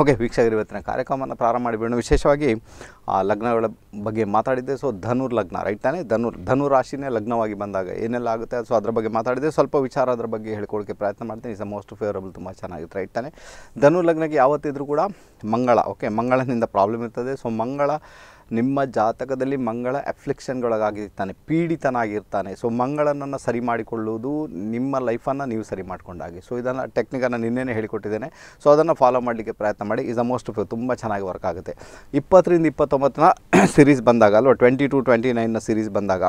okay ವೀಕ್ಷಕರು ಇವತ್ತಿನ ಕಾರ್ಯಕ್ರಮವನ್ನು ಪ್ರಾರಂಭ ಮಾಡಿಬಿಡೋಣ ವಿಶೇಷವಾಗಿ ಆ ಲಗ್ನಗಳ ಬಗ್ಗೆ ಮಾತಾಡಿದ್ದೆ ಸೊ ಧನುರ್ ಲಗ್ನ ರೈಟ್ ತಾನೇ ಧನುರ್ ಧನು ರಾಶಿನೇ ಲಗ್ನವಾಗಿ ಬಂದಾಗ ಏನೆಲ್ಲ ಆಗುತ್ತೆ ಸೊ ಅದರ ಬಗ್ಗೆ ಮಾತಾಡಿದ್ದೆ ಸ್ವಲ್ಪ ವಿಚಾರ ಅದರ ಬಗ್ಗೆ ಹೇಳ್ಕೊಳ್ಳೋಕ್ಕೆ ಪ್ರಯತ್ನ ಮಾಡ್ತೀನಿ ಇಸ್ ಅ ಮೋಸ್ಟ್ ಫೇವರಬಲ್ ತುಂಬ ಚೆನ್ನಾಗಿತ್ತು ರೈಟ್ ತಾನೇ ಧನುರ್ ಲಗ್ನಕ್ಕೆ ಯಾವತ್ತಿದ್ರೂ ಕೂಡ ಮಂಗಳ ಓಕೆ ಮಂಗಳನಿಂದ ಪ್ರಾಬ್ಲಮ್ ಇರ್ತದೆ ಸೊ ಮಂಗಳ ನಿಮ್ಮ ಜಾತಕದಲ್ಲಿ ಮಂಗಳ ಅಫ್ಲಿಕ್ಷನ್ಗೊಳಗಾಗಿರ್ತಾನೆ ಪೀಡಿತನಾಗಿರ್ತಾನೆ ಸೊ ಮಂಗಳನನ್ನು ಸರಿ ಮಾಡಿಕೊಳ್ಳುವುದು ನಿಮ್ಮ ಲೈಫನ್ನು ನೀವು ಸರಿ ಮಾಡಿಕೊಂಡಾಗಿ ಸೊ ಇದನ್ನು ಟೆಕ್ನಿಕನ್ನು ನಿನ್ನೆನೇ ಹೇಳಿಕೊಟ್ಟಿದ್ದೇನೆ ಸೊ ಅದನ್ನು ಫಾಲೋ ಮಾಡಲಿಕ್ಕೆ ಪ್ರಯತ್ನ ಮಾಡಿ ಇಸ್ ಅ ಮೋಸ್ಟ್ ತುಂಬ ಚೆನ್ನಾಗಿ ವರ್ಕ್ ಆಗುತ್ತೆ ಇಪ್ಪತ್ತರಿಂದ ಇಪ್ಪತ್ತೊಂಬತ್ತನ ಸಿರೀಸ್ ಬಂದಾಗ ಅಲ್ವಾ ಟ್ವೆಂಟಿ ಟು ಟ್ವೆಂಟಿ ನೈನ್ನ ಸಿರೀಸ್ ಬಂದಾಗ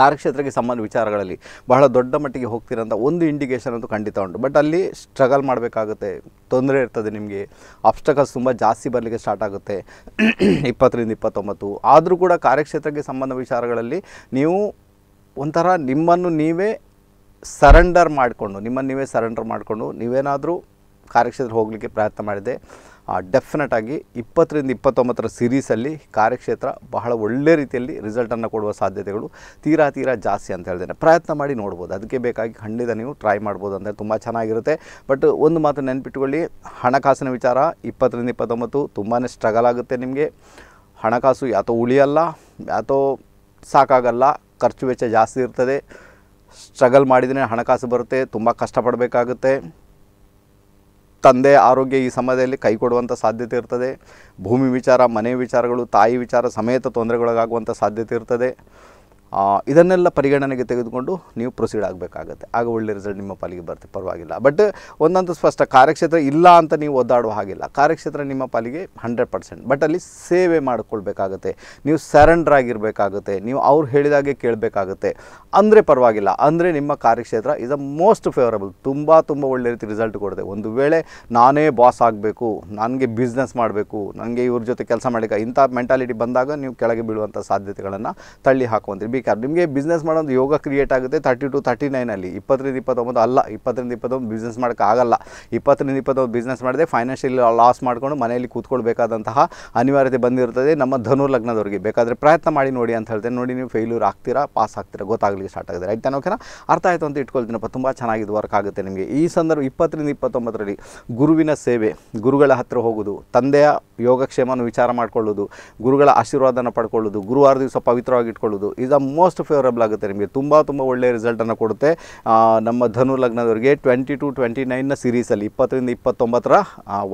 ಕಾರ್ಯಕ್ಷೇತ್ರಕ್ಕೆ ಸಂಬಂಧ ವಿಚಾರಗಳಲ್ಲಿ ಬಹಳ ದೊಡ್ಡ ಮಟ್ಟಿಗೆ ಹೋಗ್ತಿರೋಂಥ ಒಂದು ಇಂಡಿಕೇಷನ್ ಅಂತೂ ಖಂಡಿತ ಉಂಟು ಬಟ್ ಅಲ್ಲಿ ಸ್ಟ್ರಗಲ್ ಮಾಡಬೇಕಾಗುತ್ತೆ ತೊಂದರೆ ಇರ್ತದೆ ನಿಮಗೆ ಆಬ್ಸ್ಟಕಲ್ಸ್ ತುಂಬ ಜಾಸ್ತಿ ಬರಲಿಕ್ಕೆ ಸ್ಟಾರ್ಟ್ ಆಗುತ್ತೆ ಇಪ್ಪತ್ತರಿಂದ ಇಪ್ಪತ್ತೊಂಬತ್ತು ಆದರೂ ಕೂಡ ಕಾರ್ಯಕ್ಷೇತ್ರಕ್ಕೆ ಸಂಬಂಧ ವಿಚಾರಗಳಲ್ಲಿ ನೀವು ಒಂಥರ ನಿಮ್ಮನ್ನು ನೀವೇ ಸರೆಂಡರ್ ಮಾಡಿಕೊಂಡು ನಿಮ್ಮನ್ನು ನೀವೇ ಸರೆಂಡರ್ ಮಾಡಿಕೊಂಡು ನೀವೇನಾದರೂ ಕಾರ್ಯಕ್ಷೇತ್ರ ಹೋಗಲಿಕ್ಕೆ ಪ್ರಯತ್ನ ಮಾಡಿದೆ ಡೆಫಿನೆಟಾಗಿ ಇಪ್ಪತ್ತರಿಂದ ಇಪ್ಪತ್ತೊಂಬತ್ತರ ಸಿರೀಸಲ್ಲಿ ಕಾರ್ಯಕ್ಷೇತ್ರ ಬಹಳ ಒಳ್ಳೆ ರೀತಿಯಲ್ಲಿ ರಿಸಲ್ಟನ್ನು ಕೊಡುವ ಸಾಧ್ಯತೆಗಳು ತೀರಾ ತೀರಾ ಜಾಸ್ತಿ ಅಂತ ಹೇಳ್ತೇನೆ ಪ್ರಯತ್ನ ಮಾಡಿ ನೋಡ್ಬೋದು ಅದಕ್ಕೆ ಬೇಕಾಗಿ ಖಂಡಿತ ನೀವು ಟ್ರೈ ಮಾಡ್ಬೋದು ಅಂದರೆ ತುಂಬ ಚೆನ್ನಾಗಿರುತ್ತೆ ಬಟ್ ಒಂದು ಮಾತು ನೆನ್ಪಿಟ್ಕೊಳ್ಳಿ ಹಣಕಾಸಿನ ವಿಚಾರ ಇಪ್ಪತ್ತರಿಂದ ಇಪ್ಪತ್ತೊಂಬತ್ತು ತುಂಬಾ ಸ್ಟ್ರಗಲ್ ಆಗುತ್ತೆ ನಿಮಗೆ ಹಣಕಾಸು ಯಾತೋ ಉಳಿಯಲ್ಲ ಯಾತೋ ಸಾಕಾಗಲ್ಲ ಖರ್ಚು ವೆಚ್ಚ ಜಾಸ್ತಿ ಇರ್ತದೆ ಸ್ಟ್ರಗಲ್ ಮಾಡಿದರೆ ಹಣಕಾಸು ಬರುತ್ತೆ ತುಂಬ ಕಷ್ಟಪಡಬೇಕಾಗುತ್ತೆ ತಂದೆ ಆರೋಗ್ಯ ಈ ಸಮಯದಲ್ಲಿ ಕೊಡುವಂಥ ಸಾಧ್ಯತೆ ಇರ್ತದೆ ಭೂಮಿ ವಿಚಾರ ಮನೆ ವಿಚಾರಗಳು ತಾಯಿ ವಿಚಾರ ಸಮೇತ ತೊಂದರೆಗೊಳಗಾಗುವಂಥ ಸಾಧ್ಯತೆ ಇರ್ತದೆ ಇದನ್ನೆಲ್ಲ ಪರಿಗಣನೆಗೆ ತೆಗೆದುಕೊಂಡು ನೀವು ಪ್ರೊಸೀಡ್ ಆಗಬೇಕಾಗುತ್ತೆ ಆಗ ಒಳ್ಳೆ ರಿಸಲ್ಟ್ ನಿಮ್ಮ ಪಾಲಿಗೆ ಬರುತ್ತೆ ಪರವಾಗಿಲ್ಲ ಬಟ್ ಒಂದೊಂದು ಸ್ಪಷ್ಟ ಕಾರ್ಯಕ್ಷೇತ್ರ ಇಲ್ಲ ಅಂತ ನೀವು ಒದ್ದಾಡುವ ಹಾಗಿಲ್ಲ ಕಾರ್ಯಕ್ಷೇತ್ರ ನಿಮ್ಮ ಪಾಲಿಗೆ ಹಂಡ್ರೆಡ್ ಪರ್ಸೆಂಟ್ ಬಟ್ ಅಲ್ಲಿ ಸೇವೆ ಮಾಡಿಕೊಳ್ಬೇಕಾಗತ್ತೆ ನೀವು ಸರೆಂಡರ್ ಆಗಿರಬೇಕಾಗುತ್ತೆ ನೀವು ಅವ್ರು ಹೇಳಿದಾಗೆ ಕೇಳಬೇಕಾಗುತ್ತೆ ಅಂದರೆ ಪರವಾಗಿಲ್ಲ ಅಂದರೆ ನಿಮ್ಮ ಕಾರ್ಯಕ್ಷೇತ್ರ ಇಸ್ ಅ ಮೋಸ್ಟ್ ಫೇವರಬಲ್ ತುಂಬ ತುಂಬ ಒಳ್ಳೆ ರೀತಿ ರಿಸಲ್ಟ್ ಕೊಡದೆ ಒಂದು ವೇಳೆ ನಾನೇ ಬಾಸ್ ಆಗಬೇಕು ನನಗೆ ಬಿಸ್ನೆಸ್ ಮಾಡಬೇಕು ನನಗೆ ಇವ್ರ ಜೊತೆ ಕೆಲಸ ಮಾಡಲಿಕ್ಕೆ ಇಂಥ ಮೆಂಟಾಲಿಟಿ ಬಂದಾಗ ನೀವು ಕೆಳಗೆ ಬೀಳುವಂಥ ಸಾಧ್ಯತೆಗಳನ್ನು ತಳ್ಳಿ ಹಾಕುವಂತೀರಿ ನಿಮಗೆ ಬಿಸ್ನೆಸ್ ಮಾಡೋದು ಯೋಗ ಕ್ರಿಯೇಟ್ ಆಗುತ್ತೆ ತರ್ಟಿ ಟು ತರ್ಟಿ ನೈನಲ್ಲಿ ಇಪ್ಪತ್ತರಿಂದ ಇಪ್ಪತ್ತೊಂಬತ್ತು ಅಲ್ಲ ಇಪ್ಪತ್ತರಿಂದ ಇಪ್ಪತ್ತೊಂದು ಬಿಸ್ನೆಸ್ ಮಾಡೋಕ್ಕಾಗಲ್ಲ ಇಪ್ಪತ್ತರಿಂದ ಇಪ್ಪತ್ತೊಂದು ಬಿಸ್ನೆಸ್ ಮಾಡಿದೆ ಫೈನಾನ್ಷಿಯಲ್ ಲಾಸ್ ಮಾಡಿಕೊಂಡು ಮನೆಯಲ್ಲಿ ಕೂತ್ಕೊಳ್ಬೇಕಾದಂತಹ ಅನಿವಾರ್ಯತೆ ಬಂದಿರ್ತದೆ ನಮ್ಮ ಧನು ಲಗ್ನದವರಿಗೆ ಬೇಕಾದರೆ ಪ್ರಯತ್ನ ಮಾಡಿ ನೋಡಿ ಅಂತ ಹೇಳ್ತೇನೆ ನೋಡಿ ನೀವು ಫೇಲ್ಯೂರ್ ಆಗ್ತೀರಾ ಪಾಸ್ ಆಗ್ತೀರಾ ಗೊತ್ತಾಗಲಿಕ್ಕೆ ಸ್ಟಾರ್ಟ್ ಆಗಿದೆ ರೈಟ್ ಓಕೆನಾ ಅರ್ಥ ಆಯಿತು ಅಂತ ಇಟ್ಕೊಳ್ತೀನಪ್ಪ ತುಂಬ ಚೆನ್ನಾಗಿದ್ದು ವರ್ಕ್ ಆಗುತ್ತೆ ನಿಮಗೆ ಈ ಸಂದರ್ಭ ಇಪ್ಪತ್ತರಿಂದ ಇಪ್ಪತ್ತೊಂಬತ್ತರಲ್ಲಿ ಗುರುವಿನ ಸೇವೆ ಗುರುಗಳ ಹತ್ತಿರ ಹೋಗೋದು ತಂದೆಯ ಯೋಗಕ್ಷೇಮನ ವಿಚಾರ ಮಾಡಿಕೊಳ್ಳೋದು ಗುರುಗಳ ಆಶೀರ್ವಾದನ ಪಡ್ಕೊಳ್ಳೋದು ಗುರುವಾರ ದಿವಸ ಪವಿತ್ರವಾಗಿ ಇಟ್ಕೊಳ್ಳೋದು ಇಸ್ ಅ ಮೋಸ್ಟ್ ಫೇವರಬಲ್ ಆಗುತ್ತೆ ನಿಮಗೆ ತುಂಬ ತುಂಬ ಒಳ್ಳೆಯ ರಿಸಲ್ಟನ್ನು ಕೊಡುತ್ತೆ ನಮ್ಮ ಧನು ಲಗ್ನದವರಿಗೆ ಟ್ವೆಂಟಿ ಟು ಟ್ವೆಂಟಿ ನೈನ್ನ ಸೀರೀಸಲ್ಲಿ ಇಪ್ಪತ್ತರಿಂದ ಇಪ್ಪತ್ತೊಂಬತ್ತರ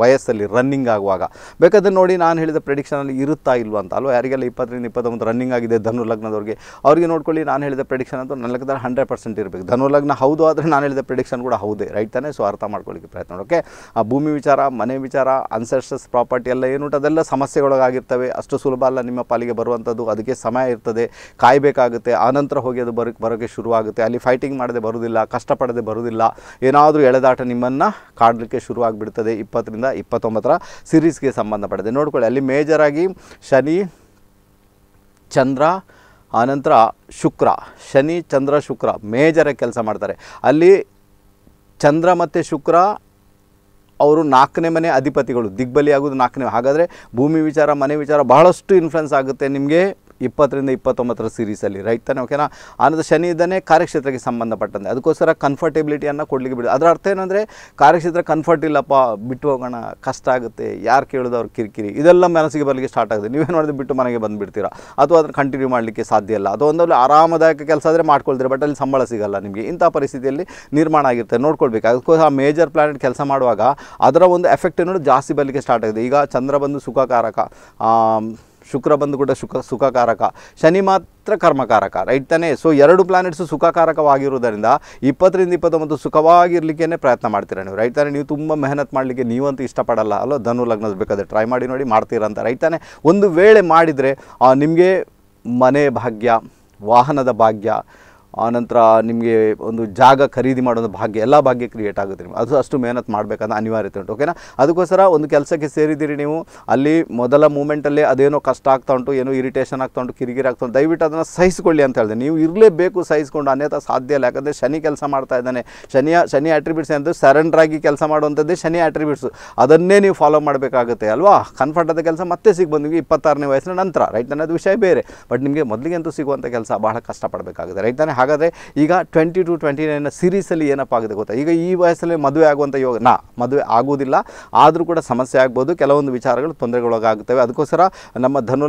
ವಯಸ್ಸಲ್ಲಿ ರನ್ನಿಂಗ್ ಆಗುವಾಗ ಬೇಕಾದ್ರೆ ನೋಡಿ ನಾನು ಹೇಳಿದ ಪ್ರೆಡಿಕ್ಷನಲ್ಲಿ ಇರುತ್ತಾ ಇಲ್ವಾ ಅಂತ ಅಲ್ವಾ ಯಾರಿಗೆಲ್ಲ ಇಪ್ಪತ್ತರಿಂದ ಇಪ್ಪತ್ತೊಂಬತ್ತು ರನ್ನಿಂಗ್ ಆಗಿದೆ ಧನು ಲಗ್ನದವ್ರಿಗೆ ಅವರಿಗೆ ನೋಡ್ಕೊಳ್ಳಿ ನಾನು ಹೇಳಿದ ಪ್ರೆಡಿಕ್ಷನ್ ಅಂತ ನನ್ನ ಹಂಡ್ರೆಡ್ ಪರ್ಸೆಂಟ್ ಇರಬೇಕು ಧನು ಲಗ್ನ ಹೌದು ಆದರೆ ನಾನು ಹೇಳಿದ ಪ್ರೆಡಿಕ್ಷನ್ ಕೂಡ ಹೌದೇ ರೈಟ್ ತಾನೇ ಸೊ ಅರ್ಥ ಮಾಡ್ಕೊಳ್ಳಿಕ್ಕೆ ಪ್ರಯತ್ನ ಓಕೆ ಆ ಭೂಮಿ ವಿಚಾರ ಮನೆ ವಿಚಾರ ಅನ್ಸೆಸ್ಟಸ್ ಪ್ರಾಪರ್ಟಿ ಎಲ್ಲ ಏನು ಅದೆಲ್ಲ ಸಮಸ್ಯೆಗಳಾಗಿರ್ತವೆ ಅಷ್ಟು ಸುಲಭ ಅಲ್ಲ ನಿಮ್ಮ ಪಾಲಿಗೆ ಬರುವಂಥದ್ದು ಅದಕ್ಕೆ ಸಮಯ ಇರ್ತದೆ ಕಾಯಬೇಕು ಬರಬೇಕಾಗುತ್ತೆ ಆನಂತರ ಹೋಗಿ ಅದು ಬರೋಕ್ಕೆ ಬರೋಕ್ಕೆ ಶುರುವಾಗುತ್ತೆ ಅಲ್ಲಿ ಫೈಟಿಂಗ್ ಮಾಡದೆ ಬರೋದಿಲ್ಲ ಕಷ್ಟಪಡದೆ ಬರೋದಿಲ್ಲ ಏನಾದರೂ ಎಳೆದಾಟ ನಿಮ್ಮನ್ನು ಕಾಡಲಿಕ್ಕೆ ಶುರುವಾಗಿಬಿಡ್ತದೆ ಇಪ್ಪತ್ತರಿಂದ ಇಪ್ಪತ್ತೊಂಬತ್ತರ ಸಿರೀಸ್ಗೆ ಸಂಬಂಧಪಡದೆ ನೋಡ್ಕೊಳ್ಳಿ ಅಲ್ಲಿ ಮೇಜರಾಗಿ ಶನಿ ಚಂದ್ರ ಆನಂತರ ಶುಕ್ರ ಶನಿ ಚಂದ್ರ ಶುಕ್ರ ಮೇಜರಾಗಿ ಕೆಲಸ ಮಾಡ್ತಾರೆ ಅಲ್ಲಿ ಚಂದ್ರ ಮತ್ತು ಶುಕ್ರ ಅವರು ನಾಲ್ಕನೇ ಮನೆ ಅಧಿಪತಿಗಳು ದಿಗ್ಬಲಿ ಆಗೋದು ನಾಲ್ಕನೇ ಹಾಗಾದರೆ ಭೂಮಿ ವಿಚಾರ ಮನೆ ವಿಚಾರ ಬಹಳಷ್ಟು ಇನ್ಫ್ಲುಯೆನ್ಸ್ ಆಗುತ್ತೆ ನಿಮಗೆ ಇಪ್ಪತ್ತರಿಂದ ಇಪ್ಪತ್ತೊಂಬತ್ತರ ಸೀರೀಸಲ್ಲಿ ರೈಟ್ ತಾನೆ ಓಕೆನಾ ಆನಂದ ಶನಿ ಇದ್ದಾನೆ ಕಾರ್ಯಕ್ಷೇತ್ರಕ್ಕೆ ಸಂಬಂಧಪಟ್ಟಂತೆ ಅದಕ್ಕೋಸ್ಕರ ಕಂಫರ್ಟೆಬಿಲಿಟಿಯನ್ನು ಕೊಡಲಿಕ್ಕೆ ಬಿಡಿ ಅದರ ಅರ್ಥ ಏನಂದರೆ ಕಾರ್ಯಕ್ಷೇತ್ರ ಕನ್ಫರ್ಟ್ ಇಲ್ಲಪ್ಪ ಬಿಟ್ಟು ಹೋಗೋಣ ಕಷ್ಟ ಆಗುತ್ತೆ ಯಾರು ಕೇಳೋದು ಅವ್ರು ಕಿರಿಕಿರಿ ಇದೆಲ್ಲ ಮನಸ್ಸಿಗೆ ಬರಲಿಕ್ಕೆ ಸ್ಟಾರ್ಟ್ ಆಗುತ್ತೆ ನೀವೇನು ಮಾಡಿದ್ರೆ ಬಿಟ್ಟು ಮನೆಗೆ ಬಂದುಬಿಡ್ತೀರಾ ಅಥವಾ ಅದನ್ನು ಕಂಟಿನ್ಯೂ ಮಾಡಲಿಕ್ಕೆ ಸಾಧ್ಯ ಇಲ್ಲ ಅದು ಒಂದಲ್ಲಿ ಆರಾಮದಾಯಕ ಕೆಲಸ ಆದರೆ ಮಾಡ್ಕೊಳ್ತೀರಿ ಬಟ್ ಅಲ್ಲಿ ಸಂಬಳ ಸಿಗಲ್ಲ ನಿಮಗೆ ಇಂಥ ಪರಿಸ್ಥಿತಿಯಲ್ಲಿ ನಿರ್ಮಾಣ ಆಗಿರ್ತದೆ ನೋಡ್ಕೊಳ್ಬೇಕು ಅದಕ್ಕೋಸ್ಕರ ಆ ಮೇಜರ್ ಪ್ಲಾನೆಟ್ ಕೆಲಸ ಮಾಡುವಾಗ ಅದರ ಒಂದು ಎಫೆಕ್ಟ್ ಏನೋ ಜಾಸ್ತಿ ಬರಲಿಕ್ಕೆ ಸ್ಟಾರ್ಟ್ ಆಗಿದೆ ಈಗ ಚಂದ್ರ ಬಂದು ಸುಖಕಾರಕ ಶುಕ್ರ ಬಂದು ಕೂಡ ಸುಖ ಸುಖಕಾರಕ ಶನಿ ಮಾತ್ರ ಕರ್ಮಕಾರಕ ರೈಟ್ ತಾನೇ ಸೊ ಎರಡು ಪ್ಲಾನೆಟ್ಸು ಸುಖಕಾರಕವಾಗಿರುವುದರಿಂದ ಇಪ್ಪತ್ತರಿಂದ ಇಪ್ಪತ್ತೊಂಬತ್ತು ಸುಖವಾಗಿರಲಿಕ್ಕೇ ಪ್ರಯತ್ನ ಮಾಡ್ತೀರಾ ನೀವು ರೈಟ್ ತಾನೇ ನೀವು ತುಂಬ ಮೆಹನತ್ ಮಾಡಲಿಕ್ಕೆ ನೀವಂತೂ ಇಷ್ಟಪಡಲ್ಲ ಅಲ್ಲೋ ಧನು ಲಗ್ನದ ಬೇಕಾದರೆ ಟ್ರೈ ಮಾಡಿ ನೋಡಿ ಮಾಡ್ತೀರಂತ ಅಂತ ರೈಟ್ ತಾನೆ ಒಂದು ವೇಳೆ ಮಾಡಿದರೆ ನಿಮಗೆ ಮನೆ ಭಾಗ್ಯ ವಾಹನದ ಭಾಗ್ಯ ಆನಂತರ ನಿಮಗೆ ಒಂದು ಜಾಗ ಖರೀದಿ ಮಾಡೋ ಭಾಗ್ಯ ಎಲ್ಲ ಭಾಗ್ಯ ಕ್ರಿಯೇಟ್ ಆಗುತ್ತೆ ನಿಮ್ಗೆ ಅದು ಅಷ್ಟು ಮೇಹನತ್ ಮಾಡಬೇಕಂತ ಅನಿವಾರ್ಯತೆ ಉಂಟು ಓಕೆನಾ ಅದಕ್ಕೋಸ್ಕರ ಒಂದು ಕೆಲಸಕ್ಕೆ ಸೇರಿದಿರಿ ನೀವು ಅಲ್ಲಿ ಮೊದಲ ಮೂಮೆಂಟಲ್ಲಿ ಅದೇನೋ ಕಷ್ಟ ಆಗ್ತಾ ಉಂಟು ಏನೋ ಇರಿಟೇಷನ್ ಆಗ್ತಾ ಉಂಟು ಕಿರಿಕಿರಿ ಆಗ್ತಾ ಉಂಟು ದಯವಿಟ್ಟು ಅದನ್ನು ಸಹಿಸಿಕೊಳ್ಳಿ ಅಂತ ಹೇಳಿದೆ ನೀವು ಇರಲೇಬೇಕು ಸಹಿಸಿಕೊಂಡು ಅನ್ಯಥ ಸಾಧ್ಯ ಇಲ್ಲ ಯಾಕಂದರೆ ಶನಿ ಕೆಲಸ ಮಾಡ್ತಾ ಇದ್ದಾನೆ ಶನಿಯ ಶನಿ ಆಟ್ರಿಬ್ಯೂಟ್ಸ್ ಅಂದರೆ ಸರೆಂಡರ್ ಆಗಿ ಕೆಲಸ ಮಾಡುವಂಥದ್ದೇ ಶನಿ ಆಟ್ರಿಬ್ಯೂಟ್ಸು ಅದನ್ನೇ ನೀವು ಫಾಲೋ ಮಾಡಬೇಕಾಗುತ್ತೆ ಅಲ್ವಾ ಕನ್ಫರ್ಟ್ ಆದ ಕೆಲಸ ಮತ್ತೆ ಸಿಗ್ಬೋದು ನಿಮಗೆ ಇಪ್ಪತ್ತಾರನೇ ವಯಸ್ಸಿನ ನಂತರ ರೈಟ್ ಅದು ವಿಷಯ ಬೇರೆ ಬಟ್ ನಿಮಗೆ ಮೊದಲಿಗೆ ಅಂತೂ ಸಿಗುವಂಥ ಕೆಲಸ ಬಹಳ ಕಷ್ಟಪಡಬೇಕಾಗುತ್ತೆ ರೈಟ್ ತಾನೆ ಹಾಗಾದರೆ ಈಗ ಟ್ವೆಂಟಿ ಟು ಟ್ವೆಂಟಿ ನೈನ್ ಸೀರೀಸಲ್ಲಿ ಏನಪ್ಪ ಆಗಿದೆ ಗೊತ್ತಾ ಈಗ ಈ ವಯಸ್ಸಲ್ಲಿ ಮದುವೆ ಆಗುವಂಥ ಯೋಗ ನಾ ಮದುವೆ ಆಗೋದಿಲ್ಲ ಆದರೂ ಕೂಡ ಸಮಸ್ಯೆ ಆಗ್ಬೋದು ಕೆಲವೊಂದು ವಿಚಾರಗಳು ತೊಂದರೆಗೊಳಗಾಗುತ್ತವೆ ಅದಕ್ಕೋಸ್ಕರ ನಮ್ಮ ಧನು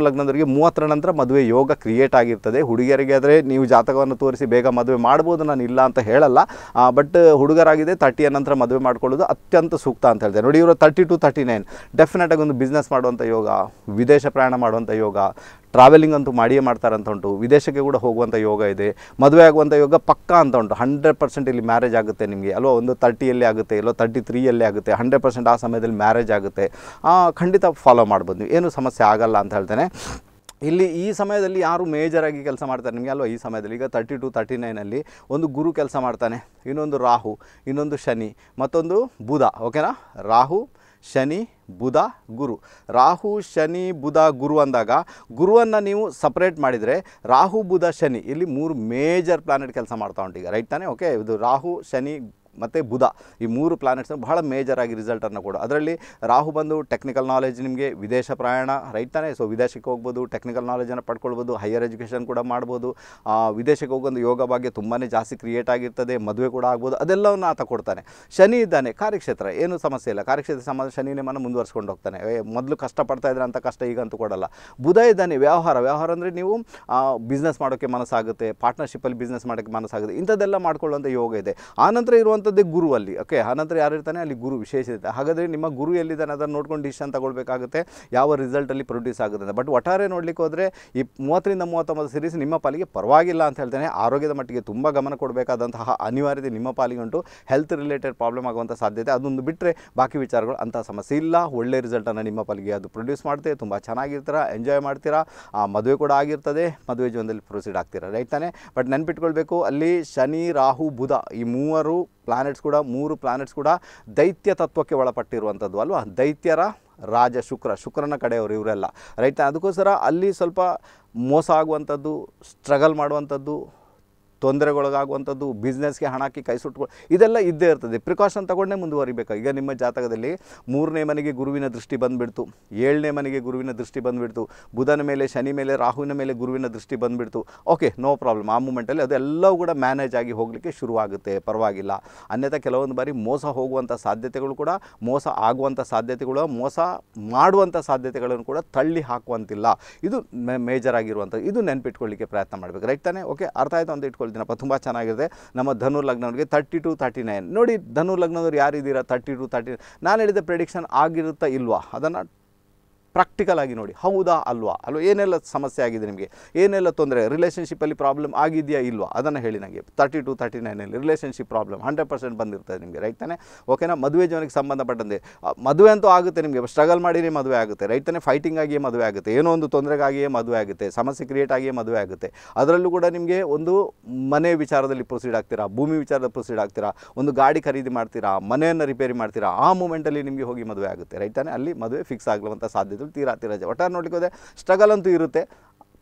ಮೂವತ್ತರ ನಂತರ ಮದುವೆ ಯೋಗ ಕ್ರಿಯೇಟ್ ಆಗಿರ್ತದೆ ಹುಡುಗಿಯರಿಗೆ ಆದರೆ ನೀವು ಜಾತಕವನ್ನು ತೋರಿಸಿ ಬೇಗ ಮದುವೆ ಮಾಡ್ಬೋದು ನಾನು ಇಲ್ಲ ಅಂತ ಹೇಳಲ್ಲ ಬಟ್ ಹುಡುಗರಾಗಿದೆ ತರ್ಟಿಯ ನಂತರ ಮದುವೆ ಮಾಡ್ಕೊಳ್ಳೋದು ಅತ್ಯಂತ ಸೂಕ್ತ ಅಂತ ಹೇಳಿದೆ ನೋಡಿ ಇವರು ತರ್ಟಿ ಟು ತರ್ಟಿ ನೈನ್ ಡೆಫಿನೆಟಾಗಿ ಒಂದು ಬಿಸ್ನೆಸ್ ಮಾಡುವಂಥ ಯೋಗ ವಿದೇಶ ಪ್ರಯಾಣ ಮಾಡುವಂಥ ಯೋಗ ಟ್ರಾವೆಲಿಂಗ್ ಅಂತೂ ಮಾಡಿಯೇ ಮಾಡ್ತಾರೆ ಅಂತ ಉಂಟು ವಿದೇಶಕ್ಕೆ ಕೂಡ ಹೋಗುವಂಥ ಯೋಗ ಇದೆ ಮದುವೆ ಆಗುವಂಥ ಯೋಗ ಪಕ್ಕ ಅಂತ ಉಂಟು ಹಂಡ್ರೆಡ್ ಪರ್ಸೆಂಟ್ ಇಲ್ಲಿ ಮ್ಯಾರೇಜ್ ಆಗುತ್ತೆ ನಿಮಗೆ ಅಲ್ವಾ ಒಂದು ತರ್ಟಿಯಲ್ಲಿ ಆಗುತ್ತೆ ಇಲ್ಲೋ ತರ್ಟಿ ತ್ರೀಯಲ್ಲಿ ಆಗುತ್ತೆ ಹಂಡ್ರೆಡ್ ಪರ್ಸೆಂಟ್ ಆ ಸಮಯದಲ್ಲಿ ಮ್ಯಾರೇಜ್ ಆಗುತ್ತೆ ಖಂಡಿತ ಫಾಲೋ ಮಾಡ್ಬೋದು ನೀವು ಏನು ಸಮಸ್ಯೆ ಆಗಲ್ಲ ಅಂತ ಹೇಳ್ತೇನೆ ಇಲ್ಲಿ ಈ ಸಮಯದಲ್ಲಿ ಯಾರು ಮೇಜರಾಗಿ ಕೆಲಸ ಮಾಡ್ತಾರೆ ನಿಮಗೆ ಅಲ್ವಾ ಈ ಸಮಯದಲ್ಲಿ ಈಗ ತರ್ಟಿ ಟು ತರ್ಟಿ ನೈನಲ್ಲಿ ಒಂದು ಗುರು ಕೆಲಸ ಮಾಡ್ತಾನೆ ಇನ್ನೊಂದು ರಾಹು ಇನ್ನೊಂದು ಶನಿ ಮತ್ತೊಂದು ಬುಧ ಓಕೆನಾ ರಾಹು ಶನಿ ಬುಧ ಗುರು ರಾಹು ಶನಿ ಬುಧ ಗುರು ಅಂದಾಗ ಗುರುವನ್ನು ನೀವು ಸಪ್ರೇಟ್ ಮಾಡಿದರೆ ರಾಹು ಬುಧ ಶನಿ ಇಲ್ಲಿ ಮೂರು ಮೇಜರ್ ಪ್ಲಾನೆಟ್ ಕೆಲಸ ಮಾಡ್ತಾ ಉಂಟು ಈಗ ರೈಟ್ ತಾನೇ ಓಕೆ ಇದು ರಾಹು ಶನಿ ಮತ್ತು ಬುಧ ಈ ಮೂರು ಪ್ಲಾನೆಟ್ಸ್ನ ಬಹಳ ಮೇಜರಾಗಿ ರಿಸಲ್ಟನ್ನು ಕೊಡು ಅದರಲ್ಲಿ ರಾಹು ಬಂದು ಟೆಕ್ನಿಕಲ್ ನಾಲೆಜ್ ನಿಮಗೆ ವಿದೇಶ ಪ್ರಯಾಣ ರೈಟ್ ತಾನೇ ಸೊ ವಿದೇಶಕ್ಕೆ ಹೋಗ್ಬೋದು ಟೆಕ್ನಿಕಲ್ ನಾಲೆಜನ್ನು ಪಡ್ಕೊಳ್ಬೋದು ಹೈಯರ್ ಎಜುಕೇಷನ್ ಕೂಡ ಮಾಡ್ಬೋದು ವಿದೇಶಕ್ಕೆ ಹೋಗೋದು ಯೋಗ ಭಾಗ್ಯ ತುಂಬಾ ಜಾಸ್ತಿ ಕ್ರಿಯೇಟ್ ಆಗಿರ್ತದೆ ಮದುವೆ ಕೂಡ ಆಗ್ಬೋದು ಅದೆಲ್ಲವನ್ನು ಆತ ಕೊಡ್ತಾನೆ ಶನಿ ಇದ್ದಾನೆ ಕಾರ್ಯಕ್ಷೇತ್ರ ಏನು ಸಮಸ್ಯೆ ಇಲ್ಲ ಕಾರ್ಯಕ್ಷೇತ್ರ ಸಂಬಂಧ ಶನಿ ನಿಮ್ಮನ್ನು ಮುಂದುವರ್ಸ್ಕೊಂಡು ಹೋಗ್ತಾನೆ ಮೊದಲು ಕಷ್ಟಪಡ್ತಾ ಇದ್ರೆ ಅಂತ ಕಷ್ಟ ಈಗಂತೂ ಕೊಡಲ್ಲ ಬುಧ ಇದ್ದಾನೆ ವ್ಯವಹಾರ ವ್ಯವಹಾರ ಅಂದರೆ ನೀವು ಬಿಸ್ನೆಸ್ ಮಾಡೋಕ್ಕೆ ಮನಸ್ಸಾಗುತ್ತೆ ಪಾರ್ಟ್ನರ್ಶಿಪ್ಪಲ್ಲಿ ಬಿಸ್ನೆಸ್ ಮಾಡೋಕ್ಕೆ ಮನಸ್ಸಾಗುತ್ತೆ ಇಂಥದ್ದೆಲ್ಲ ಮಾಡ್ಕೊಳ್ಳುವಂಥ ಯೋಗ ಇದೆ ಆನಂತರ ಇರುವಂಥ ಅನ್ನುವಂಥದ್ದೇ ಗುರು ಅಲ್ಲಿ ಓಕೆ ಆನಂತರ ಯಾರು ಇರ್ತಾನೆ ಅಲ್ಲಿ ಗುರು ವಿಶೇಷ ಇರುತ್ತೆ ಹಾಗಾದರೆ ನಿಮ್ಮ ಗುರು ಎಲ್ಲಿದ್ದಾನೆ ಅದನ್ನು ನೋಡ್ಕೊಂಡು ಡಿಸಿಷನ್ ತಗೊಳ್ಬೇಕಾಗುತ್ತೆ ಯಾವ ರಿಸಲ್ಟಲ್ಲಿ ಪ್ರೊಡ್ಯೂಸ್ ಆಗುತ್ತೆ ಅಂತ ಬಟ್ ಒಟ್ಟಾರೆ ನೋಡಲಿಕ್ಕೆ ಹೋದರೆ ಈ ಮೂವತ್ತರಿಂದ ಮೂವತ್ತೊಂಬತ್ತು ಸಿರೀಸ್ ನಿಮ್ಮ ಪಾಲಿಗೆ ಪರವಾಗಿಲ್ಲ ಅಂತ ಹೇಳ್ತೇನೆ ಆರೋಗ್ಯದ ಮಟ್ಟಿಗೆ ತುಂಬ ಗಮನ ಕೊಡಬೇಕಾದಂತಹ ಅನಿವಾರ್ಯತೆ ನಿಮ್ಮ ಪಾಲಿಗಂಟು ಹೆಲ್ತ್ ರಿಲೇಟೆಡ್ ಪ್ರಾಬ್ಲಮ್ ಆಗುವಂಥ ಸಾಧ್ಯತೆ ಅದೊಂದು ಬಿಟ್ಟರೆ ಬಾಕಿ ವಿಚಾರಗಳು ಅಂತ ಸಮಸ್ಯೆ ಇಲ್ಲ ಒಳ್ಳೆ ರಿಸಲ್ಟನ್ನು ನಿಮ್ಮ ಪಾಲಿಗೆ ಅದು ಪ್ರೊಡ್ಯೂಸ್ ಮಾಡ್ತೇವೆ ತುಂಬ ಚೆನ್ನಾಗಿರ್ತೀರ ಎಂಜಾಯ್ ಮಾಡ್ತೀರಾ ಆ ಮದುವೆ ಕೂಡ ಆಗಿರ್ತದೆ ಮದುವೆ ಜೀವನದಲ್ಲಿ ಪ್ರೊಸೀಡ್ ಆಗ್ತೀರಾ ರೈಟ್ ತಾನೆ ಬಟ್ ನೆನ್ಪಿಟ್ಕೊಳ್ಬೇಕು ಅಲ್ಲಿ ಶನಿ ರಾಹು ಬುಧ ಈ ಮೂವರು ಪ್ಲಾನೆಟ್ಸ್ ಕೂಡ ಮೂರು ಪ್ಲಾನೆಟ್ಸ್ ಕೂಡ ದೈತ್ಯ ತತ್ವಕ್ಕೆ ಒಳಪಟ್ಟಿರುವಂಥದ್ದು ಅಲ್ವಾ ದೈತ್ಯರ ರಾಜ ಶುಕ್ರ ಶುಕ್ರನ ಕಡೆಯವರು ಇವರೆಲ್ಲ ರೈಟ್ ಅದಕ್ಕೋಸ್ಕರ ಅಲ್ಲಿ ಸ್ವಲ್ಪ ಮೋಸ ಆಗುವಂಥದ್ದು ಸ್ಟ್ರಗಲ್ ಮಾಡುವಂಥದ್ದು ತೊಂದರೆಗೊಳಗಾಗುವಂಥದ್ದು ಬಿಸ್ನೆಸ್ಗೆ ಹಣ ಹಾಕಿ ಕೈ ಸುಟ್ಕೊ ಇದೆಲ್ಲ ಇದ್ದೇ ಇರ್ತದೆ ಪ್ರಿಕಾಷನ್ ತಗೊಂಡೇ ಮುಂದುವರಿಬೇಕು ಈಗ ನಿಮ್ಮ ಜಾತಕದಲ್ಲಿ ಮೂರನೇ ಮನೆಗೆ ಗುರುವಿನ ದೃಷ್ಟಿ ಬಂದುಬಿಡ್ತು ಏಳನೇ ಮನೆಗೆ ಗುರುವಿನ ದೃಷ್ಟಿ ಬಂದುಬಿಡ್ತು ಬುಧನ ಮೇಲೆ ಶನಿ ಮೇಲೆ ರಾಹುವಿನ ಮೇಲೆ ಗುರುವಿನ ದೃಷ್ಟಿ ಬಂದುಬಿಡ್ತು ಓಕೆ ನೋ ಪ್ರಾಬ್ಲಮ್ ಆ ಮೂಮೆಂಟಲ್ಲಿ ಅದೆಲ್ಲವೂ ಕೂಡ ಮ್ಯಾನೇಜ್ ಆಗಿ ಹೋಗಲಿಕ್ಕೆ ಶುರುವಾಗುತ್ತೆ ಪರವಾಗಿಲ್ಲ ಅನ್ಯಥಾ ಕೆಲವೊಂದು ಬಾರಿ ಮೋಸ ಹೋಗುವಂಥ ಸಾಧ್ಯತೆಗಳು ಕೂಡ ಮೋಸ ಆಗುವಂಥ ಸಾಧ್ಯತೆಗಳು ಮೋಸ ಮಾಡುವಂಥ ಸಾಧ್ಯತೆಗಳನ್ನು ಕೂಡ ತಳ್ಳಿ ಹಾಕುವಂತಿಲ್ಲ ಇದು ಮೇಜರ್ ಮೇಜರಾಗಿರುವಂಥ ಇದು ನೆನಪಿಟ್ಕೊಳ್ಳಿಕ್ಕೆ ಪ್ರಯತ್ನ ಮಾಡಬೇಕು ರೈಟ್ ತಾನೇ ಓಕೆ ಅರ್ಥ ಆಯಿತು ಅಂತ ಇಟ್ಕೊಳ್ಳಿ ದಿನಪ್ಪ ತುಂಬ ಚೆನ್ನಾಗಿದೆ ನಮ್ಮ ಧನು ಲಗ್ನವ್ರಿಗೆ ತರ್ಟಿ ಟು ತರ್ಟಿ ನೈನ್ ನೋಡಿ ಧನು ಲಗ್ನದವ್ರು ಯಾರಿದ್ದೀರಾ ತರ್ಟಿ ಟು ತರ್ಟಿ ನಾನು ಹೇಳಿದ ಪ್ರೆಡಿಕ್ಷನ್ ಆಗಿರುತ್ತಾ ಇಲ್ವಾ ಅದನ್ನು ಪ್ರಾಕ್ಟಿಕಲ್ ಆಗಿ ನೋಡಿ ಹೌದಾ ಅಲ್ವಾ ಅಲ್ವಾ ಏನೆಲ್ಲ ಸಮಸ್ಯೆ ಆಗಿದೆ ನಿಮಗೆ ಏನೆಲ್ಲ ತೊಂದರೆ ರಿಲೇಷನ್ಶಿಪ್ಪಲ್ಲಿ ಪ್ರಾಬ್ಲಮ್ ಆಗಿದೆಯಾ ಇಲ್ವಾ ಅದನ್ನು ಹೇಳಿ ನನಗೆ ತರ್ಟಿ ಟು ತರ್ಟಿ ನೈನಲ್ಲಿ ರಿಲೇಷನ್ಶಿಪ್ ಪ್ರಾಬ್ಲಮ್ ಹಂಡ್ರೆಡ್ ಪರ್ಸೆಂಟ್ ಬಂದಿರ್ತದೆ ನಿಮಗೆ ರೈಟ್ ತಾನೆ ಓಕೆನಾ ಮದುವೆ ಜೀವನಕ್ಕೆ ಸಂಬಂಧಪಟ್ಟಂತೆ ಮದುವೆ ಅಂತೂ ಆಗುತ್ತೆ ನಿಮಗೆ ಸ್ಟ್ರಗಲ್ ಮಾಡಿನೇ ಮದುವೆ ಆಗುತ್ತೆ ರೈಟ್ ತಾನೆ ಫೈಟಿಂಗ್ ಆಗಿಯೇ ಮದುವೆ ಆಗುತ್ತೆ ಏನೋ ಒಂದು ತೊಂದರೆಗಾಗಿಯೇ ಮದುವೆ ಆಗುತ್ತೆ ಸಮಸ್ಯೆ ಕ್ರಿಯೇಟ್ ಆಗಿಯೇ ಮದುವೆ ಆಗುತ್ತೆ ಅದರಲ್ಲೂ ಕೂಡ ನಿಮಗೆ ಒಂದು ಮನೆ ವಿಚಾರದಲ್ಲಿ ಪ್ರೊಸೀಡ್ ಆಗ್ತೀರಾ ಭೂಮಿ ವಿಚಾರದ ಪ್ರೊಸೀಡ್ ಆಗ್ತೀರಾ ಒಂದು ಗಾಡಿ ಖರೀದಿ ಮಾಡ್ತೀರಾ ಮನೆಯನ್ನು ರಿಪೇರಿ ಮಾಡ್ತೀರಾ ಆ ಮೂಮೆಂಟಲ್ಲಿ ನಿಮಗೆ ಹೋಗಿ ಮದುವೆ ಆಗುತ್ತೆ ರೈಟ್ ತಾನೆ ಅಲ್ಲಿ ಮದುವೆ ಫಿಕ್ಸ್ ಆಗುವಂಥ ಸಾಧ್ಯತೆ ಅಂತೇಳಿ ತೀರಾ ತೀರಾ ಒಟ್ಟಾರೆ ನೋಡಲಿಕ್ಕೆ ಸ್ಟ್ರಗಲ್ ಅಂತೂ ಇರುತ್ತೆ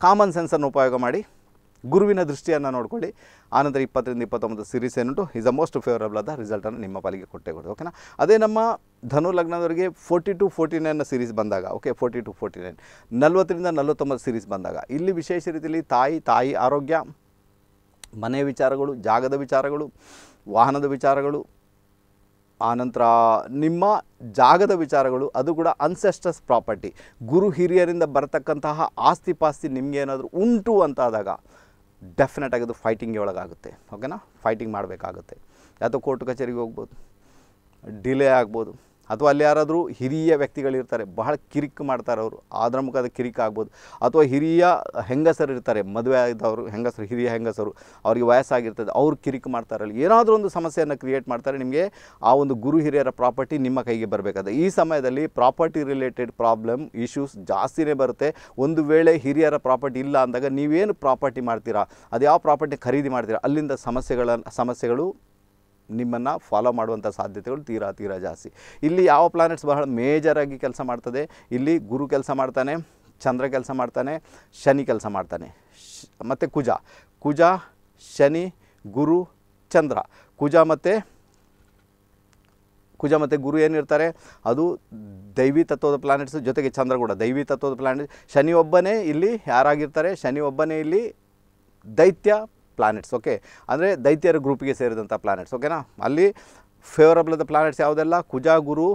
ಕಾಮನ್ ಸೆನ್ಸನ್ನು ಉಪಯೋಗ ಮಾಡಿ ಗುರುವಿನ ದೃಷ್ಟಿಯನ್ನು ನೋಡಿಕೊಳ್ಳಿ ಆನಂತರ ಇಪ್ಪತ್ತರಿಂದ ಇಪ್ಪತ್ತೊಂಬತ್ತು ಸೀರೀಸ್ ಏನುಂಟು ಈಸ್ ಅ ಮೋಸ್ಟ್ ಫೇವರಬಲ್ ಆದ ರಿಸಲ್ಟನ್ನು ನಿಮ್ಮ ಪಾಲಿಗೆ ಕೊಟ್ಟೆ ಕೊಡೋದು ಓಕೆನಾ ಅದೇ ನಮ್ಮ ಧನು ಲಗ್ನದವರಿಗೆ ಫೋರ್ಟಿ ಟು ಫೋರ್ಟಿ ನೈನ್ನ ಸೀರೀಸ್ ಬಂದಾಗ okay forty two forty nine ನಲ್ವತ್ತರಿಂದ ನಲವತ್ತೊಂಬತ್ತು ಸೀರೀಸ್ ಬಂದಾಗ ಇಲ್ಲಿ ವಿಶೇಷ ರೀತಿಯಲ್ಲಿ ತಾಯಿ ತಾಯಿ ಆರೋಗ್ಯ ಮನೆ ವಿಚಾರಗಳು ಜಾಗದ ವಿಚಾರಗಳು ವಾಹನದ ವಿಚಾರಗಳು ಆನಂತರ ನಿಮ್ಮ ಜಾಗದ ವಿಚಾರಗಳು ಅದು ಕೂಡ ಅನ್ಸೆಸ್ಟಸ್ ಪ್ರಾಪರ್ಟಿ ಗುರು ಹಿರಿಯರಿಂದ ಬರತಕ್ಕಂತಹ ಆಸ್ತಿ ಪಾಸ್ತಿ ಏನಾದರೂ ಉಂಟು ಅಂತಾದಾಗ ಡೆಫಿನೆಟಾಗಿ ಅದು ಫೈಟಿಂಗ್ಗೆ ಒಳಗಾಗುತ್ತೆ ಓಕೆನಾ ಫೈಟಿಂಗ್ ಮಾಡಬೇಕಾಗುತ್ತೆ ಯಾವುದೋ ಕೋರ್ಟ್ ಕಚೇರಿಗೆ ಹೋಗ್ಬೋದು ಡಿಲೇ ಆಗ್ಬೋದು ಅಥವಾ ಅಲ್ಲಿ ಯಾರಾದರೂ ಹಿರಿಯ ವ್ಯಕ್ತಿಗಳಿರ್ತಾರೆ ಬಹಳ ಕಿರಿಕ್ ಮಾಡ್ತಾರೆ ಅವರು ಅದರ ಮುಖದ ಕಿರಿಕ್ ಆಗ್ಬೋದು ಅಥವಾ ಹಿರಿಯ ಹೆಂಗಸರು ಇರ್ತಾರೆ ಮದುವೆ ಆದವರು ಹೆಂಗಸರು ಹಿರಿಯ ಹೆಂಗಸರು ಅವರಿಗೆ ವಯಸ್ಸಾಗಿರ್ತದೆ ಅವ್ರು ಕಿರಿಕ್ ಮಾಡ್ತಾರೆ ಅಲ್ಲಿ ಏನಾದರೂ ಒಂದು ಸಮಸ್ಯೆಯನ್ನು ಕ್ರಿಯೇಟ್ ಮಾಡ್ತಾರೆ ನಿಮಗೆ ಆ ಒಂದು ಗುರು ಹಿರಿಯರ ಪ್ರಾಪರ್ಟಿ ನಿಮ್ಮ ಕೈಗೆ ಬರಬೇಕಾದ ಈ ಸಮಯದಲ್ಲಿ ಪ್ರಾಪರ್ಟಿ ರಿಲೇಟೆಡ್ ಪ್ರಾಬ್ಲಮ್ ಇಶ್ಯೂಸ್ ಜಾಸ್ತಿನೇ ಬರುತ್ತೆ ಒಂದು ವೇಳೆ ಹಿರಿಯರ ಪ್ರಾಪರ್ಟಿ ಇಲ್ಲ ಅಂದಾಗ ನೀವೇನು ಪ್ರಾಪರ್ಟಿ ಮಾಡ್ತೀರಾ ಅದು ಯಾವ ಪ್ರಾಪರ್ಟಿ ಖರೀದಿ ಮಾಡ್ತೀರಾ ಅಲ್ಲಿಂದ ಸಮಸ್ಯೆಗಳ ಸಮಸ್ಯೆಗಳು ನಿಮ್ಮನ್ನು ಫಾಲೋ ಮಾಡುವಂಥ ಸಾಧ್ಯತೆಗಳು ತೀರಾ ತೀರಾ ಜಾಸ್ತಿ ಇಲ್ಲಿ ಯಾವ ಪ್ಲಾನೆಟ್ಸ್ ಬಹಳ ಮೇಜರಾಗಿ ಕೆಲಸ ಮಾಡ್ತದೆ ಇಲ್ಲಿ ಗುರು ಕೆಲಸ ಮಾಡ್ತಾನೆ ಚಂದ್ರ ಕೆಲಸ ಮಾಡ್ತಾನೆ ಶನಿ ಕೆಲಸ ಮಾಡ್ತಾನೆ ಮತ್ತು ಕುಜ ಕುಜ ಶನಿ ಗುರು ಚಂದ್ರ ಕುಜ ಮತ್ತು ಕುಜ ಮತ್ತು ಗುರು ಏನಿರ್ತಾರೆ ಅದು ದೈವಿ ತತ್ವದ ಪ್ಲಾನೆಟ್ಸ್ ಜೊತೆಗೆ ಚಂದ್ರ ಕೂಡ ದೈವಿ ತತ್ವದ ಪ್ಲಾನೆಟ್ ಶನಿ ಒಬ್ಬನೇ ಇಲ್ಲಿ ಯಾರಾಗಿರ್ತಾರೆ ಶನಿ ಒಬ್ಬನೇ ಇಲ್ಲಿ ದೈತ್ಯ ಪ್ಲಾನೆಟ್ಸ್ ಓಕೆ ಅಂದರೆ ದೈತ್ಯರ ಗ್ರೂಪಿಗೆ ಸೇರಿದಂಥ ಪ್ಲಾನೆಟ್ಸ್ ಓಕೆನಾ ಅಲ್ಲಿ ಫೇವರಬಲ್ ಆದ ಪ್ಲಾನೆಟ್ಸ್ ಯಾವುದೆಲ್ಲ ಕುಜಾಗುರು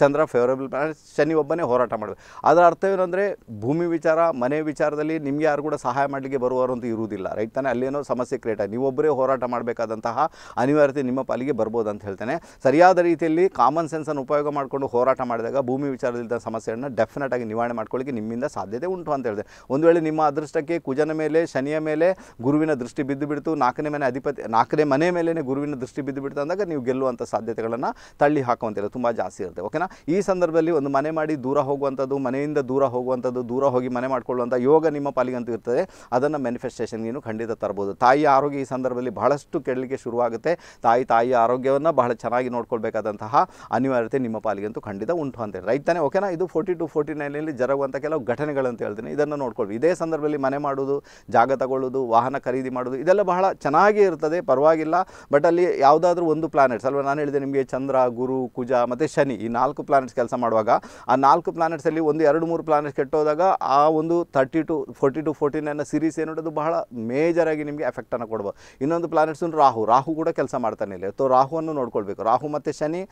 ಚಂದ್ರ ಫೇವರೇಬಲ್ ಶನಿ ಒಬ್ಬನೇ ಹೋರಾಟ ಮಾಡಬೇಕು ಅದರ ಅರ್ಥವೇನೆಂದರೆ ಭೂಮಿ ವಿಚಾರ ಮನೆ ವಿಚಾರದಲ್ಲಿ ನಿಮಗೆ ಯಾರು ಕೂಡ ಸಹಾಯ ಮಾಡಲಿಕ್ಕೆ ಬರುವವರು ಅಂತ ಇರುವುದಿಲ್ಲ ರೈಟ್ ತಾನೇ ಅಲ್ಲೇನೋ ಸಮಸ್ಯೆ ಕ್ರಿಯೇಟ್ ಆಗಿ ನೀವೊಬ್ಬರೇ ಹೋರಾಟ ಮಾಡಬೇಕಾದಂತಹ ಅನಿವಾರ್ಯತೆ ನಿಮ್ಮ ಪಾಲಿಗೆ ಬರ್ಬೋದು ಅಂತ ಹೇಳ್ತೇನೆ ಸರಿಯಾದ ರೀತಿಯಲ್ಲಿ ಕಾಮನ್ ಸೆನ್ಸನ್ನು ಉಪಯೋಗ ಮಾಡಿಕೊಂಡು ಹೋರಾಟ ಮಾಡಿದಾಗ ಭೂಮಿ ವಿಚಾರದಲ್ಲಿದ್ದ ಸಮಸ್ಯೆಯನ್ನು ಡೆಫಿನೆಟ್ ಆಗಿ ನಿವಾರಣೆ ಮಾಡ್ಕೊಳ್ಳಿಕ್ಕೆ ನಿಮ್ಮಿಂದ ಸಾಧ್ಯತೆ ಉಂಟು ಅಂತ ಹೇಳಿದೆ ಒಂದು ವೇಳೆ ನಿಮ್ಮ ಅದೃಷ್ಟಕ್ಕೆ ಕುಜನ ಮೇಲೆ ಶನಿಯ ಮೇಲೆ ಗುರುವಿನ ದೃಷ್ಟಿ ಬಿದ್ದು ಬಿಡ್ತು ನಾಲ್ಕನೇ ಮನೆ ಅಧಿಪತಿ ನಾಲ್ಕನೇ ಮನೆ ಮೇಲೇನೆ ಗುರುವಿನ ದೃಷ್ಟಿ ಬಿದ್ದು ಬಿಡ್ತು ಅಂದಾಗ ನೀವು ಗೆಲ್ಲುವಂಥ ಸಾಧ್ಯತೆಗಳನ್ನು ತಳ್ಳಿ ಹಾಕುವಂತಿಲ್ಲ ತುಂಬ ಜಾಸ್ತಿ ಇರುತ್ತೆ ಓಕೆನಾ ಈ ಸಂದರ್ಭದಲ್ಲಿ ಒಂದು ಮನೆ ಮಾಡಿ ದೂರ ಹೋಗುವಂಥದ್ದು ಮನೆಯಿಂದ ದೂರ ಹೋಗುವಂಥದ್ದು ದೂರ ಹೋಗಿ ಮನೆ ಮಾಡಿಕೊಳ್ಳುವಂಥ ಯೋಗ ನಿಮ್ಮ ಪಾಲಿಗಂತೂ ಇರ್ತದೆ ಅದನ್ನು ಮ್ಯಾನಿಫೆಸ್ಟೇಷನ್ಗೇನು ಖಂಡಿತ ತರ್ಬೋದು ತಾಯಿಯ ಆರೋಗ್ಯ ಈ ಸಂದರ್ಭದಲ್ಲಿ ಬಹಳಷ್ಟು ಕೆಡಲಿಕ್ಕೆ ಶುರುವಾಗುತ್ತೆ ತಾಯಿ ತಾಯಿಯ ಆರೋಗ್ಯವನ್ನು ಬಹಳ ಚೆನ್ನಾಗಿ ನೋಡ್ಕೊಳ್ಬೇಕಾದಂತಹ ಅನಿವಾರ್ಯತೆ ನಿಮ್ಮ ಪಾಲಿಗಂತೂ ಖಂಡಿತ ಉಂಟು ಅಂತ ರೈಟ್ ತಾನೆ ಓಕೆನಾ ಇದು ಫೋರ್ಟಿ ಟು ಫೋರ್ಟಿ ನೈನಲ್ಲಿ ಜರುಗುವಂಥ ಕೆಲವು ಘಟನೆಗಳಂತ ಹೇಳ್ತೀನಿ ಇದನ್ನು ನೋಡ್ಕೊಳ್ಳಿ ಇದೇ ಸಂದರ್ಭದಲ್ಲಿ ಮನೆ ಮಾಡೋದು ಜಾಗ ತಗೊಳ್ಳೋದು ವಾಹನ ಖರೀದಿ ಮಾಡೋದು ಇದೆಲ್ಲ ಬಹಳ ಚೆನ್ನಾಗಿ ಇರ್ತದೆ ಪರವಾಗಿಲ್ಲ ಬಟ್ ಅಲ್ಲಿ ಯಾವುದಾದ್ರೂ ಒಂದು ಪ್ಲಾನೆಟ್ಸ್ ಅಲ್ವಾ ನಾನು ಹೇಳಿದೆ ನಿಮಗೆ ಚಂದ್ರ ಗುರು ಕುಜ ಮತ್ತು ಶನಿ ಈ ನಾಲ್ಕು ನಾಲ್ಕು ಪ್ಲಾನೆಟ್ಸ್ ಕೆಲಸ ಮಾಡುವಾಗ ಆ ನಾಲ್ಕು ಪ್ಲಾನೆಟ್ಸಲ್ಲಿ ಒಂದು ಎರಡು ಮೂರು ಪ್ಲಾನೆಟ್ಸ್ ಕೆಟ್ಟೋದಾಗ ಆ ಒಂದು thirty two forty two forty nine series ಏನು ಅದು ಬಹಳ ಮೇಜರಾಗಿ ನಿಮಗೆ ಎಫೆಕ್ಟನ್ನು ಕೊಡ್ಬೋದು ಇನ್ನೊಂದು ಪ್ಲಾನೆಟ್ಸು ರಾಹು ರಾಹು ಕೂಡ ಕೆಲಸ ಮಾಡ್ತಾನೆ ಇಲ್ಲ ಸೊ ರಾಹುವನ್ನು ನೋಡ್ಕೊಳ್ಬೇಕು ರಾಹು ಮತ್ತು ಶನಿ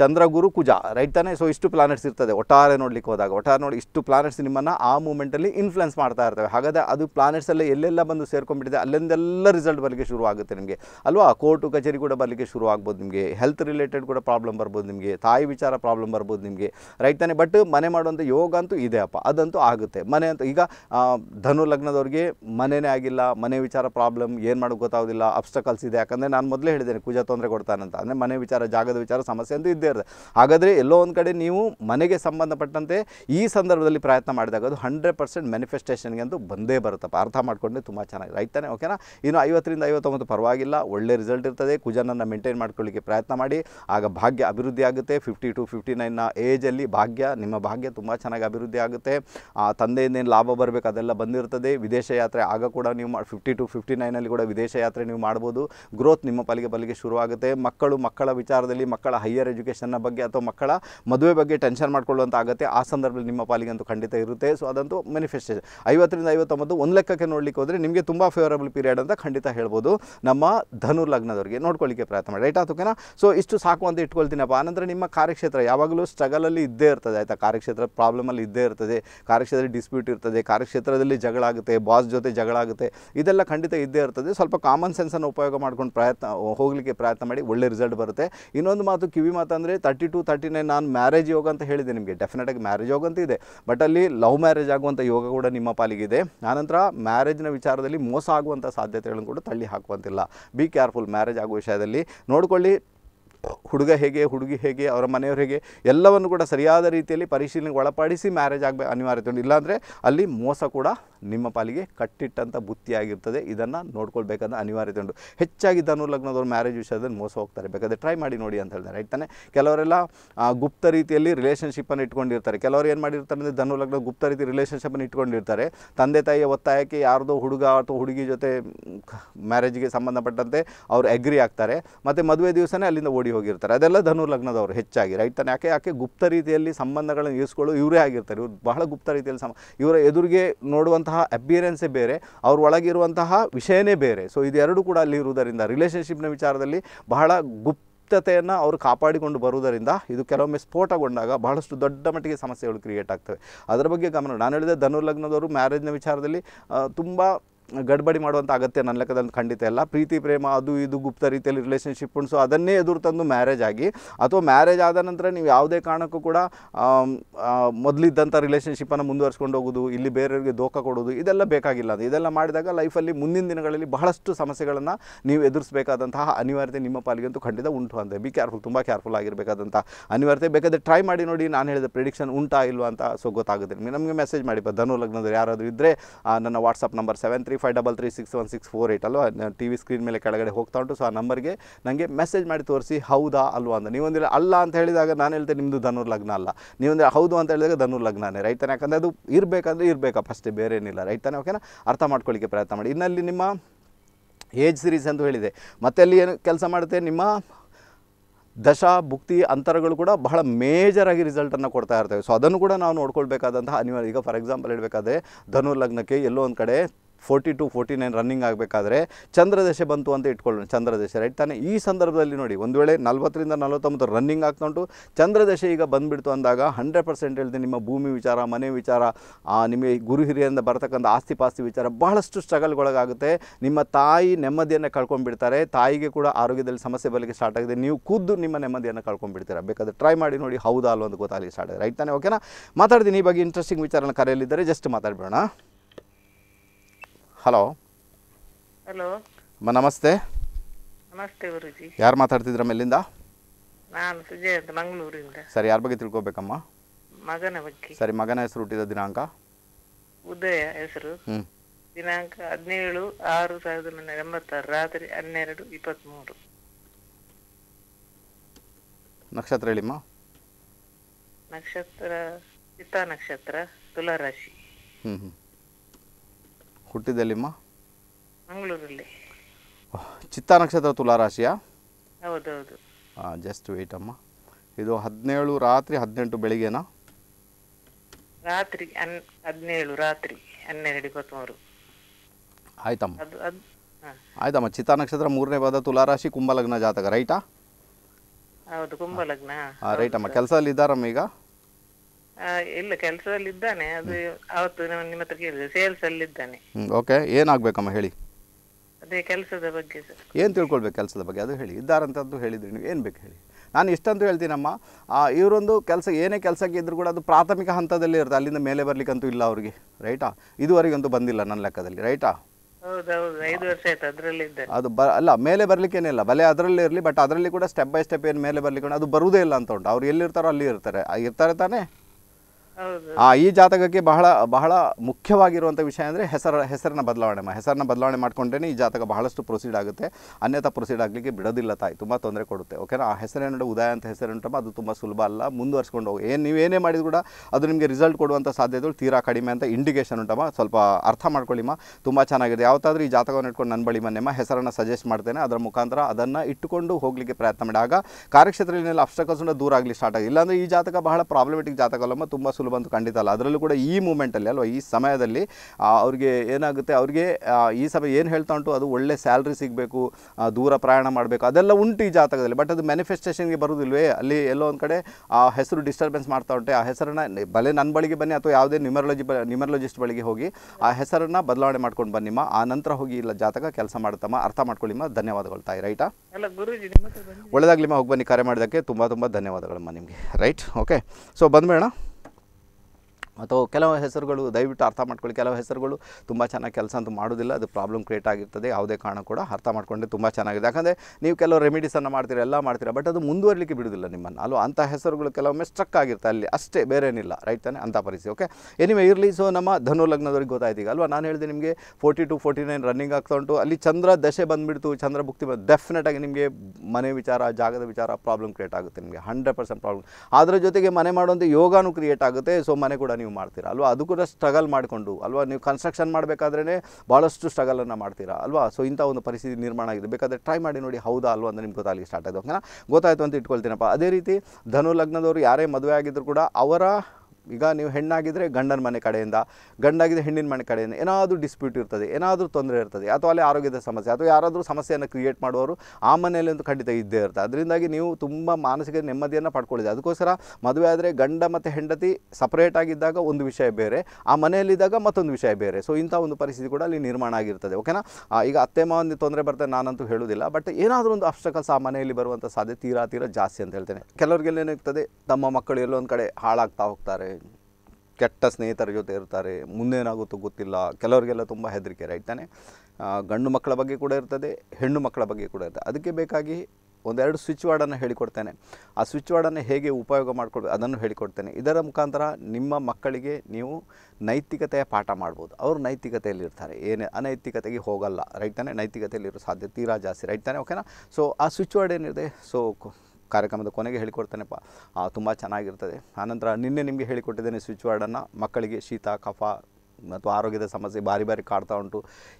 ಚಂದ್ರಗುರು ಕುಜ ರೈಟ್ ತಾನೇ ಸೊ ಇಷ್ಟು ಪ್ಲಾನೆಟ್ಸ್ ಇರ್ತದೆ ಒಟ್ಟಾರೆ ನೋಡ್ಲಿಕ್ಕೆ ಹೋದಾಗ ಒಟ್ಟಾರೆ ನೋಡಿ ಇಷ್ಟು ಪ್ಲಾನೆಟ್ಸ್ ನಿಮ್ಮನ್ನು ಆ ಮೂಮೆಂಟಲ್ಲಿ ಇನ್ಫ್ಲುಯೆನ್ಸ್ ಮಾಡ್ತಾ ಇರ್ತವೆ ಹಾಗಾದರೆ ಅದು ಪ್ಲಾನೆಟ್ಸಲ್ಲಿ ಎಲ್ಲೆಲ್ಲ ಬಂದು ಸೇರ್ಕೊಂಡ್ಬಿಟ್ಟಿದೆ ಅಲ್ಲಿಂದೆಲ್ಲ ರಿಸಲ್ಟ್ ಬರಲಿಕ್ಕೆ ಶುರು ಆಗುತ್ತೆ ನಿಮಗೆ ಅಲ್ವಾ ಕೋರ್ಟು ಕಚೇರಿ ಕೂಡ ಬರಲಿಕ್ಕೆ ಶುರು ಆಗ್ಬೋದು ನಿಮಗೆ ಹೆಲ್ತ್ ರಿಲೇಟೆಡ್ ಕೂಡ ಪ್ರಾಬ್ಲಮ್ ಬರ್ಬೋದು ನಿಮಗೆ ತಾಯಿ ವಿಚಾರ ಪ್ರಾಬ್ಲಮ್ ಬರ್ಬೋದು ನಿಮಗೆ ರೈಟ್ ತಾನೇ ಬಟ್ ಮನೆ ಮಾಡುವಂಥ ಯೋಗ ಅಂತೂ ಇದೆ ಅಪ್ಪ ಅದಂತೂ ಆಗುತ್ತೆ ಮನೆ ಅಂತ ಈಗ ಧನು ಲಗ್ನದವ್ರಿಗೆ ಮನೆಯೇ ಆಗಿಲ್ಲ ಮನೆ ವಿಚಾರ ಪ್ರಾಬ್ಲಮ್ ಏನು ಮಾಡೋಕ್ಕೆ ಗೊತ್ತಾಗೋದಿಲ್ಲ ಅಬ್ಸ್ಟಕಲ್ಸ್ ಇದೆ ಯಾಕಂದರೆ ನಾನು ಮೊದಲೇ ಹೇಳಿದ್ದೇನೆ ಕುಜ ತೊಂದರೆ ಕೊಡ್ತಾನಂತ ಅಂದರೆ ಮನೆ ವಿಚಾರ ಜಾಗದ ವಿಚಾರ ಸಮಸ್ಯೆ ಅಂತೂ ಇದ್ದೇ ಇದ್ದೇ ಇರುತ್ತೆ ಹಾಗಾದರೆ ಎಲ್ಲೋ ಒಂದು ಕಡೆ ನೀವು ಮನೆಗೆ ಸಂಬಂಧಪಟ್ಟಂತೆ ಈ ಸಂದರ್ಭದಲ್ಲಿ ಪ್ರಯತ್ನ ಮಾಡಿದಾಗ ಅದು ಹಂಡ್ರೆಡ್ ಪರ್ಸೆಂಟ್ ಮ್ಯಾನಿಫೆಸ್ಟೇಷನ್ಗೆ ಅಂತೂ ಬಂದೇ ಬರುತ್ತಪ್ಪ ಅರ್ಥ ಮಾಡಿಕೊಂಡ್ರೆ ತುಂಬ ಚೆನ್ನಾಗಿ ರೈತನೇ ಓಕೆನಾ ಇನ್ನು ಐವತ್ತರಿಂದ ಐವತ್ತೊಂಬತ್ತು ಪರವಾಗಿಲ್ಲ ಒಳ್ಳೆ ರಿಸಲ್ಟ್ ಇರ್ತದೆ ಕುಜನನ್ನು ಮೇಂಟೈನ್ ಮಾಡ್ಕೊಳ್ಳಿಕ್ಕೆ ಪ್ರಯತ್ನ ಮಾಡಿ ಆಗ ಭಾಗ್ಯ ಅಭಿವೃದ್ಧಿ ಆಗುತ್ತೆ ಫಿಫ್ಟಿ ಟು ಫಿಫ್ಟಿ ನೈನ್ನ ಏಜಲ್ಲಿ ಭಾಗ್ಯ ನಿಮ್ಮ ಭಾಗ್ಯ ತುಂಬ ಚೆನ್ನಾಗಿ ಅಭಿವೃದ್ಧಿ ಆಗುತ್ತೆ ಆ ತಂದೆಯಿಂದ ಏನು ಲಾಭ ಬರಬೇಕು ಅದೆಲ್ಲ ಬಂದಿರ್ತದೆ ವಿದೇಶ ಯಾತ್ರೆ ಆಗ ಕೂಡ ನೀವು ಫಿಫ್ಟಿ ಟು ಫಿಫ್ಟಿ ನೈನಲ್ಲಿ ಕೂಡ ವಿದೇಶ ಯಾತ್ರೆ ನೀವು ಮಾಡ್ಬೋದು ಗ್ರೋತ್ ನಿಮ್ಮ ಪಲಿಗೆ ಪಲಿಗೆ ಶುರುವಾಗುತ್ತೆ ಮಕ್ಕಳು ಮಕ್ಕಳ ವಿಚಾರದಲ್ಲಿ ಮಕ್ಕಳ ಹೈಯರ್ ಎಜುಕೇಷನ್ ಎಜುಕೇಷನ್ನ ಬಗ್ಗೆ ಅಥವಾ ಮಕ್ಕಳ ಮದುವೆ ಬಗ್ಗೆ ಟೆನ್ಷನ್ ಮಾಡ್ಕೊಳ್ಳುವಂಥ ಆಗುತ್ತೆ ಆ ಸಂದರ್ಭದಲ್ಲಿ ನಿಮ್ಮ ಪಾಲಿಗಂತೂ ಖಂಡಿತ ಇರುತ್ತೆ ಸೊ ಅದಂತೂ ಮ್ಯಾನಿಫೆಸ್ಟೇಷನ್ ಐವತ್ತರಿಂದ ಐವತ್ತೊಂಬತ್ತು ಒಂದು ಲೆಕ್ಕಕ್ಕೆ ನೋಡಲಿಕ್ಕೆ ಹೋದರೆ ನಿಮಗೆ ತುಂಬ ಫೇವರಬಲ್ ಪೀರಿಯಡ್ ಅಂತ ಖಂಡಿತ ಹೇಳ್ಬೋದು ನಮ್ಮ ಧನುರ್ ಲಗ್ನದವರಿಗೆ ನೋಡ್ಕೊಳ್ಳಿಕ್ಕೆ ಪ್ರಯತ್ನ ಮಾಡಿ ರೈಟ್ ಆತುಕೆನ ಸೊ ಇಷ್ಟು ಸಾಕು ಅಂತ ಇಟ್ಕೊಳ್ತೀನಪ್ಪ ಆನಂತರ ನಿಮ್ಮ ಕಾರ್ಯಕ್ಷೇತ್ರ ಯಾವಾಗಲೂ ಸ್ಟ್ರಗಲಲ್ಲಿ ಇದ್ದೇ ಇರ್ತದೆ ಆಯಿತಾ ಕಾರ್ಯಕ್ಷೇತ್ರ ಪ್ರಾಬ್ಲಮಲ್ಲಿ ಇದ್ದೇ ಇರ್ತದೆ ಕಾರ್ಯಕ್ಷೇತ್ರದಲ್ಲಿ ಡಿಸ್ಪ್ಯೂಟ್ ಇರ್ತದೆ ಕಾರ್ಯಕ್ಷೇತ್ರದಲ್ಲಿ ಜಗಳಾಗುತ್ತೆ ಬಾಸ್ ಜೊತೆ ಜಗಳಾಗುತ್ತೆ ಇದೆಲ್ಲ ಖಂಡಿತ ಇದ್ದೇ ಇರ್ತದೆ ಸ್ವಲ್ಪ ಕಾಮನ್ ಸೆನ್ಸನ್ನು ಉಪಯೋಗ ಮಾಡ್ಕೊಂಡು ಪ್ರಯತ್ನ ಹೋಗಲಿಕ್ಕೆ ಪ್ರಯತ್ನ ಮಾಡಿ ಒಳ್ಳೆ ರಿಸಲ್ಟ್ ಬರುತ್ತೆ ಇನ್ನೊಂದು ಮಾತು ಕಿವಿ ಮಾತು ಅಂದರೆ ತರ್ಟಿ ಟು ತರ್ಟಿ ನೈನ್ ನಾನು ಮ್ಯಾರೇಜ್ ಯೋಗ ಅಂತ ಹೇಳಿದೆ ನಿಮಗೆ ಡೆಫಿನೆಟಾಗಿ ಮ್ಯಾರೇಜ್ ಯೋಗ ಅಂತ ಇದೆ ಬಟ್ ಅಲ್ಲಿ ಲವ್ ಮ್ಯಾರೇಜ್ ಆಗುವಂಥ ಯೋಗ ಕೂಡ ನಿಮ್ಮ ಪಾಲಿಗಿದೆ ಆನಂತರ ಮ್ಯಾರೇಜ್ನ ವಿಚಾರದಲ್ಲಿ ಮೋಸ ಆಗುವಂಥ ಸಾಧ್ಯತೆಗಳನ್ನು ಕೂಡ ತಳ್ಳಿ ಹಾಕುವಂತಿಲ್ಲ ಬಿ ಕೇರ್ಫುಲ್ ಮ್ಯಾರೇಜ್ ಆಗುವ ವಿಷಯದಲ್ಲಿ ನೋಡ್ಕೊಳ್ಳಿ ಹುಡುಗ ಹೇಗೆ ಹುಡುಗಿ ಹೇಗೆ ಅವರ ಮನೆಯವರು ಹೇಗೆ ಎಲ್ಲವನ್ನು ಕೂಡ ಸರಿಯಾದ ರೀತಿಯಲ್ಲಿ ಪರಿಶೀಲನೆಗೆ ಒಳಪಡಿಸಿ ಮ್ಯಾರೇಜ್ ಆಗಬೇಕು ಅನಿವಾರ್ಯತೆ ಉಂಟು ಇಲ್ಲಾಂದರೆ ಅಲ್ಲಿ ಮೋಸ ಕೂಡ ನಿಮ್ಮ ಪಾಲಿಗೆ ಕಟ್ಟಿಟ್ಟಂಥ ಬುತ್ತಿಯಾಗಿರ್ತದೆ ಇದನ್ನು ನೋಡ್ಕೊಳ್ಬೇಕಂತ ಅನಿವಾರ್ಯತೆ ಉಂಟು ಹೆಚ್ಚಾಗಿ ಧನು ಲಗ್ನದವ್ರು ಮ್ಯಾರೇಜ್ ವಿಷಯದಲ್ಲಿ ಮೋಸ ಹೋಗ್ತಾರೆ ಬೇಕಾದರೆ ಟ್ರೈ ಮಾಡಿ ನೋಡಿ ಅಂತ ಹೇಳ್ತಾರೆ ರೈಟ್ ತಾನೆ ಕೆಲವರೆಲ್ಲ ಗುಪ್ತ ರೀತಿಯಲ್ಲಿ ರಿಲೇಷನ್ಶಿಪ್ಪನ್ನು ಇಟ್ಕೊಂಡಿರ್ತಾರೆ ಕೆಲವರು ಏನು ಮಾಡಿರ್ತಾರೆ ಅಂದರೆ ಧನು ಲಗ್ನ ಗುಪ್ತ ರೀತಿ ರಿಲೇಷನ್ಶಿಪ್ಪನ್ನು ಇಟ್ಕೊಂಡಿರ್ತಾರೆ ತಂದೆ ತಾಯಿಯ ಒತ್ತಾಯಕ್ಕೆ ಯಾರ್ದೋ ಹುಡುಗ ಅಥವಾ ಹುಡುಗಿ ಜೊತೆ ಮ್ಯಾರೇಜ್ಗೆ ಸಂಬಂಧಪಟ್ಟಂತೆ ಅವ್ರು ಅಗ್ರಿ ಆಗ್ತಾರೆ ಮತ್ತು ಮದುವೆ ದಿವಸನೇ ಅಲ್ಲಿಂದ ಓಡಿ ಹೋಗಿರ್ತಾರೆ ಅದೆಲ್ಲ ಧನು ಲಗ್ನದವರು ಹೆಚ್ಚಾಗಿ ರೈಟ್ ತಾನೆ ಯಾಕೆ ಯಾಕೆ ಗುಪ್ತ ರೀತಿಯಲ್ಲಿ ಸಂಬಂಧಗಳನ್ನು ಇರಿಸ್ಕೊಳ್ಳೋ ಇವರೇ ಆಗಿರ್ತಾರೆ ಇವರು ಬಹಳ ಗುಪ್ತ ರೀತಿಯಲ್ಲಿ ಸಮ ಇವರ ಎದುರಿಗೆ ನೋಡುವಂತಹ ಅಪಿಯರೆನ್ಸೇ ಬೇರೆ ಅವ್ರ ಒಳಗಿರುವಂತಹ ವಿಷಯನೇ ಬೇರೆ ಸೊ ಇದೆರಡು ಕೂಡ ಅಲ್ಲಿ ಇರುವುದರಿಂದ ರಿಲೇಷನ್ಶಿಪ್ನ ವಿಚಾರದಲ್ಲಿ ಬಹಳ ಗುಪ್ತತೆಯನ್ನು ಅವರು ಕಾಪಾಡಿಕೊಂಡು ಬರುವುದರಿಂದ ಇದು ಕೆಲವೊಮ್ಮೆ ಸ್ಫೋಟಗೊಂಡಾಗ ಬಹಳಷ್ಟು ದೊಡ್ಡ ಮಟ್ಟಿಗೆ ಸಮಸ್ಯೆಗಳು ಕ್ರಿಯೇಟ್ ಆಗ್ತವೆ ಅದರ ಬಗ್ಗೆ ಗಮನ ನಾನು ಹೇಳಿದೆ ಧನುರ್ಲಗ್ನದವರು ಮ್ಯಾರೇಜ್ನ ವಿಚಾರದಲ್ಲಿ ತುಂಬ ಗಡ್ಬಡಿ ಮಾಡುವಂಥ ಅಗತ್ಯ ನನ್ನ ಲೆಕ್ಕದಲ್ಲಿ ಖಂಡಿತ ಇಲ್ಲ ಪ್ರೀತಿ ಪ್ರೇಮ ಅದು ಇದು ಗುಪ್ತ ರೀತಿಯಲ್ಲಿ ರಿಲೇಷನ್ಶಿಪ್ ಉಂಟು ಅದನ್ನೇ ಎದುರು ತಂದು ಮ್ಯಾರೇಜ್ ಆಗಿ ಅಥವಾ ಮ್ಯಾರೇಜ್ ಆದ ನಂತರ ನೀವು ಯಾವುದೇ ಕಾರಣಕ್ಕೂ ಕೂಡ ಮೊದಲಿದ್ದಂಥ ರಿಲೇಷನ್ಶಿಪ್ಪನ್ನು ಮುಂದುವರ್ಸ್ಕೊಂಡು ಹೋಗೋದು ಇಲ್ಲಿ ಬೇರೆಯವರಿಗೆ ದೋಖ ಕೊಡೋದು ಇದೆಲ್ಲ ಬೇಕಾಗಿಲ್ಲ ಅದು ಇದೆಲ್ಲ ಮಾಡಿದಾಗ ಲೈಫಲ್ಲಿ ಮುಂದಿನ ದಿನಗಳಲ್ಲಿ ಬಹಳಷ್ಟು ಸಮಸ್ಯೆಗಳನ್ನು ನೀವು ಎದುರಿಸಬೇಕಾದಂತಹ ಅನಿವಾರ್ಯತೆ ನಿಮ್ಮ ಪಾಲಿಗೆ ಖಂಡಿತ ಉಂಟು ಅಂತ ಬಿ ಕೇರ್ಫುಲ್ ತುಂಬ ಕೇರ್ಫುಲ್ ಆಗಿರಬೇಕಾದಂಥ ಅನಿವಾರ್ಯತೆ ಬೇಕಾದರೆ ಟ್ರೈ ಮಾಡಿ ನೋಡಿ ನಾನು ಹೇಳಿದ ಪ್ರಿಡಿಕ್ಷನ್ ಉಂಟಾ ಇಲ್ವಾ ಅಂತ ಸೊ ಗೊತ್ತಾಗುತ್ತೆ ನಿಮಗೆ ನಮಗೆ ಮೆಸೇಜ್ ಮಾಡಿ ಧನು ಲಗ್ನದವರು ಯಾರಾದರೂ ಇದ್ದರೆ ನನ್ನ WhatsApp number seven three five double three six one six four eight ಅಲ್ವಾ ಟಿ ವಿ ಸ್ಕ್ರೀನ್ ಮೇಲೆ ಕೆಳಗಡೆ ಹೋಗ್ತಾ ಉಂಟು ಸೊ ಆ ನಂಬರ್ಗೆ ನನಗೆ ಮೆಸೇಜ್ ಮಾಡಿ ತೋರಿಸಿ ಹೌದಾ ಅಲ್ವಾ ಅಂತ ನೀವೊಂದಿಲ್ಲ ಅಲ್ಲ ಅಂತ ಹೇಳಿದಾಗ ನಾನು ಹೇಳ್ತೇನೆ ನಿಮ್ಮದು ಧನುರ್ ಲಗ್ನ ಅಲ್ಲ ನೀವೊಂದಿಲ್ಲ ಹೌದು ಅಂತ ಹೇಳಿದಾಗ ಧನುರ್ ಲಗ್ನನೇ ರೈಟ್ ಯಾಕಂದರೆ ಅದು ಇರಬೇಕಂದ್ರೆ ಇರಬೇಕಾ ಫಸ್ಟ್ ಬೇರೆ ಏನಿಲ್ಲ ರೈತನೇ ಓಕೆನಾ ಅರ್ಥ ಮಾಡ್ಕೊಳ್ಳಿಕ್ಕೆ ಪ್ರಯತ್ನ ಮಾಡಿ ಇನ್ನಲ್ಲಿ ನಿಮ್ಮ ಏಜ್ ಸಿರೀಸ್ ಅಂತ ಹೇಳಿದೆ ಮತ್ತೆ ಅಲ್ಲಿ ಏನು ಕೆಲಸ ಮಾಡುತ್ತೆ ನಿಮ್ಮ ದಶಾ ಭುಕ್ತಿ ಅಂತರಗಳು ಕೂಡ ಬಹಳ ಮೇಜರಾಗಿ ರಿಸಲ್ಟನ್ನು ಕೊಡ್ತಾ ಇರ್ತವೆ ಸೊ ಅದನ್ನು ಕೂಡ ನಾವು ನೋಡ್ಕೊಳ್ಬೇಕಾದಂತಹ ಅನಿವಾರ್ಯ ಈಗ ಫಾರ್ ಎಕ್ಸಾಂಪಲ್ ಹೇಳಬೇಕಾದ್ರೆ ಧನುರ್ಲಗ್ನಕ್ಕೆ ಲಗ್ನಕ್ಕೆ ಎಲ್ಲೋ ಒಂದು ಕಡೆ forty two forty nine running ಆಗಬೇಕಾದ್ರೆ ಚಂದ್ರದಶೆ ಬಂತು ಅಂತ ಇಟ್ಕೊಳ್ಳೋಣ ಚಂದ್ರದಶೆ ರೈಟ್ ತಾನೇ ಈ ಸಂದರ್ಭದಲ್ಲಿ ನೋಡಿ ಒಂದು ವೇಳೆ ನಲ್ವತ್ತರಿಂದ ನಲವತ್ತೊಂಬತ್ತು ರನ್ನಿಂಗ್ ಹಾಕ್ಕೊಂಡು ಉಂಟು ಚಂದ್ರದಶೆ ಈಗ ಬಂದುಬಿಡ್ತು ಅಂದಾಗ ಹಂಡ್ರೆಡ್ ಪರ್ಸೆಂಟ್ ಹೇಳಿದೆ ನಿಮ್ಮ ಭೂಮಿ ವಿಚಾರ ಮನೆ ವಿಚಾರ ನಿಮಗೆ ಗುರು ಹಿರಿಯರಿಂದ ಬರ್ತಕ್ಕಂಥ ಆಸ್ತಿ ಪಾಸ್ತಿ ವಿಚಾರ ಬಹಳಷ್ಟು ಸ್ಟ್ರಗಲ್ಗೊಳಗಾಗುತ್ತೆ ನಿಮ್ಮ ತಾಯಿ ನೆಮ್ಮದಿಯನ್ನು ಕಳ್ಕೊಂಡ್ಬಿಡ್ತಾರೆ ತಾಯಿಗೆ ಕೂಡ ಆರೋಗ್ಯದಲ್ಲಿ ಸಮಸ್ಯೆ ಬರಲಿಕ್ಕೆ ಸ್ಟಾರ್ಟ್ ಆಗಿದೆ ನೀವು ಖುದ್ದು ನಿಮ್ಮ ನೆಮ್ಮದಿಯನ್ನು ಕಳ್ಕೊಂಡ್ಬಿಡ್ತೀರಾ ಬೇಕಾದ್ರೆ ಟ್ರೈ ಮಾಡಿ ನೋಡಿ ಹೌದಾ ಅಲ್ಲೊಂದು ಗೊತ್ತಾಗಲಿ ಗೊತ್ತಾಗಲಿಕ್ಕೆ ಸ್ಟಾರ್ಟ್ ಆಗಿದೆ ರೈಟ್ ತಾನೆ ಓಕೆನಾ ಮಾತಾಡ್ತೀನಿ ಈ ಬಗ್ಗೆ ಇಂಟ್ರೆಸ್ಟಿಂಗ್ ವಿಚಾರನ ಕರೆಯಲಿದ್ದಾರೆ ಜಸ್ಟ್ ಮಾತಾಡ್ಬೇಡ ಹಲೋ ಹಲೋ ಅಮ್ಮ ನಮಸ್ತೆ ನಮಸ್ತೆ ಗುರುಜಿ ಯಾರು ಮಾತಾಡ್ತಿದ್ರ ಮೇಲಿಂದ ನಾನು ಸುಜಯ ಅಂತ ಮಂಗಳೂರಿಂದ ಸರಿ ಯಾರ ಬಗ್ಗೆ ತಿಳ್ಕೊಬೇಕಮ್ಮ ಮಗನ ಬಗ್ಗೆ ಸರಿ ಮಗನ ಹೆಸರು ಹುಟ್ಟಿದ ದಿನಾಂಕ ಉದಯ ಹೆಸರು ದಿನಾಂಕ ಹದಿನೇಳು ಆರು ಸಾವಿರದ ಒಂಬೈನೂರ ಎಂಬತ್ತಾರು ರಾತ್ರಿ ಹನ್ನೆರಡು ಇಪ್ಪತ್ತ್ಮೂರು ನಕ್ಷತ್ರ ಹೇಳಿಮ್ಮ ನಕ್ಷತ್ರ ಚಿತ್ತ ನಕ್ಷತ್ರ ತುಲಾ ರಾಶಿ ಹ್ಞೂ ಹ್ಞೂ ಹುಟ್ಟಿದೆಲ್ಲಿಮ್ಮ ಮಂಗಳೂರಲ್ಲಿ ಚಿತ್ತ ನಕ್ಷತ್ರ ತುಲಾರಾಶಿಯಾ ಹೌದೌದು ಹಾಂ ಜಸ್ಟ್ ವೆಯ್ಟ್ ಅಮ್ಮ ಇದು ಹದಿನೇಳು ರಾತ್ರಿ ಹದಿನೆಂಟು ಬೆಳಿಗ್ಗೆನಾ ರಾತ್ರಿ ಹನ್ ಹದಿನೇಳು ರಾತ್ರಿ ಹನ್ನೆರಡು ಇಪ್ಪತ್ತ್ಮೂರು ಆಯ್ತಮ್ಮ ಅದು ಆಯ್ತಮ್ಮ ಚಿತ್ತ ನಕ್ಷತ್ರ ಮೂರನೇ ಪದ ತುಲಾರಾಶಿ ಕುಂಭಲಗ್ನ ಜಾತಕ ರೈಟಾ ಹೌದು ಕುಂಭಲಗ್ನ ಹಾಂ ರೈಟಮ್ಮ ಕೆಲಸದಲ್ಲಿ ಇದ್ದಾರಮ್ಮ ಈಗ ಆ, ಇಲ್ಲ ಕೆಲಸದಲ್ಲಿ ಇದ್ದಾನೆ ಅದು ಅವತ್ತು ನಿಮ್ಮ ಹತ್ರ ಕೇಳಿದೆ ಸೇಲ್ಸ್ ಅಲ್ಲಿ ಇದ್ದಾನೆ ಓಕೆ ಏನಾಗಬೇಕಮ್ಮ ಹೇಳಿ ಅದೇ ಕೆಲಸದ ಬಗ್ಗೆ ಸರ್ ಏನು ತಿಳ್ಕೊಳ್ಬೇಕು ಕೆಲಸದ ಬಗ್ಗೆ ಅದು ಹೇಳಿ ಇದ್ದಾರಂತದ್ದು ಹೇಳಿದ್ರಿ ನೀವು ಏನು ಬೇಕು ಹೇಳಿ ನಾನು ಇಷ್ಟಂತೂ ಹೇಳ್ತೀನಮ್ಮ ಆ, ಇವರೊಂದು ಕೆಲಸ ಏನೇ ಕೆಲಸಕ್ಕೆ ಇದ್ರೂ ಕೂಡ ಅದು ಪ್ರಾಥಮಿಕ ಹಂತದಲ್ಲಿ ಇರುತ್ತೆ ಅಲ್ಲಿಂದ ಮೇಲೆ ಬರ್ಲಿಕ್ಕಂತೂ ಇಲ್ಲ ಅವ್ರಿಗೆ ರೈಟಾ ಇದುವರೆಗಂತೂ ಬಂದಿಲ್ಲ ನನ್ನ ಲೆಕ್ಕದಲ್ಲಿ ರೈಟಾ ಐದು ವರ್ಷ ಆಯ್ತು ಅದು ಬ ಅಲ್ಲ ಮೇಲೆ ಇಲ್ಲ ಬಲೆ ಅದರಲ್ಲಿ ಇರಲಿ ಬಟ್ ಅದರಲ್ಲಿ ಕೂಡ ಸ್ಟೆಪ್ ಬೈ ಸ್ಟೆಪ್ ಏನು ಮೇಲೆ ಬರ್ಲಿಕ್ಕೆ ಅದು ಬರುವುದೇ ಇಲ್ಲ ಅಂತ ಉಂಟು ಅವ್ರು ಎಲ್ಲಿರ್ತಾರೋ ಅಲ್ಲಿ ಇರ್ತಾರೆ ಇರ್ತಾರೆ ತಾನೇ ಆ ಈ ಜಾತಕಕ್ಕೆ ಬಹಳ ಬಹಳ ಮುಖ್ಯವಾಗಿರುವಂಥ ವಿಷಯ ಅಂದರೆ ಹೆಸರ ಹೆಸರನ್ನ ಬದಲಾವಣೆ ಹೆಸರನ್ನ ಬದಲಾವಣೆ ಮಾಡ್ಕೊಂಡ್ರೆ ಈ ಜಾತಕ ಬಹಳಷ್ಟು ಪ್ರೊಸೀಡ್ ಆಗುತ್ತೆ ಅನ್ಯಥಾ ಪ್ರೊಸೀಡ್ ಆಗಲಿಕ್ಕೆ ಬಿಡೋದಿಲ್ಲ ತಾಯಿ ತುಂಬ ತೊಂದರೆ ಕೊಡುತ್ತೆ ಓಕೆನಾ ಆ ಹೆಸರೇನು ಉದಯ ಅಂತ ಹೆಸರು ಉಂಟಮ್ಮ ಅದು ತುಂಬ ಸುಲಭ ಅಲ್ಲ ಮುಂದುವರ್ಸ್ಕೊಂಡು ಹೋಗಿ ಏನು ನೀವೇನೇ ಮಾಡಿದ್ರು ಕೂಡ ಅದು ನಿಮಗೆ ರಿಸಲ್ಟ್ ಕೊಡುವಂಥ ಸಾಧ್ಯತೆಗಳು ತೀರಾ ಕಡಿಮೆ ಅಂತ ಇಂಡಿಕೇಷನ್ ಉಂಟಮ್ಮ ಸ್ವಲ್ಪ ಅರ್ಥ ಮಾಡ್ಕೊಳ್ಳಿಮ್ಮ ತುಂಬ ಚೆನ್ನಾಗಿದೆ ಯಾವತ್ತಾದರೂ ಈ ಜಾತಕವನ್ನು ಇಟ್ಕೊಂಡು ನನ್ನ ಬಳಿ ಮನೆಯಮ್ಮ ಹೆಸರನ್ನು ಸಜೆಸ್ಟ್ ಮಾಡ್ತೇನೆ ಅದರ ಮುಖಾಂತರ ಅದನ್ನು ಇಟ್ಟುಕೊಂಡು ಹೋಗಲಿಕ್ಕೆ ಪ್ರಯತ್ನ ಮಾಡಿ ಆಗ ಕಾರ್ಯಕ್ಷೇತ್ರದಲ್ಲಿ ಅಪ್ಸ್ಟಕಲ್ಸ್ನ ದೂರ ಆಗಲಿ ಸ್ಟಾರ್ಟ್ ಆಗಿ ಇಲ್ಲಾಂದರೆ ಈ ಜಾತಕ ಬಹಳ ಪ್ರಾಬ್ಲಮೆಟಿಕ್ ಜಾತಕ ಅಲ್ಲಮ್ಮ ತುಂಬ ಸುಲಭ ಸುಲಭ ಖಂಡಿತ ಅಲ್ಲ ಅದರಲ್ಲೂ ಕೂಡ ಈ ಮೂಮೆಂಟಲ್ಲಿ ಅಲ್ವಾ ಈ ಸಮಯದಲ್ಲಿ ಅವ್ರಿಗೆ ಏನಾಗುತ್ತೆ ಅವ್ರಿಗೆ ಈ ಸಮಯ ಏನು ಹೇಳ್ತಾ ಉಂಟು ಅದು ಒಳ್ಳೆ ಸ್ಯಾಲ್ರಿ ಸಿಗಬೇಕು ದೂರ ಪ್ರಯಾಣ ಮಾಡಬೇಕು ಅದೆಲ್ಲ ಉಂಟು ಈ ಜಾತಕದಲ್ಲಿ ಬಟ್ ಅದು ಮ್ಯಾನಿಫೆಸ್ಟೇಷನ್ಗೆ ಬರೋದಿಲ್ವೇ ಅಲ್ಲಿ ಎಲ್ಲೋ ಒಂದು ಕಡೆ ಆ ಹೆಸರು ಡಿಸ್ಟರ್ಬೆನ್ಸ್ ಮಾಡ್ತಾ ಉಂಟೆ ಆ ಹೆಸರನ್ನ ಬಲೆ ನನ್ನ ಬಳಿಗೆ ಬನ್ನಿ ಅಥವಾ ಯಾವುದೇ ನ್ಯೂಮರಾಲಜಿ ನ್ಯೂಮರಾಲಜಿಸ್ಟ್ ಬಳಿಗೆ ಹೋಗಿ ಆ ಹೆಸರನ್ನ ಬದಲಾವಣೆ ಮಾಡ್ಕೊಂಡು ಬನ್ನಿಮ್ಮ ಆ ನಂತರ ಹೋಗಿ ಇಲ್ಲ ಜಾತಕ ಕೆಲಸ ಮಾಡ್ತಮ್ಮ ಅರ್ಥ ಮಾಡ್ಕೊಳ್ಳಿಮ್ಮ ಧನ್ಯವಾದಗಳು ತಾಯಿ ರೈಟಾ ಒಳ್ಳೆದಾಗ್ಲಿಮ್ಮ ಹೋಗಿ ಬನ್ನಿ ಕರೆ ಮಾಡಿದ್ದಕ್ಕೆ ತುಂಬ ತುಂಬ ಧನ್ಯವಾದಗಳಮ್ಮ ನಿಮಗೆ ರೈಟ್ ಓಕೆ ಸೊ ಬಂದ್ಬೇಡ ಅಥವಾ ಕೆಲವು ಹೆಸರುಗಳು ದಯವಿಟ್ಟು ಅರ್ಥ ಮಾಡ್ಕೊಳ್ಳಿ ಕೆಲವು ಹೆಸರುಗಳು ತುಂಬ ಚೆನ್ನಾಗಿ ಕೆಲಸ ಅಂತೂ ಮಾಡೋದಿಲ್ಲ ಅದು ಪ್ರಾಬ್ಲಮ್ ಕ್ರಿಯೇಟ್ ಆಗಿರ್ತದೆ ಯಾವುದೇ ಕಾರಣ ಕೂಡ ಅರ್ಥ ಮಾಡ್ಕೊಂಡ್ರೆ ತುಂಬ ಚೆನ್ನಾಗಿದೆ ಯಾಕಂದರೆ ನೀವು ಕೆಲವು ರೆಮಿಡೀಸನ್ನು ಮಾಡ್ತೀರ ಎಲ್ಲ ಮಾಡ್ತೀರ ಬಟ್ ಅದು ಮುಂದುವರಲಿಕ್ಕೆ ಬಿಡೋದಿಲ್ಲ ನಿಮ್ಮನ್ನು ಅಲ್ಲೂ ಅಂಥ ಹೆಸರುಗಳು ಕೆಲವೊಮ್ಮೆ ಸ್ಟ್ರಕ್ ಆಗಿರುತ್ತೆ ಅಲ್ಲಿ ಅಷ್ಟೇ ಏನಿಲ್ಲ ರೈಟ್ ತಾನೆ ಅಂಥ ಪರಿಸ್ಥಿತಿ ಓಕೆ ಎನಿವೆ ಇರಲಿ ಸೊ ನಮ್ಮ ಧನು ಲಗ್ನದವ್ರಿಗೆ ಅಲ್ವಾ ನಾನು ಹೇಳಿದೆ ನಿಮಗೆ forty two forty nine running ಆಗ್ತಾ ಉಂಟು ಅಲ್ಲಿ ಚಂದ್ರ ದಶೆ ಬಂದುಬಿಡ್ತು ಚಂದ್ರ ಭುಕ್ತಿ ಬಂದು ಡೆಫಿನೆಟಾಗಿ ನಿಮಗೆ ಮನೆ ವಿಚಾರ ಜಾಗದ ವಿಚಾರ ಪ್ರಾಬ್ಲಮ್ ಕ್ರಿಯೇಟ್ ಆಗುತ್ತೆ ನಿಮಗೆ ಹಂಡ್ರೆಡ್ ಪರ್ಸೆಂಟ್ ಪ್ರಾಬ್ಲಮ್ ಅದರ ಜೊತೆಗೆ ಮನೆ ಮಾಡುವಂಥ ಯೋಗಾನೂ ಕ್ರಿಯೇಟ್ ಆಗುತ್ತೆ ಸೊ ಮನೆ ಕೂಡ ನೀವು ಮಾಡ್ತೀರಾ ಅಲ್ವಾ ಅದು ಕೂಡ ಸ್ಟ್ರಗಲ್ ಮಾಡಿಕೊಂಡು ಅಲ್ವಾ ನೀವು ಕನ್ಸ್ಟ್ರಕ್ಷನ್ ಮಾಡಬೇಕಾದ್ರೆ ಭಾಳಷ್ಟು ಸ್ಟ್ರಗಲನ್ನು ಮಾಡ್ತೀರಾ ಅಲ್ವಾ ಸೊ ಇಂಥ ಒಂದು ಪರಿಸ್ಥಿತಿ ನಿರ್ಮಾಣ ಆಗಿದೆ ಬೇಕಾದರೆ ಟ್ರೈ ಮಾಡಿ ನೋಡಿ ಹೌದಾ ಅಲ್ವಾ ಅಂತ ನಿಮ್ಗೆ ಗೊತ್ತಾಗಲಿ ಸ್ಟಾರ್ಟ್ ಆಯಿತು ಓಕೆನಾ ಗೊತ್ತಾಯಿತು ಅಂತ ಇಟ್ಕೊಳ್ತೀನಪ್ಪ ಅದೇ ರೀತಿ ಧನು ಲಗ್ನದವರು ಯಾರೇ ಮದುವೆ ಆಗಿದ್ದರೂ ಕೂಡ ಅವರ ಈಗ ನೀವು ಹೆಣ್ಣಾಗಿದ್ದರೆ ಗಂಡನ ಮನೆ ಕಡೆಯಿಂದ ಗಂಡಾಗಿದ್ದರೆ ಹೆಣ್ಣಿನ ಮನೆ ಕಡೆಯಿಂದ ಏನಾದರೂ ಡಿಸ್ಪ್ಯೂಟ್ ಇರ್ತದೆ ಏನಾದರೂ ತೊಂದರೆ ಇರ್ತದೆ ಅಥವಾ ಅಲ್ಲಿ ಆರೋಗ್ಯದ ಸಮಸ್ಯೆ ಅಥವಾ ಯಾರಾದರೂ ಸಮಸ್ಯೆಯನ್ನು ಕ್ರಿಯೇಟ್ ಮಾಡುವವರು ಆ ಮನೆಯಲ್ಲಿ ಒಂದು ಖಂಡಿತ ಇದ್ದೇ ಇರ್ತದೆ ಅದರಿಂದಾಗಿ ನೀವು ತುಂಬ ಮಾನಸಿಕ ನೆಮ್ಮದಿಯನ್ನು ಪಡ್ಕೊಳ್ಳಿದೆ ಅದಕ್ಕೋಸ್ಕರ ಮದುವೆ ಆದರೆ ಗಂಡ ಮತ್ತು ಹೆಂಡತಿ ಸಪ್ರೇಟ್ ಆಗಿದ್ದಾಗ ಒಂದು ವಿಷಯ ಬೇರೆ ಆ ಮನೆಯಲ್ಲಿದ್ದಾಗ ಮತ್ತೊಂದು ವಿಷಯ ಬೇರೆ ಸೊ ಇಂಥ ಒಂದು ಪರಿಸ್ಥಿತಿ ಕೂಡ ಅಲ್ಲಿ ನಿರ್ಮಾಣ ಆಗಿರ್ತದೆ ಓಕೆನಾ ಈಗ ಅತ್ತೆ ಮಾವನಿಗೆ ತೊಂದರೆ ಬರ್ತದೆ ನಾನಂತೂ ಹೇಳುವುದಿಲ್ಲ ಬಟ್ ಏನಾದರೂ ಒಂದು ಅಷ್ಟಕಲ್ಸ ಆ ಮನೆಯಲ್ಲಿ ಬರುವಂಥ ಸಾಧ್ಯ ತೀರಾ ತೀರಾ ಜಾಸ್ತಿ ಅಂತ ಹೇಳ್ತೇನೆ ಕೆಲವರಿಗೆಲ್ಲ ಏನಾಗ್ತದೆ ತಮ್ಮ ಮಕ್ಕಳು ಎಲ್ಲೊಂದು ಕಡೆ ಹಾಳಾಗ್ತಾ ಹೋಗ್ತಾರೆ ಕೆಟ್ಟ ಸ್ನೇಹಿತರ ಜೊತೆ ಇರ್ತಾರೆ ಮುಂದೇನಾಗುತ್ತೋ ಗೊತ್ತಿಲ್ಲ ಕೆಲವರಿಗೆಲ್ಲ ತುಂಬ ಹೆದರಿಕೆ ರೈಟ್ ತಾನೆ ಗಂಡು ಮಕ್ಕಳ ಬಗ್ಗೆ ಕೂಡ ಇರ್ತದೆ ಹೆಣ್ಣು ಮಕ್ಕಳ ಬಗ್ಗೆ ಕೂಡ ಇರ್ತದೆ ಅದಕ್ಕೆ ಬೇಕಾಗಿ ಒಂದೆರಡು ಸ್ವಿಚ್ ವಾರ್ಡನ್ನು ಹೇಳಿಕೊಡ್ತೇನೆ ಆ ಸ್ವಿಚ್ ವಾರ್ಡನ್ನು ಹೇಗೆ ಉಪಯೋಗ ಮಾಡಿಕೊಡ್ಬೇಕು ಅದನ್ನು ಹೇಳಿಕೊಡ್ತೇನೆ ಇದರ ಮುಖಾಂತರ ನಿಮ್ಮ ಮಕ್ಕಳಿಗೆ ನೀವು ನೈತಿಕತೆಯ ಪಾಠ ಮಾಡ್ಬೋದು ಅವರು ನೈತಿಕತೆಯಲ್ಲಿರ್ತಾರೆ ಏನೇ ಅನೈತಿಕತೆಗೆ ಹೋಗಲ್ಲ ರೈಟ್ ತಾನೆ ನೈತಿಕತೆಯಲ್ಲಿರೋ ಸಾಧ್ಯ ತೀರಾ ಜಾಸ್ತಿ ರೈಟ್ ತಾನೆ ಓಕೆನಾ ಸೊ ಆ ಸ್ವಿಚ್ ವಾರ್ಡ್ ಏನಿದೆ ಸೊ ಕಾರ್ಯಕ್ರಮದ ಕೊನೆಗೆ ಹೇಳಿಕೊಡ್ತೇನೆಪ್ಪ ತುಂಬ ಚೆನ್ನಾಗಿರ್ತದೆ ಆನಂತರ ನಿನ್ನೆ ನಿಮಗೆ ಹೇಳಿಕೊಟ್ಟಿದ್ದೇನೆ ಸ್ವಿಚ್ ವರ್ಡನ್ನು ಮಕ್ಕಳಿಗೆ ಶೀತ ಕಫ ಅಥವಾ ಆರೋಗ್ಯದ ಸಮಸ್ಯೆ ಬಾರಿ ಬಾರಿ ಕಾಡ್ತಾ ಉಂಟು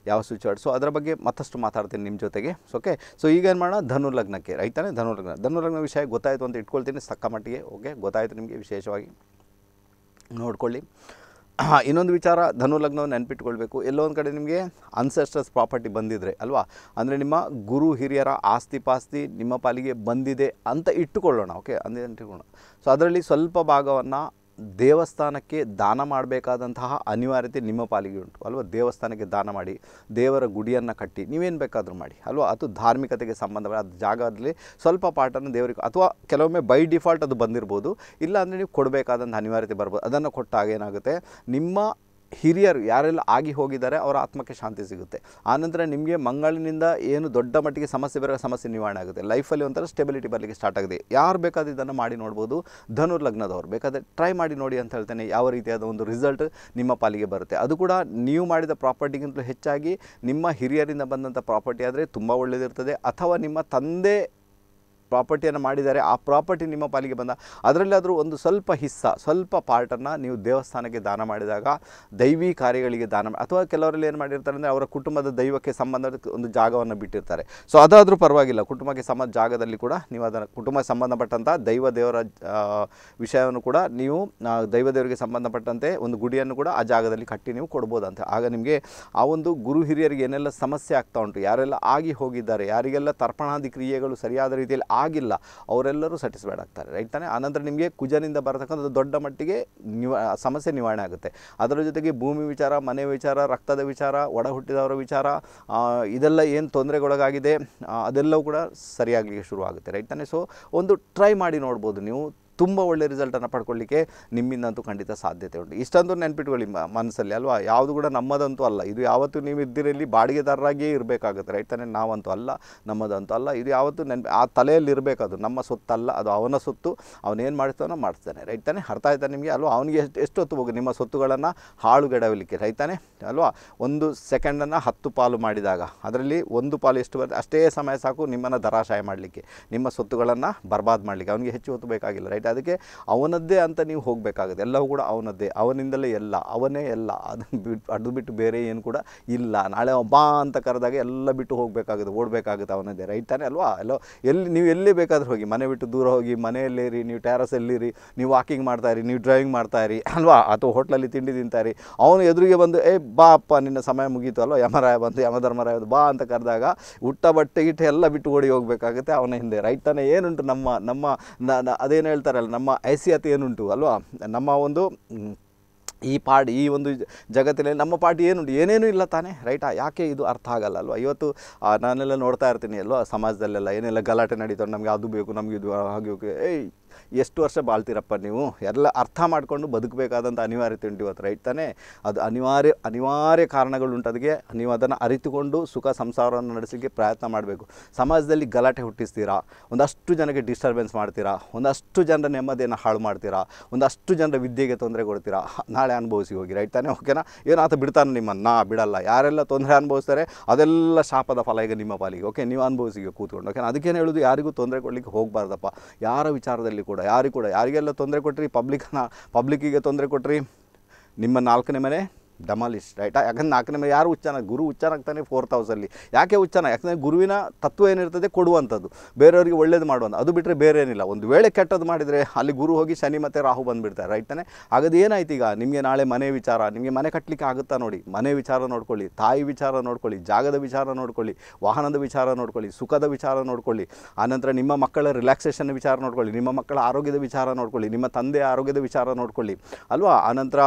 ಯಾವ ಸ್ವಿಚ್ ವರ್ಡ್ ಸೊ ಅದರ ಬಗ್ಗೆ ಮತ್ತಷ್ಟು ಮಾತಾಡ್ತೀನಿ ನಿಮ್ಮ ಜೊತೆಗೆ ಓಕೆ ಸೊ ಈಗ ಏನು ಮಾಡೋಣ ಧನುರ್ಲಗ್ನಕ್ಕೆ ಲಗ್ನಕ್ಕೆ ರೈತಾನೆ ಧನು ಲಗ್ನ ಲಗ್ನ ವಿಷಯ ಗೊತ್ತಾಯಿತು ಅಂತ ಇಟ್ಕೊಳ್ತೀನಿ ಸಕ್ಕ ಮಟ್ಟಿಗೆ ಓಕೆ ಗೊತ್ತಾಯಿತು ನಿಮಗೆ ವಿಶೇಷವಾಗಿ ನೋಡ್ಕೊಳ್ಳಿ ಇನ್ನೊಂದು ವಿಚಾರ ಧನು ಲಗ್ನವನ್ನು ನೆನ್ಪಿಟ್ಕೊಳ್ಬೇಕು ಎಲ್ಲೋ ಒಂದು ಕಡೆ ನಿಮಗೆ ಅನ್ಸೆಸ್ಟರ್ಸ್ ಪ್ರಾಪರ್ಟಿ ಬಂದಿದ್ರೆ ಅಲ್ವಾ ಅಂದರೆ ನಿಮ್ಮ ಗುರು ಹಿರಿಯರ ಆಸ್ತಿ ಪಾಸ್ತಿ ನಿಮ್ಮ ಪಾಲಿಗೆ ಬಂದಿದೆ ಅಂತ ಇಟ್ಟುಕೊಳ್ಳೋಣ ಓಕೆ ಅಂದರೆ ಇಟ್ಕೊಳ್ಳೋಣ ಸೊ ಅದರಲ್ಲಿ ಸ್ವಲ್ಪ ಭಾಗವನ್ನು ದೇವಸ್ಥಾನಕ್ಕೆ ದಾನ ಮಾಡಬೇಕಾದಂತಹ ಅನಿವಾರ್ಯತೆ ನಿಮ್ಮ ಪಾಲಿಗೆ ಉಂಟು ಅಲ್ವಾ ದೇವಸ್ಥಾನಕ್ಕೆ ದಾನ ಮಾಡಿ ದೇವರ ಗುಡಿಯನ್ನು ಕಟ್ಟಿ ನೀವೇನು ಬೇಕಾದರೂ ಮಾಡಿ ಅಲ್ವಾ ಅದು ಧಾರ್ಮಿಕತೆಗೆ ಸಂಬಂಧಪಟ್ಟ ಅದು ಜಾಗದಲ್ಲಿ ಸ್ವಲ್ಪ ಪಾಠನ ದೇವರಿಗೆ ಅಥವಾ ಕೆಲವೊಮ್ಮೆ ಬೈ ಡಿಫಾಲ್ಟ್ ಅದು ಬಂದಿರ್ಬೋದು ಇಲ್ಲಾಂದರೆ ನೀವು ಕೊಡಬೇಕಾದಂಥ ಅನಿವಾರ್ಯತೆ ಬರ್ಬೋದು ಅದನ್ನು ಕೊಟ್ಟಾಗ ಏನಾಗುತ್ತೆ ನಿಮ್ಮ ಹಿರಿಯರು ಯಾರೆಲ್ಲ ಆಗಿ ಹೋಗಿದ್ದಾರೆ ಅವರ ಆತ್ಮಕ್ಕೆ ಶಾಂತಿ ಸಿಗುತ್ತೆ ಆನಂತರ ನಿಮಗೆ ಮಂಗಳಿನಿಂದ ಏನು ದೊಡ್ಡ ಮಟ್ಟಿಗೆ ಸಮಸ್ಯೆ ಬರೋ ಸಮಸ್ಯೆ ನಿವಾರಣೆ ಆಗುತ್ತೆ ಲೈಫಲ್ಲಿ ಒಂಥರ ಸ್ಟೆಬಿಲಿಟಿ ಬರಲಿಕ್ಕೆ ಸ್ಟಾರ್ಟ್ ಆಗಿದೆ ಯಾರು ಬೇಕಾದ ಇದನ್ನು ಮಾಡಿ ನೋಡ್ಬೋದು ಧನುರ್ ಲಗ್ನದವ್ರು ಬೇಕಾದರೆ ಟ್ರೈ ಮಾಡಿ ನೋಡಿ ಅಂತ ಹೇಳ್ತೇನೆ ಯಾವ ರೀತಿಯಾದ ಒಂದು ರಿಸಲ್ಟ್ ನಿಮ್ಮ ಪಾಲಿಗೆ ಬರುತ್ತೆ ಅದು ಕೂಡ ನೀವು ಮಾಡಿದ ಪ್ರಾಪರ್ಟಿಗಿಂತಲೂ ಹೆಚ್ಚಾಗಿ ನಿಮ್ಮ ಹಿರಿಯರಿಂದ ಬಂದಂಥ ಪ್ರಾಪರ್ಟಿ ಆದರೆ ತುಂಬ ಒಳ್ಳೆಯದಿರ್ತದೆ ಅಥವಾ ನಿಮ್ಮ ತಂದೆ ಪ್ರಾಪರ್ಟಿಯನ್ನು ಮಾಡಿದ್ದಾರೆ ಆ ಪ್ರಾಪರ್ಟಿ ನಿಮ್ಮ ಪಾಲಿಗೆ ಬಂದ ಅದರಲ್ಲಾದರೂ ಒಂದು ಸ್ವಲ್ಪ ಹಿಸ್ಸ ಸ್ವಲ್ಪ ಪಾರ್ಟನ್ನು ನೀವು ದೇವಸ್ಥಾನಕ್ಕೆ ದಾನ ಮಾಡಿದಾಗ ದೈವಿ ಕಾರ್ಯಗಳಿಗೆ ದಾನ ಅಥವಾ ಕೆಲವರಲ್ಲಿ ಏನು ಮಾಡಿರ್ತಾರೆ ಅಂದರೆ ಅವರ ಕುಟುಂಬದ ದೈವಕ್ಕೆ ಸಂಬಂಧ ಒಂದು ಜಾಗವನ್ನು ಬಿಟ್ಟಿರ್ತಾರೆ ಸೊ ಅದಾದರೂ ಪರವಾಗಿಲ್ಲ ಕುಟುಂಬಕ್ಕೆ ಸಂಬಂಧ ಜಾಗದಲ್ಲಿ ಕೂಡ ನೀವು ಅದನ್ನು ಕುಟುಂಬ ಸಂಬಂಧಪಟ್ಟಂಥ ದೈವ ದೇವರ ವಿಷಯವನ್ನು ಕೂಡ ನೀವು ದೈವ ದೇವರಿಗೆ ಸಂಬಂಧಪಟ್ಟಂತೆ ಒಂದು ಗುಡಿಯನ್ನು ಕೂಡ ಆ ಜಾಗದಲ್ಲಿ ಕಟ್ಟಿ ನೀವು ಕೊಡ್ಬೋದಂತೆ ಆಗ ನಿಮಗೆ ಆ ಒಂದು ಗುರು ಹಿರಿಯರಿಗೆ ಏನೆಲ್ಲ ಸಮಸ್ಯೆ ಆಗ್ತಾ ಉಂಟು ಯಾರೆಲ್ಲ ಆಗಿ ಹೋಗಿದ್ದಾರೆ ಯಾರಿಗೆಲ್ಲ ತರ್ಪಣಾದಿ ಕ್ರಿಯೆಗಳು ಸರಿಯಾದ ರೀತಿಯಲ್ಲಿ ಆಗಿಲ್ಲ ಅವರೆಲ್ಲರೂ ಸ್ಯಾಟಿಸ್ಫೈಡ್ ಆಗ್ತಾರೆ ರೈಟ್ ತಾನೆ ಆನಂತರ ನಿಮಗೆ ಕುಜನಿಂದ ಬರತಕ್ಕಂಥ ದೊಡ್ಡ ಮಟ್ಟಿಗೆ ನಿವ ಸಮಸ್ಯೆ ನಿವಾರಣೆ ಆಗುತ್ತೆ ಅದರ ಜೊತೆಗೆ ಭೂಮಿ ವಿಚಾರ ಮನೆ ವಿಚಾರ ರಕ್ತದ ವಿಚಾರ ಒಡ ಹುಟ್ಟಿದವರ ವಿಚಾರ ಇದೆಲ್ಲ ಏನು ತೊಂದರೆಗೊಳಗಾಗಿದೆ ಅದೆಲ್ಲವೂ ಕೂಡ ಸರಿಯಾಗಲಿಕ್ಕೆ ಶುರುವಾಗುತ್ತೆ ರೈಟ್ ತಾನೆ ಸೊ ಒಂದು ಟ್ರೈ ಮಾಡಿ ನೋಡ್ಬೋದು ನೀವು ತುಂಬ ಒಳ್ಳೆ ರಿಸಲ್ಟನ್ನು ಪಡ್ಕೊಳ್ಳಿಕ್ಕೆ ನಿಮ್ಮಿಂದಂತೂ ಖಂಡಿತ ಸಾಧ್ಯತೆ ಉಂಟು ಇಷ್ಟಂತೂ ನೆನ್ಪಿಟ್ಕೊಳ್ಳಿ ಮನಸ್ಸಲ್ಲಿ ಅಲ್ವಾ ಯಾವುದು ಕೂಡ ನಮ್ಮದಂತೂ ಅಲ್ಲ ಇದು ಯಾವತ್ತೂ ನೀವು ಇದ್ದಿರಲ್ಲಿ ಬಾಡಿಗೆದಾರರಾಗಿಯೇ ಇರಬೇಕಾಗುತ್ತೆ ರೈಟ್ ತಾನೇ ನಾವಂತೂ ಅಲ್ಲ ನಮ್ಮದಂತೂ ಅಲ್ಲ ಇದು ಯಾವತ್ತೂ ನೆನ್ಪು ಆ ತಲೆಯಲ್ಲಿ ಇರಬೇಕದು ನಮ್ಮ ಸೊತ್ತಲ್ಲ ಅದು ಅವನ ಸೊತ್ತು ಅವನೇನು ಮಾಡ್ತಾನೋ ಮಾಡ್ತಾನೆ ರೈಟ್ ತಾನೆ ಅರ್ಥ ನಿಮಗೆ ಅಲ್ವಾ ಅವನಿಗೆ ಎಷ್ಟು ಎಷ್ಟು ಹೊತ್ತು ಹೋಗಿ ನಿಮ್ಮ ಸೊತ್ತುಗಳನ್ನು ಹಾಳುಗೆಡವಲಿಕ್ಕೆ ರೈತಾನೆ ಅಲ್ವಾ ಒಂದು ಸೆಕೆಂಡನ್ನು ಹತ್ತು ಪಾಲು ಮಾಡಿದಾಗ ಅದರಲ್ಲಿ ಒಂದು ಪಾಲು ಎಷ್ಟು ಬರುತ್ತೆ ಅಷ್ಟೇ ಸಮಯ ಸಾಕು ನಿಮ್ಮನ್ನು ಧರಾಶಯ ಮಾಡಲಿಕ್ಕೆ ನಿಮ್ಮ ಸೊತ್ತುಗಳನ್ನು ಬರ್ಬಾದ್ ಮಾಡಲಿಕ್ಕೆ ಅವನಿಗೆ ಹೆಚ್ಚು ಹೊತ್ತು ಬೇಕಾಗಿಲ್ಲ ರೈಟ್ ಅದಕ್ಕೆ ಅವನದ್ದೇ ಅಂತ ನೀವು ಹೋಗಬೇಕಾಗುತ್ತೆ ಎಲ್ಲವೂ ಕೂಡ ಅವನದ್ದೇ ಅವನಿಂದಲೇ ಎಲ್ಲ ಅವನೇ ಎಲ್ಲ ಅದನ್ನು ಬಿಟ್ಟು ಅದು ಬಿಟ್ಟು ಬೇರೆ ಏನು ಕೂಡ ಇಲ್ಲ ನಾಳೆ ಬಾ ಅಂತ ಕರೆದಾಗ ಎಲ್ಲ ಬಿಟ್ಟು ಹೋಗಬೇಕಾಗುತ್ತೆ ಓಡಬೇಕಾಗುತ್ತೆ ಅವನದ್ದೇ ರೈಟ್ ತಾನೇ ಅಲ್ವಾ ಎಲ್ಲೋ ಎಲ್ಲಿ ನೀವು ಎಲ್ಲಿ ಬೇಕಾದರೂ ಹೋಗಿ ಮನೆ ಬಿಟ್ಟು ದೂರ ಹೋಗಿ ಮನೆಯಲ್ಲೇರಿ ನೀವು ಇರಿ ನೀವು ವಾಕಿಂಗ್ ಮಾಡ್ತಾ ನೀವು ಡ್ರೈವಿಂಗ್ ಮಾಡ್ತಾ ಅಲ್ವಾ ಅಥವಾ ಹೋಟ್ಲಲ್ಲಿ ತಿಂಡಿ ತಿಂತಾಯಿರಿ ಅವನು ಎದುರಿಗೆ ಬಂದು ಏ ಬಾ ಅಪ್ಪ ನಿನ್ನ ಸಮಯ ಮುಗೀತು ಅಲ್ವ ಯಮರಾಯ ಬಂತು ಯಮಧರ್ಮರಾಯ ಬಾ ಅಂತ ಕರೆದಾಗ ಹುಟ್ಟ ಬಟ್ಟೆ ಗಿಟ್ಟೆ ಎಲ್ಲ ಬಿಟ್ಟು ಓಡಿ ಹೋಗಬೇಕಾಗುತ್ತೆ ಅವನ ಹಿಂದೆ ರೈಟ್ ತಾನೇ ಏನುಂಟು ನಮ್ಮ ನಮ್ಮ ಅದೇನು ಹೇಳ್ತಾರೆ ಅಲ್ಲ ನಮ್ಮ ಐಸಿಯತೆ ಏನುಂಟು ಅಲ್ವಾ ನಮ್ಮ ಒಂದು ಈ ಪಾಡ್ ಈ ಒಂದು ಜಗತ್ತಿನಲ್ಲಿ ನಮ್ಮ ಪಾರ್ಟಿ ಏನುಂಟು ಏನೇನೂ ಇಲ್ಲ ತಾನೇ ರೈಟಾ ಯಾಕೆ ಇದು ಅರ್ಥ ಆಗಲ್ಲ ಅಲ್ವಾ ಇವತ್ತು ನಾನೆಲ್ಲ ನೋಡ್ತಾ ಇರ್ತೀನಿ ಅಲ್ವಾ ಸಮಾಜದಲ್ಲೆಲ್ಲ ಏನೆಲ್ಲ ಗಲಾಟೆ ನಡೀತಾರೆ ನಮಗೆ ಅದು ಬೇಕು ನಮಗೆ ಇದು ಹಾಗೆ ಏಯ್ ಎಷ್ಟು ವರ್ಷ ಬಾಳ್ತೀರಪ್ಪ ನೀವು ಎಲ್ಲ ಅರ್ಥ ಮಾಡಿಕೊಂಡು ಬದುಕಬೇಕಾದಂಥ ಅನಿವಾರ್ಯತೆ ಉಂಟು ಇವತ್ತು ರೈಟ್ ತಾನೇ ಅದು ಅನಿವಾರ್ಯ ಅನಿವಾರ್ಯ ಕಾರಣಗಳುಂಟು ಅದಕ್ಕೆ ನೀವು ಅದನ್ನು ಅರಿತುಕೊಂಡು ಸುಖ ಸಂಸಾರವನ್ನು ನಡೆಸಲಿಕ್ಕೆ ಪ್ರಯತ್ನ ಮಾಡಬೇಕು ಸಮಾಜದಲ್ಲಿ ಗಲಾಟೆ ಹುಟ್ಟಿಸ್ತೀರಾ ಒಂದಷ್ಟು ಜನಕ್ಕೆ ಡಿಸ್ಟರ್ಬೆನ್ಸ್ ಮಾಡ್ತೀರಾ ಒಂದಷ್ಟು ಜನರ ನೆಮ್ಮದಿಯನ್ನು ಹಾಳು ಮಾಡ್ತೀರಾ ಒಂದಷ್ಟು ಜನರ ವಿದ್ಯೆಗೆ ತೊಂದರೆ ಕೊಡ್ತೀರಾ ನಾಳೆ ಅನುಭವಿಸಿ ಹೋಗಿ ರೈಟ್ ತಾನೇ ಓಕೆನಾ ಏನು ಬಿಡ್ತಾನೆ ನಿಮ್ಮನ್ನು ನಾ ಬಿಡಲ್ಲ ಯಾರೆಲ್ಲ ತೊಂದರೆ ಅನುಭವಿಸ್ತಾರೆ ಅದೆಲ್ಲ ಶಾಪದ ಫಲ ಈಗ ನಿಮ್ಮ ಪಾಲಿಗೆ ಓಕೆ ನೀವು ಅನುಭವಿಸಿ ಕೂತ್ಕೊಂಡು ಓಕೆ ಅದಕ್ಕೇನು ಹೇಳೋದು ಯಾರಿಗೂ ತೊಂದರೆ ಕೊಡಲಿಕ್ಕೆ ಹೋಗಬಾರ್ದಪ್ಪ ಯಾರ ವಿಚಾರದಲ್ಲಿ ಕೂಡ ಯಾರಿಗೂ ಕೂಡ ಯಾರಿಗೆಲ್ಲ ತೊಂದರೆ ಕೊಟ್ರಿ ಪಬ್ಲಿಕ್ನ ಪಬ್ಲಿಕ್ಕಿಗೆ ತೊಂದರೆ ಕೊಟ್ರಿ ನಿಮ್ಮ ನಾಲ್ಕನೇ ಮನೆ ಡಮಾಲಿಶ್ ರೈಟ್ ಯಾಕಂದ್ರೆ ನಾಲ್ಕನೇ ಮೇಲೆ ಯಾರು ಉಚ್ಚಾರ ಗುರು ಉಚ್ಚಾರ ಆಗ್ತಾನೆ ಫೋರ್ತ್ ಹೌಸಲ್ಲಿ ಯಾಕೆ ಉಚ್ಚಾರ ಯಾಕಂದರೆ ಗುರುವಿನ ತತ್ವ ಏನಿರ್ತದೆ ಕೊಡುವಂಥದ್ದು ಬೇರೆಯವರಿಗೆ ಒಳ್ಳೇದು ಮಾಡುವಂಥ ಅದು ಬಿಟ್ಟರೆ ಬೇರೆ ಏನಿಲ್ಲ ಒಂದು ವೇಳೆ ಕೆಟ್ಟದ್ದು ಮಾಡಿದರೆ ಅಲ್ಲಿ ಗುರು ಹೋಗಿ ಶನಿ ಮತ್ತು ರಾಹು ಬಂದುಬಿಡ್ತಾರೆ ರೈಟ್ ತಾನೆ ಹಾಗಾದ್ರೆ ಏನಾಯ್ತು ಈಗ ನಿಮಗೆ ನಾಳೆ ಮನೆ ವಿಚಾರ ನಿಮಗೆ ಮನೆ ಕಟ್ಟಲಿಕ್ಕೆ ಆಗುತ್ತಾ ನೋಡಿ ಮನೆ ವಿಚಾರ ನೋಡ್ಕೊಳ್ಳಿ ತಾಯಿ ವಿಚಾರ ನೋಡ್ಕೊಳ್ಳಿ ಜಾಗದ ವಿಚಾರ ನೋಡ್ಕೊಳ್ಳಿ ವಾಹನದ ವಿಚಾರ ನೋಡ್ಕೊಳ್ಳಿ ಸುಖದ ವಿಚಾರ ನೋಡ್ಕೊಳ್ಳಿ ಆನಂತರ ನಿಮ್ಮ ಮಕ್ಕಳ ರಿಲ್ಯಾಕ್ಸೇಷನ್ ವಿಚಾರ ನೋಡ್ಕೊಳ್ಳಿ ನಿಮ್ಮ ಮಕ್ಕಳ ಆರೋಗ್ಯದ ವಿಚಾರ ನೋಡ್ಕೊಳ್ಳಿ ನಿಮ್ಮ ತಂದೆ ಆರೋಗ್ಯದ ವಿಚಾರ ನೋಡ್ಕೊಳ್ಳಿ ಅಲ್ವಾ ಆನಂತರ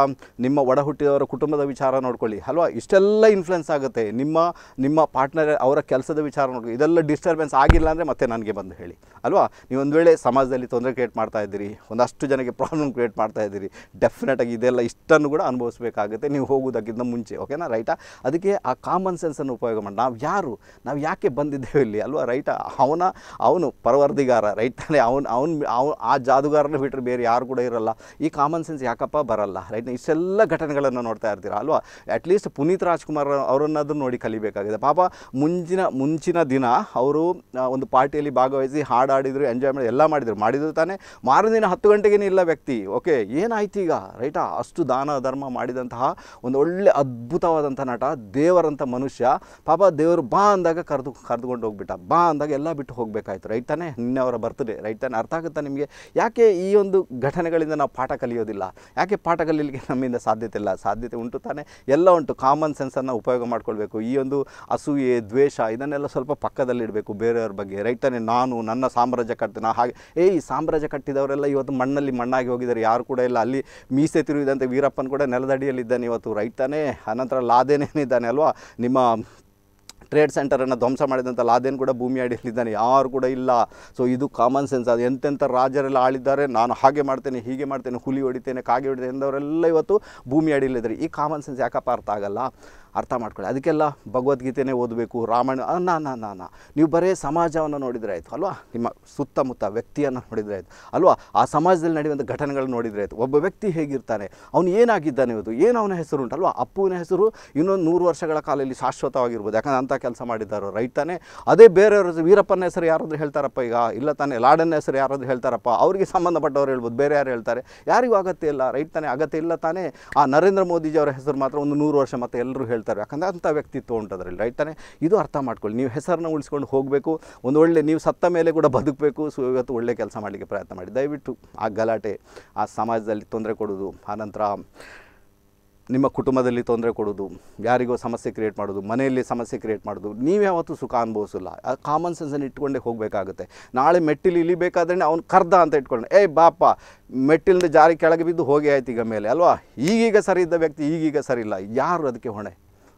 ನಿಮ್ಮ ಒಡ ಹುಟ್ಟಿದವರ ಕುಟುಂಬ ವಿಚಾರ ನೋಡ್ಕೊಳ್ಳಿ ಅಲ್ವಾ ಇಷ್ಟೆಲ್ಲ ಇನ್ಫ್ಲುಯೆನ್ಸ್ ಆಗುತ್ತೆ ನಿಮ್ಮ ನಿಮ್ಮ ಪಾರ್ಟ್ನರ್ ಅವರ ಕೆಲಸದ ವಿಚಾರ ನೋಡ್ಕೊಳ್ಳಿ ಇದೆಲ್ಲ ಡಿಸ್ಟರ್ಬೆನ್ಸ್ ಆಗಿಲ್ಲ ಅಂದರೆ ಮತ್ತೆ ನನಗೆ ಬಂದು ಹೇಳಿ ಅಲ್ವಾ ನೀವು ಒಂದು ವೇಳೆ ಸಮಾಜದಲ್ಲಿ ತೊಂದರೆ ಕ್ರಿಯೇಟ್ ಮಾಡ್ತಾ ಇದ್ದೀರಿ ಒಂದಷ್ಟು ಜನಕ್ಕೆ ಪ್ರಾಬ್ಲಮ್ ಕ್ರಿಯೇಟ್ ಮಾಡ್ತಾ ಇದ್ದೀರಿ ಡೆಫಿನೆಟಾಗಿ ಇದೆಲ್ಲ ಇಷ್ಟನ್ನು ಕೂಡ ಅನುಭವಿಸಬೇಕಾಗುತ್ತೆ ನೀವು ಹೋಗೋದಕ್ಕಿಂತ ಮುಂಚೆ ಓಕೆನಾ ರೈಟಾ ಅದಕ್ಕೆ ಆ ಕಾಮನ್ ಸೆನ್ಸನ್ನು ಉಪಯೋಗ ಮಾಡಿ ನಾವು ಯಾರು ನಾವು ಯಾಕೆ ಬಂದಿದ್ದೇವೆ ಇಲ್ಲಿ ಅಲ್ವಾ ರೈಟಾ ಅವನ ಅವನು ಪರವರ್ದಿಗಾರ ರೈಟ್ ತಾನೇ ಅವನು ಅವನು ಅವನು ಆ ಜಾದುಗಾರನ ಬಿಟ್ಟರೆ ಬೇರೆ ಯಾರು ಕೂಡ ಇರಲ್ಲ ಈ ಕಾಮನ್ ಸೆನ್ಸ್ ಯಾಕಪ್ಪ ಬರಲ್ಲ ರೈಟ್ನ ಇಷ್ಟೆಲ್ಲ ಘಟನೆಗಳನ್ನು ನೋಡ್ತಾ ಇರ್ತೀವಿ ಕಲಿತೀರಾ ಅಲ್ವಾ ಅಟ್ಲೀಸ್ಟ್ ಪುನೀತ್ ರಾಜ್ಕುಮಾರ್ ಅವರನ್ನಾದರೂ ನೋಡಿ ಕಲಿಬೇಕಾಗಿದೆ ಪಾಪ ಮುಂಚಿನ ಮುಂಚಿನ ದಿನ ಅವರು ಒಂದು ಪಾರ್ಟಿಯಲ್ಲಿ ಭಾಗವಹಿಸಿ ಹಾಡು ಎಂಜಾಯ್ ಮಾಡಿ ಎಲ್ಲ ಮಾಡಿದರು ಮಾಡಿದ್ರು ತಾನೇ ದಿನ ಹತ್ತು ಗಂಟೆಗೆ ಇಲ್ಲ ವ್ಯಕ್ತಿ ಓಕೆ ಏನಾಯ್ತು ಈಗ ರೈಟಾ ಅಷ್ಟು ದಾನ ಧರ್ಮ ಮಾಡಿದಂತಹ ಒಂದು ಒಳ್ಳೆ ಅದ್ಭುತವಾದಂಥ ನಟ ದೇವರಂಥ ಮನುಷ್ಯ ಪಾಪ ದೇವರು ಬಾ ಅಂದಾಗ ಕರೆದು ಕರೆದುಕೊಂಡು ಹೋಗ್ಬಿಟ್ಟ ಬಾ ಅಂದಾಗ ಎಲ್ಲ ಬಿಟ್ಟು ಹೋಗಬೇಕಾಯ್ತು ರೈಟ್ ತಾನೇ ನಿನ್ನೆ ಅವರ ಬರ್ತಡೇ ರೈಟ್ ತಾನೇ ಅರ್ಥ ಆಗುತ್ತಾ ನಿಮಗೆ ಯಾಕೆ ಈ ಒಂದು ಘಟನೆಗಳಿಂದ ನಾವು ಪಾಠ ಕಲಿಯೋದಿಲ್ಲ ಯಾಕೆ ಪಾಠ ಕಲಿಯಲಿಕ್ಕೆ ನಮ್ಮಿಂದ ಸಾಧ್ಯತೆ ಇಲ್ಲ ಸಾಧ್ಯತೆ ಉಂಟು ಉಂಟು ಎಲ್ಲ ಉಂಟು ಕಾಮನ್ ಸೆನ್ಸನ್ನು ಉಪಯೋಗ ಮಾಡ್ಕೊಳ್ಬೇಕು ಈ ಒಂದು ಅಸೂಯೆ ದ್ವೇಷ ಇದನ್ನೆಲ್ಲ ಸ್ವಲ್ಪ ಪಕ್ಕದಲ್ಲಿಡಬೇಕು ಬೇರೆಯವ್ರ ಬಗ್ಗೆ ರೈತನೇ ನಾನು ನನ್ನ ಸಾಮ್ರಾಜ್ಯ ಕಟ್ತೀನಿ ಹಾಗೆ ಏ ಈ ಸಾಮ್ರಾಜ್ಯ ಕಟ್ಟಿದವರೆಲ್ಲ ಇವತ್ತು ಮಣ್ಣಲ್ಲಿ ಮಣ್ಣಾಗಿ ಹೋಗಿದ್ದಾರೆ ಯಾರು ಕೂಡ ಇಲ್ಲ ಅಲ್ಲಿ ಮೀಸೆ ತಿರುಗಿದಂತೆ ವೀರಪ್ಪನ ಕೂಡ ನೆಲದಡಿಯಲ್ಲಿದ್ದಾನೆ ಇವತ್ತು ರೈತನೇ ಅನಂತರ ಲಾದೇನೇನಿದ್ದಾನೆ ಅಲ್ವಾ ನಿಮ್ಮ ಟ್ರೇಡ್ ಸೆಂಟರನ್ನು ಧ್ವಂಸ ಮಾಡಿದಂಥ ಲಾದೇನ್ ಕೂಡ ಭೂಮಿ ಅಡಿಯಲ್ಲಿದ್ದಾನೆ ಯಾರು ಕೂಡ ಇಲ್ಲ ಸೊ ಇದು ಕಾಮನ್ ಸೆನ್ಸ್ ಅದು ಎಂತೆಂಥ ರಾಜರೆಲ್ಲ ಆಳಿದ್ದಾರೆ ನಾನು ಹಾಗೆ ಮಾಡ್ತೇನೆ ಹೀಗೆ ಮಾಡ್ತೇನೆ ಹುಲಿ ಹೊಡಿತೇನೆ ಕಾಗೆ ಹೊಡಿತೇನೆ ಎಂದವರೆಲ್ಲ ಇವತ್ತು ಭೂಮಿ ಅಡಿಯಲ್ಲಿದ್ದಾರೆ ಈ ಕಾಮನ್ ಸೆನ್ಸ್ ಯಾಕಪ್ಪ ಅರ್ಥ ಆಗಲ್ಲ ಅರ್ಥ ಮಾಡ್ಕೊಳ್ಳಿ ಅದಕ್ಕೆಲ್ಲ ಭಗವದ್ಗೀತೆನೇ ಓದಬೇಕು ರಾಮಾಯಣ ನಾ ನಾ ನಾ ನಾ ನೀವು ಬರೇ ಸಮಾಜವನ್ನು ನೋಡಿದರೆ ಆಯಿತು ಅಲ್ವಾ ನಿಮ್ಮ ಸುತ್ತಮುತ್ತ ವ್ಯಕ್ತಿಯನ್ನು ನೋಡಿದರೆ ಆಯಿತು ಅಲ್ವಾ ಆ ಸಮಾಜದಲ್ಲಿ ನಡೆಯುವಂಥ ಘಟನೆಗಳನ್ನು ನೋಡಿದರೆ ಆಯಿತು ಒಬ್ಬ ವ್ಯಕ್ತಿ ಹೇಗಿರ್ತಾನೆ ಅವನು ಏನಾಗಿದ್ದಾನೆ ಇವತ್ತು ಏನು ಅವನ ಹೆಸರು ಉಂಟಲ್ವಾ ಅಪ್ಪುವಿನ ಹೆಸರು ಇನ್ನೊಂದು ನೂರು ವರ್ಷಗಳ ಕಾಲ ಇಲ್ಲಿ ಶಾಶ್ವತವಾಗಿರ್ಬೋದು ಯಾಕಂದರೆ ಅಂಥ ಕೆಲಸ ಮಾಡಿದ್ದಾರೋ ರೈಟ್ ಅದೇ ಬೇರೆಯವರ ವೀರಪ್ಪನ ಹೆಸರು ಯಾರಾದರೂ ಹೇಳ್ತಾರಪ್ಪ ಈಗ ಇಲ್ಲ ತಾನೆ ಲಾಡನ ಹೆಸರು ಯಾರಾದರೂ ಹೇಳ್ತಾರಪ್ಪ ಅವರಿಗೆ ಸಂಬಂಧಪಟ್ಟವ್ರು ಹೇಳ್ಬೋದು ಬೇರೆ ಯಾರು ಹೇಳ್ತಾರೆ ಯಾರಿಗೂ ಅಗತ್ಯ ಇಲ್ಲ ರೈಟ್ ತಾನೆ ಅಗತ್ಯ ಇಲ್ಲ ತಾನೇ ಆ ನರೇಂದ್ರ ಮೋದಿಜಿ ಅವರ ಹೆಸರು ಮಾತ್ರ ಒಂದು ನೂರು ವರ್ಷ ಮತ್ತೆ ಎಲ್ಲರೂ ಹೇಳ್ತಾರೆ ಹೇಳ್ತಾರೆ ಯಾಕಂದರೆ ಅಂಥ ವ್ಯಕ್ತಿತ್ವ ಉಂಟು ಅದರಲ್ಲಿ ರೈಟ್ ತಾನೆ ಇದು ಅರ್ಥ ಮಾಡ್ಕೊಳ್ಳಿ ನೀವು ಹೆಸರನ್ನ ಉಳಿಸ್ಕೊಂಡು ಹೋಗಬೇಕು ಒಂದು ಒಳ್ಳೆ ನೀವು ಸತ್ತ ಮೇಲೆ ಕೂಡ ಬದುಕಬೇಕು ಸೊ ಇವತ್ತು ಒಳ್ಳೆ ಕೆಲಸ ಮಾಡಲಿಕ್ಕೆ ಪ್ರಯತ್ನ ಮಾಡಿ ದಯವಿಟ್ಟು ಆ ಗಲಾಟೆ ಆ ಸಮಾಜದಲ್ಲಿ ತೊಂದರೆ ಕೊಡೋದು ಆನಂತರ ನಿಮ್ಮ ಕುಟುಂಬದಲ್ಲಿ ತೊಂದರೆ ಕೊಡೋದು ಯಾರಿಗೋ ಸಮಸ್ಯೆ ಕ್ರಿಯೇಟ್ ಮಾಡೋದು ಮನೆಯಲ್ಲಿ ಸಮಸ್ಯೆ ಕ್ರಿಯೇಟ್ ಮಾಡೋದು ನೀವು ಯಾವತ್ತೂ ಸುಖ ಅನುಭವಿಸಲ್ಲ ಆ ಕಾಮನ್ ಸೆನ್ಸನ್ನು ಇಟ್ಕೊಂಡೇ ಹೋಗಬೇಕಾಗುತ್ತೆ ನಾಳೆ ಮೆಟ್ಟಿಲು ಇಳಿಬೇಕಾದ್ರೆ ಅವ್ನು ಕರ್ದ ಅಂತ ಇಟ್ಕೊಂಡು ಏಯ್ ಬಾಪ ಮೆಟ್ಟಿಲಿಂದ ಜಾರಿ ಕೆಳಗೆ ಬಿದ್ದು ಹೋಗಿ ಆಯ್ತು ಈಗ ಮೇಲೆ ಅಲ್ವಾ ಈಗೀಗ ಸರಿ ಇದ್ದ ವ್ಯಕ್ತಿ ಈಗೀಗ ಸರಿ ಇಲ್ಲ ಯಾರು ಅದಕ್ಕೆ ಹೊಣೆ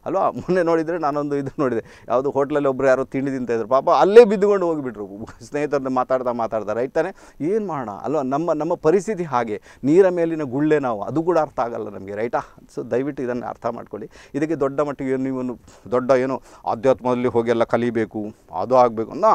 ಅಲ್ವಾ ಮೊನ್ನೆ ನೋಡಿದರೆ ನಾನೊಂದು ಇದು ನೋಡಿದೆ ಯಾವುದು ಹೋಟ್ಲಲ್ಲಿ ಒಬ್ಬರು ಯಾರೋ ತಿಂಡಿ ತಿಂತ ಇದ್ರು ಪಾಪ ಅಲ್ಲೇ ಬಿದ್ದುಕೊಂಡು ಹೋಗಿಬಿಟ್ರು ಸ್ನೇಹಿತರನ್ನ ಮಾತಾಡ್ತಾ ಮಾತಾಡ್ತಾ ರೈಟ್ ತಾನೆ ಏನು ಮಾಡೋಣ ಅಲ್ವಾ ನಮ್ಮ ನಮ್ಮ ಪರಿಸ್ಥಿತಿ ಹಾಗೆ ನೀರ ಮೇಲಿನ ಗುಳ್ಳೆ ನಾವು ಅದು ಕೂಡ ಅರ್ಥ ಆಗಲ್ಲ ನಮಗೆ ರೈಟಾ ಸೊ ದಯವಿಟ್ಟು ಇದನ್ನು ಅರ್ಥ ಮಾಡ್ಕೊಳ್ಳಿ ಇದಕ್ಕೆ ದೊಡ್ಡ ಮಟ್ಟಿಗೆ ನೀವು ದೊಡ್ಡ ಏನೋ ಆಧ್ಯಾತ್ಮದಲ್ಲಿ ಹೋಗಿ ಎಲ್ಲ ಕಲಿಬೇಕು ಅದು ಆಗಬೇಕು ಅನ್ನೋ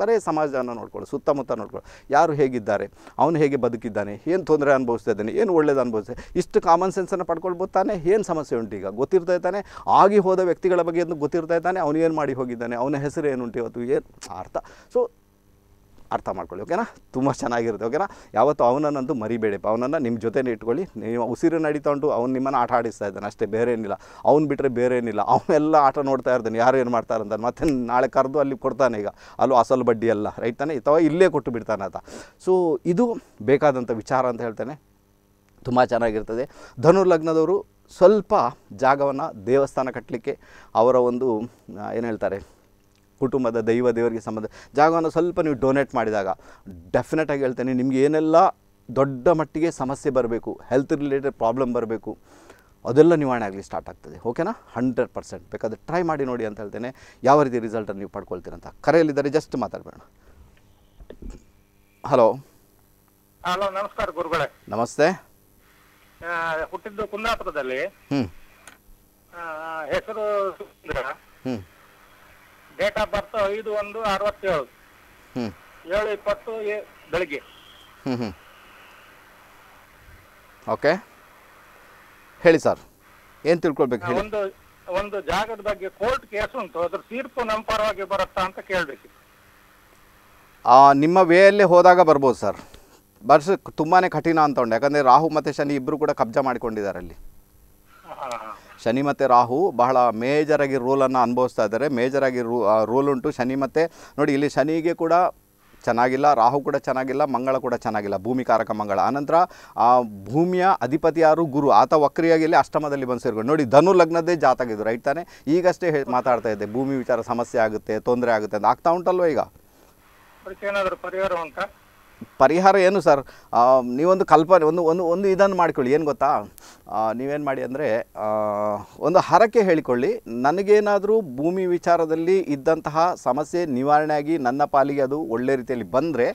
ಬರೀ ಸಮಾಜವನ್ನು ನೋಡ್ಕೊಳ್ಳಿ ಸುತ್ತಮುತ್ತ ನೋಡ್ಕೊಳ್ಳಿ ಯಾರು ಹೇಗಿದ್ದಾರೆ ಅವನು ಹೇಗೆ ಬದುಕಿದ್ದಾನೆ ಏನು ತೊಂದರೆ ಅನುಭವಿಸ್ತಾ ಇದ್ದಾನೆ ಏನು ಒಳ್ಳೇದು ಅನುಭವಿಸ್ತಾ ಇಷ್ಟು ಕಾಮನ್ ಸೆನ್ಸನ್ನು ಪಡ್ಕೊಳ್ಬೋದು ತಾನೆ ಏನು ಸಮಸ್ಯೆ ಉಂಟು ಈಗ ಗೊತ್ತಿರ್ತಾ ಇದ್ದಾನೆ ಆಗಿ ಹೋದ ವ್ಯಕ್ತಿಗಳ ಬಗ್ಗೆ ಗೊತ್ತಿರ್ತಾ ಇದ್ದಾನೆ ಅವನು ಏನು ಮಾಡಿ ಹೋಗಿದ್ದಾನೆ ಅವನ ಹೆಸರು ಏನು ಉಂಟು ಇವತ್ತು ಏನು ಅರ್ಥ ಸೊ ಅರ್ಥ ಮಾಡ್ಕೊಳ್ಳಿ ಓಕೆನಾ ತುಂಬ ಚೆನ್ನಾಗಿರುತ್ತೆ ಓಕೆನಾ ಯಾವತ್ತು ಅವನನ್ನಂತೂ ಮರಿಬೇಡಿಪ್ಪ ಅವನನ್ನು ನಿಮ್ಮ ಜೊತೆನೇ ಇಟ್ಕೊಳ್ಳಿ ನೀವು ಉಸಿರು ಉಂಟು ಅವ್ನು ನಿಮ್ಮನ್ನು ಆಟ ಆಡಿಸ್ತಾ ಇದ್ದಾನೆ ಅಷ್ಟೇ ಬೇರೆ ಏನಿಲ್ಲ ಅವ್ನು ಬಿಟ್ಟರೆ ಬೇರೆ ಏನಿಲ್ಲ ಅವನ್ನೆಲ್ಲ ಆಟ ನೋಡ್ತಾ ಇರ್ತಾನೆ ಯಾರು ಏನು ಮಾಡ್ತಾರೆ ಅಂತ ಮತ್ತೆ ನಾಳೆ ಕರೆದು ಅಲ್ಲಿ ಕೊಡ್ತಾನೆ ಈಗ ಅಲ್ಲೂ ಅಸಲು ಬಡ್ಡಿ ಅಲ್ಲ ರೈಟ್ ತಾನೆ ಅಥವಾ ಇಲ್ಲೇ ಕೊಟ್ಟು ಬಿಡ್ತಾನೆ ಆತ ಸೊ ಇದು ಬೇಕಾದಂಥ ವಿಚಾರ ಅಂತ ಹೇಳ್ತಾನೆ ತುಂಬ ಚೆನ್ನಾಗಿರ್ತದೆ ಧನುರ್ಲಗ್ನದವರು ಲಗ್ನದವರು ಸ್ವಲ್ಪ ಜಾಗವನ್ನು ದೇವಸ್ಥಾನ ಕಟ್ಟಲಿಕ್ಕೆ ಅವರ ಒಂದು ಏನು ಹೇಳ್ತಾರೆ ಕುಟುಂಬದ ದೈವ ದೇವರಿಗೆ ಸಂಬಂಧ ಜಾಗವನ್ನು ಸ್ವಲ್ಪ ನೀವು ಡೊನೇಟ್ ಮಾಡಿದಾಗ ಡೆಫಿನೆಟಾಗಿ ಹೇಳ್ತೇನೆ ನಿಮಗೆ ಏನೆಲ್ಲ ದೊಡ್ಡ ಮಟ್ಟಿಗೆ ಸಮಸ್ಯೆ ಬರಬೇಕು ಹೆಲ್ತ್ ರಿಲೇಟೆಡ್ ಪ್ರಾಬ್ಲಮ್ ಬರಬೇಕು ಅದೆಲ್ಲ ನಿವಾರಣೆ ಆಗಲಿ ಸ್ಟಾರ್ಟ್ ಆಗ್ತದೆ ಓಕೆನಾ ಹಂಡ್ರೆಡ್ ಪರ್ಸೆಂಟ್ ಬೇಕಾದರೆ ಟ್ರೈ ಮಾಡಿ ನೋಡಿ ಅಂತ ಹೇಳ್ತೇನೆ ಯಾವ ರೀತಿ ರಿಸಲ್ಟನ್ನು ನೀವು ಪಡ್ಕೊಳ್ತೀರಂತ ಕರೆಯಲ್ಲಿದ್ದಾರೆ ಜಸ್ಟ್ ಮಾತಾಡಬೇಡ ಹಲೋ ಹಲೋ ನಮಸ್ಕಾರ ಗುರುಗಳೇ ನಮಸ್ತೆ ಹುಟ್ಟಿದ್ದು ಕುಂದಾಪುರದಲ್ಲಿ ಹೆಸರು ಹ್ಞೂ ಡೇಟ್ ಆಫ್ ಬರ್ತ್ ಐದು ಒಂದು ಅರವತ್ತೇಳು ಏಳು ಇಪ್ಪತ್ತು ಬೆಳಿಗ್ಗೆ ಓಕೆ ಹೇಳಿ ಸರ್ ಏನ್ ತಿಳ್ಕೊಳ್ಬೇಕು ಒಂದು ಒಂದು ಜಾಗದ ಬಗ್ಗೆ ಕೋರ್ಟ್ ಕೇಸ್ ಉಂಟು ಅದ್ರ ತೀರ್ಪು ನಮ್ಮ ಪರವಾಗಿ ಬರುತ್ತಾ ಅಂತ ಕೇಳಬೇಕು ನಿಮ್ಮ ವೇಯಲ್ಲೇ ಹೋದಾಗ ಬರ್ಬೋದು ಸರ್ ಬರ್ಸ ತುಂಬಾನೇ ಕಠಿಣ ಅಂತ ಉಂಟು ಯಾಕಂದ್ರೆ ರಾಹು ಮತ್ತೆ ಶನಿ ಇಬ್ಬರು ಕೂಡ ಕಬ್ಜಾ ಮಾಡಿಕೊಂಡಿದ್ದಾರೆ ಅಲ್ಲಿ ಶನಿ ಮತ್ತು ರಾಹು ಬಹಳ ಮೇಜರಾಗಿ ರೋಲನ್ನು ಅನುಭವಿಸ್ತಾ ಇದ್ದಾರೆ ಮೇಜರಾಗಿ ರೂ ರೋಲ್ ಉಂಟು ಶನಿ ಮತ್ತು ನೋಡಿ ಇಲ್ಲಿ ಶನಿಗೆ ಕೂಡ ಚೆನ್ನಾಗಿಲ್ಲ ರಾಹು ಕೂಡ ಚೆನ್ನಾಗಿಲ್ಲ ಮಂಗಳ ಕೂಡ ಚೆನ್ನಾಗಿಲ್ಲ ಭೂಮಿಕಾರಕ ಮಂಗಳ ಆನಂತರ ಆ ಭೂಮಿಯ ಅಧಿಪತಿಯಾರು ಯಾರು ಗುರು ಆತ ವಕ್ರಿಯಾಗಿ ಇಲ್ಲಿ ಅಷ್ಟಮದಲ್ಲಿ ಬಂದು ಸೇರ್ಕೊಂಡು ನೋಡಿ ಧನು ಲಗ್ನದ್ದೇ ಜಾತಾಗಿದ್ದು ರೈಟ್ ತಾನೆ ಈಗಷ್ಟೇ ಮಾತಾಡ್ತಾ ಇದ್ದೆ ಭೂಮಿ ವಿಚಾರ ಸಮಸ್ಯೆ ಆಗುತ್ತೆ ತೊಂದರೆ ಆಗುತ್ತೆ ಅಂತ ಆಗ್ತಾ ಉಂಟಲ್ವ ಈಗ ಪರಿಹಾರ ಉಂಟಾ ಪರಿಹಾರ ಏನು ಸರ್ ನೀವೊಂದು ಕಲ್ಪನೆ ಒಂದು ಒಂದು ಒಂದು ಇದನ್ನು ಮಾಡಿಕೊಳ್ಳಿ ಏನು ಗೊತ್ತಾ ನೀವೇನು ಮಾಡಿ ಅಂದರೆ ಒಂದು ಹರಕೆ ಹೇಳಿಕೊಳ್ಳಿ ನನಗೇನಾದರೂ ಭೂಮಿ ವಿಚಾರದಲ್ಲಿ ಇದ್ದಂತಹ ಸಮಸ್ಯೆ ನಿವಾರಣೆಯಾಗಿ ನನ್ನ ಪಾಲಿಗೆ ಅದು ಒಳ್ಳೆ ರೀತಿಯಲ್ಲಿ ಬಂದರೆ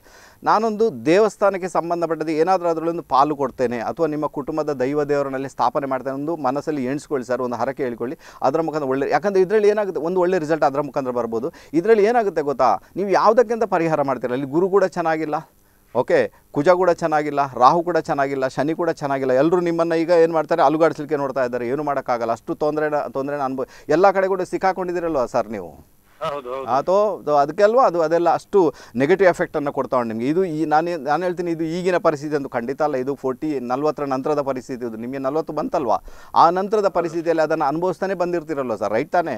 ನಾನೊಂದು ದೇವಸ್ಥಾನಕ್ಕೆ ಸಂಬಂಧಪಟ್ಟದ್ದು ಏನಾದರೂ ಅದರಲ್ಲೊಂದು ಪಾಲು ಕೊಡ್ತೇನೆ ಅಥವಾ ನಿಮ್ಮ ಕುಟುಂಬದ ದೈವ ದೇವರನ್ನಲ್ಲಿ ಸ್ಥಾಪನೆ ಮಾಡ್ತೇನೆ ಒಂದು ಮನಸ್ಸಲ್ಲಿ ಎಣಿಸ್ಕೊಳ್ಳಿ ಸರ್ ಒಂದು ಹರಕೆ ಹೇಳ್ಕೊಳ್ಳಿ ಅದರ ಮುಖಾಂತರ ಒಳ್ಳೆ ಯಾಕಂದರೆ ಇದರಲ್ಲಿ ಏನಾಗುತ್ತೆ ಒಂದು ಒಳ್ಳೆ ರಿಸಲ್ಟ್ ಅದರ ಮುಖಾಂತರ ಬರ್ಬೋದು ಇದರಲ್ಲಿ ಏನಾಗುತ್ತೆ ಗೊತ್ತಾ ನೀವು ಯಾವುದಕ್ಕಿಂತ ಪರಿಹಾರ ಮಾಡ್ತೀರಲ್ಲ ಅಲ್ಲಿ ಗುರು ಕೂಡ ಚೆನ್ನಾಗಿಲ್ಲ ಓಕೆ ಕುಜ ಕೂಡ ಚೆನ್ನಾಗಿಲ್ಲ ರಾಹು ಕೂಡ ಚೆನ್ನಾಗಿಲ್ಲ ಶನಿ ಕೂಡ ಚೆನ್ನಾಗಿಲ್ಲ ಎಲ್ಲರೂ ನಿಮ್ಮನ್ನು ಈಗ ಏನು ಮಾಡ್ತಾರೆ ಅಲುಗಾಡಿಸಲಿಕ್ಕೆ ನೋಡ್ತಾ ಇದ್ದಾರೆ ಏನು ಮಾಡೋಕ್ಕಾಗಲ್ಲ ಅಷ್ಟು ತೊಂದರೆನ ತೊಂದರೆನ ಅನುಭವ ಎಲ್ಲ ಕಡೆ ಕೂಡ ಸಿಕ್ಕಾಕೊಂಡಿದ್ದೀರಲ್ವಾ ಸರ್ ನೀವು ಅಥವಾ ಅಲ್ವಾ ಅದು ಅದೆಲ್ಲ ಅಷ್ಟು ನೆಗೆಟಿವ್ ಎಫೆಕ್ಟನ್ನು ಕೊಡ್ತಾ ಉಂಟು ನಿಮಗೆ ಇದು ಈ ನಾನು ನಾನು ಹೇಳ್ತೀನಿ ಇದು ಈಗಿನ ಪರಿಸ್ಥಿತಿ ಅಂತ ಖಂಡಿತ ಅಲ್ಲ ಇದು ಫೋರ್ಟಿ ನಲ್ವತ್ತರ ನಂತರದ ಪರಿಸ್ಥಿತಿ ಇದು ನಿಮಗೆ ನಲ್ವತ್ತು ಬಂತಲ್ವಾ ಆ ನಂತರದ ಪರಿಸ್ಥಿತಿಯಲ್ಲಿ ಅದನ್ನು ಅನುಭವಿಸ್ತಾನೆ ಬಂದಿರ್ತೀರಲ್ವ ಸರ್ ರೈಟ್ ತಾನೇ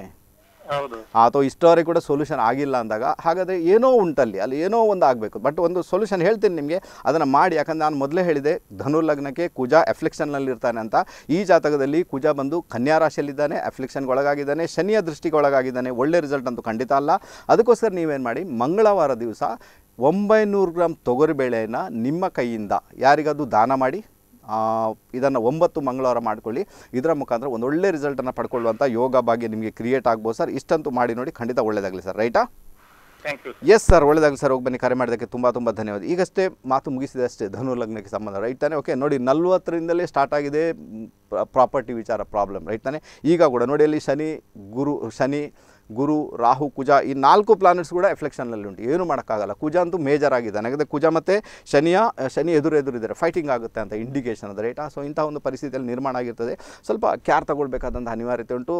ಅಥವಾ ಇಷ್ಟೋರಿ ಕೂಡ ಸೊಲ್ಯೂಷನ್ ಆಗಿಲ್ಲ ಅಂದಾಗ ಹಾಗಾದರೆ ಏನೋ ಉಂಟಲ್ಲಿ ಅಲ್ಲಿ ಏನೋ ಒಂದು ಆಗಬೇಕು ಬಟ್ ಒಂದು ಸೊಲ್ಯೂಷನ್ ಹೇಳ್ತೀನಿ ನಿಮಗೆ ಅದನ್ನು ಮಾಡಿ ಯಾಕಂದರೆ ನಾನು ಮೊದಲೇ ಹೇಳಿದೆ ಧನುರ್ಲಗ್ನಕ್ಕೆ ಲಗ್ನಕ್ಕೆ ಕುಜ ಇರ್ತಾನೆ ಅಂತ ಈ ಜಾತಕದಲ್ಲಿ ಕುಜಾ ಬಂದು ಕನ್ಯಾ ರಾಶಿಯಲ್ಲಿದ್ದಾನೆ ಒಳಗಾಗಿದ್ದಾನೆ ಶನಿಯ ದೃಷ್ಟಿಗೆ ಒಳಗಾಗಿದ್ದಾನೆ ಒಳ್ಳೆ ರಿಸಲ್ಟ್ ಅಂತೂ ಖಂಡಿತ ಅಲ್ಲ ಅದಕ್ಕೋಸ್ಕರ ನೀವೇನು ಮಾಡಿ ಮಂಗಳವಾರ ದಿವಸ ಒಂಬೈನೂರು ಗ್ರಾಮ್ ತೊಗರಿಬೇಳೆಯನ್ನು ನಿಮ್ಮ ಕೈಯಿಂದ ಯಾರಿಗಾದರೂ ದಾನ ಮಾಡಿ ಇದನ್ನು ಒಂಬತ್ತು ಮಂಗಳವಾರ ಮಾಡಿಕೊಳ್ಳಿ ಇದರ ಮುಖಾಂತರ ಒಂದೊಳ್ಳೆ ರಿಸಲ್ಟನ್ನು ಪಡ್ಕೊಳ್ಳುವಂಥ ಯೋಗ ಭಾಗ್ಯ ನಿಮಗೆ ಕ್ರಿಯೇಟ್ ಆಗ್ಬೋದು ಸರ್ ಇಷ್ಟಂತೂ ಮಾಡಿ ನೋಡಿ ಖಂಡಿತ ಒಳ್ಳೆಯದಾಗಲಿ ಸರ್ ರೈಟಾ ಎಸ್ ಸರ್ ಒಳ್ಳೆದಾಗಲಿ ಸರ್ ಹೋಗಿ ಬನ್ನಿ ಕರೆ ಮಾಡೋದಕ್ಕೆ ತುಂಬ ತುಂಬ ಧನ್ಯವಾದ ಈಗಷ್ಟೇ ಮಾತು ಮುಗಿಸಿದೆ ಅಷ್ಟೇ ಲಗ್ನಕ್ಕೆ ಸಂಬಂಧ ರೈಟ್ ತಾನೆ ಓಕೆ ನೋಡಿ ನಲ್ವತ್ತರಿಂದಲೇ ಸ್ಟಾರ್ಟ್ ಆಗಿದೆ ಪ್ರಾಪರ್ಟಿ ವಿಚಾರ ಪ್ರಾಬ್ಲಮ್ ರೈಟ್ ತಾನೆ ಈಗ ಕೂಡ ನೋಡಿ ಅಲ್ಲಿ ಶನಿ ಗುರು ಶನಿ ಗುರು ರಾಹು ಕುಜ ಈ ನಾಲ್ಕು ಪ್ಲಾನೆಟ್ಸ್ ಕೂಡ ಎಫ್ಲೆಕ್ಷನ್ನಲ್ಲಿ ಉಂಟು ಏನು ಮಾಡೋಕ್ಕಾಗಲ್ಲ ಕುಜ ಅಂತೂ ಮೇಜರ್ ಆಗಿದ್ದಾನೆ ಯಾಕಂದರೆ ಕುಜ ಮತ್ತು ಶನಿಯ ಶನಿ ಎದುರು ಎದುರಿದ್ದಾರೆ ಫೈಟಿಂಗ್ ಆಗುತ್ತೆ ಅಂತ ಇಂಡಿಕೇಷನ್ ಅದು ರೈಟಾ ಸೊ ಇಂಥ ಒಂದು ಪರಿಸ್ಥಿತಿಯಲ್ಲಿ ನಿರ್ಮಾಣ ಆಗಿರ್ತದೆ ಸ್ವಲ್ಪ ಕ್ಯಾರ್ ತಗೊಳ್ಬೇಕಾದಂಥ ಅನಿವಾರ್ಯತೆ ಉಂಟು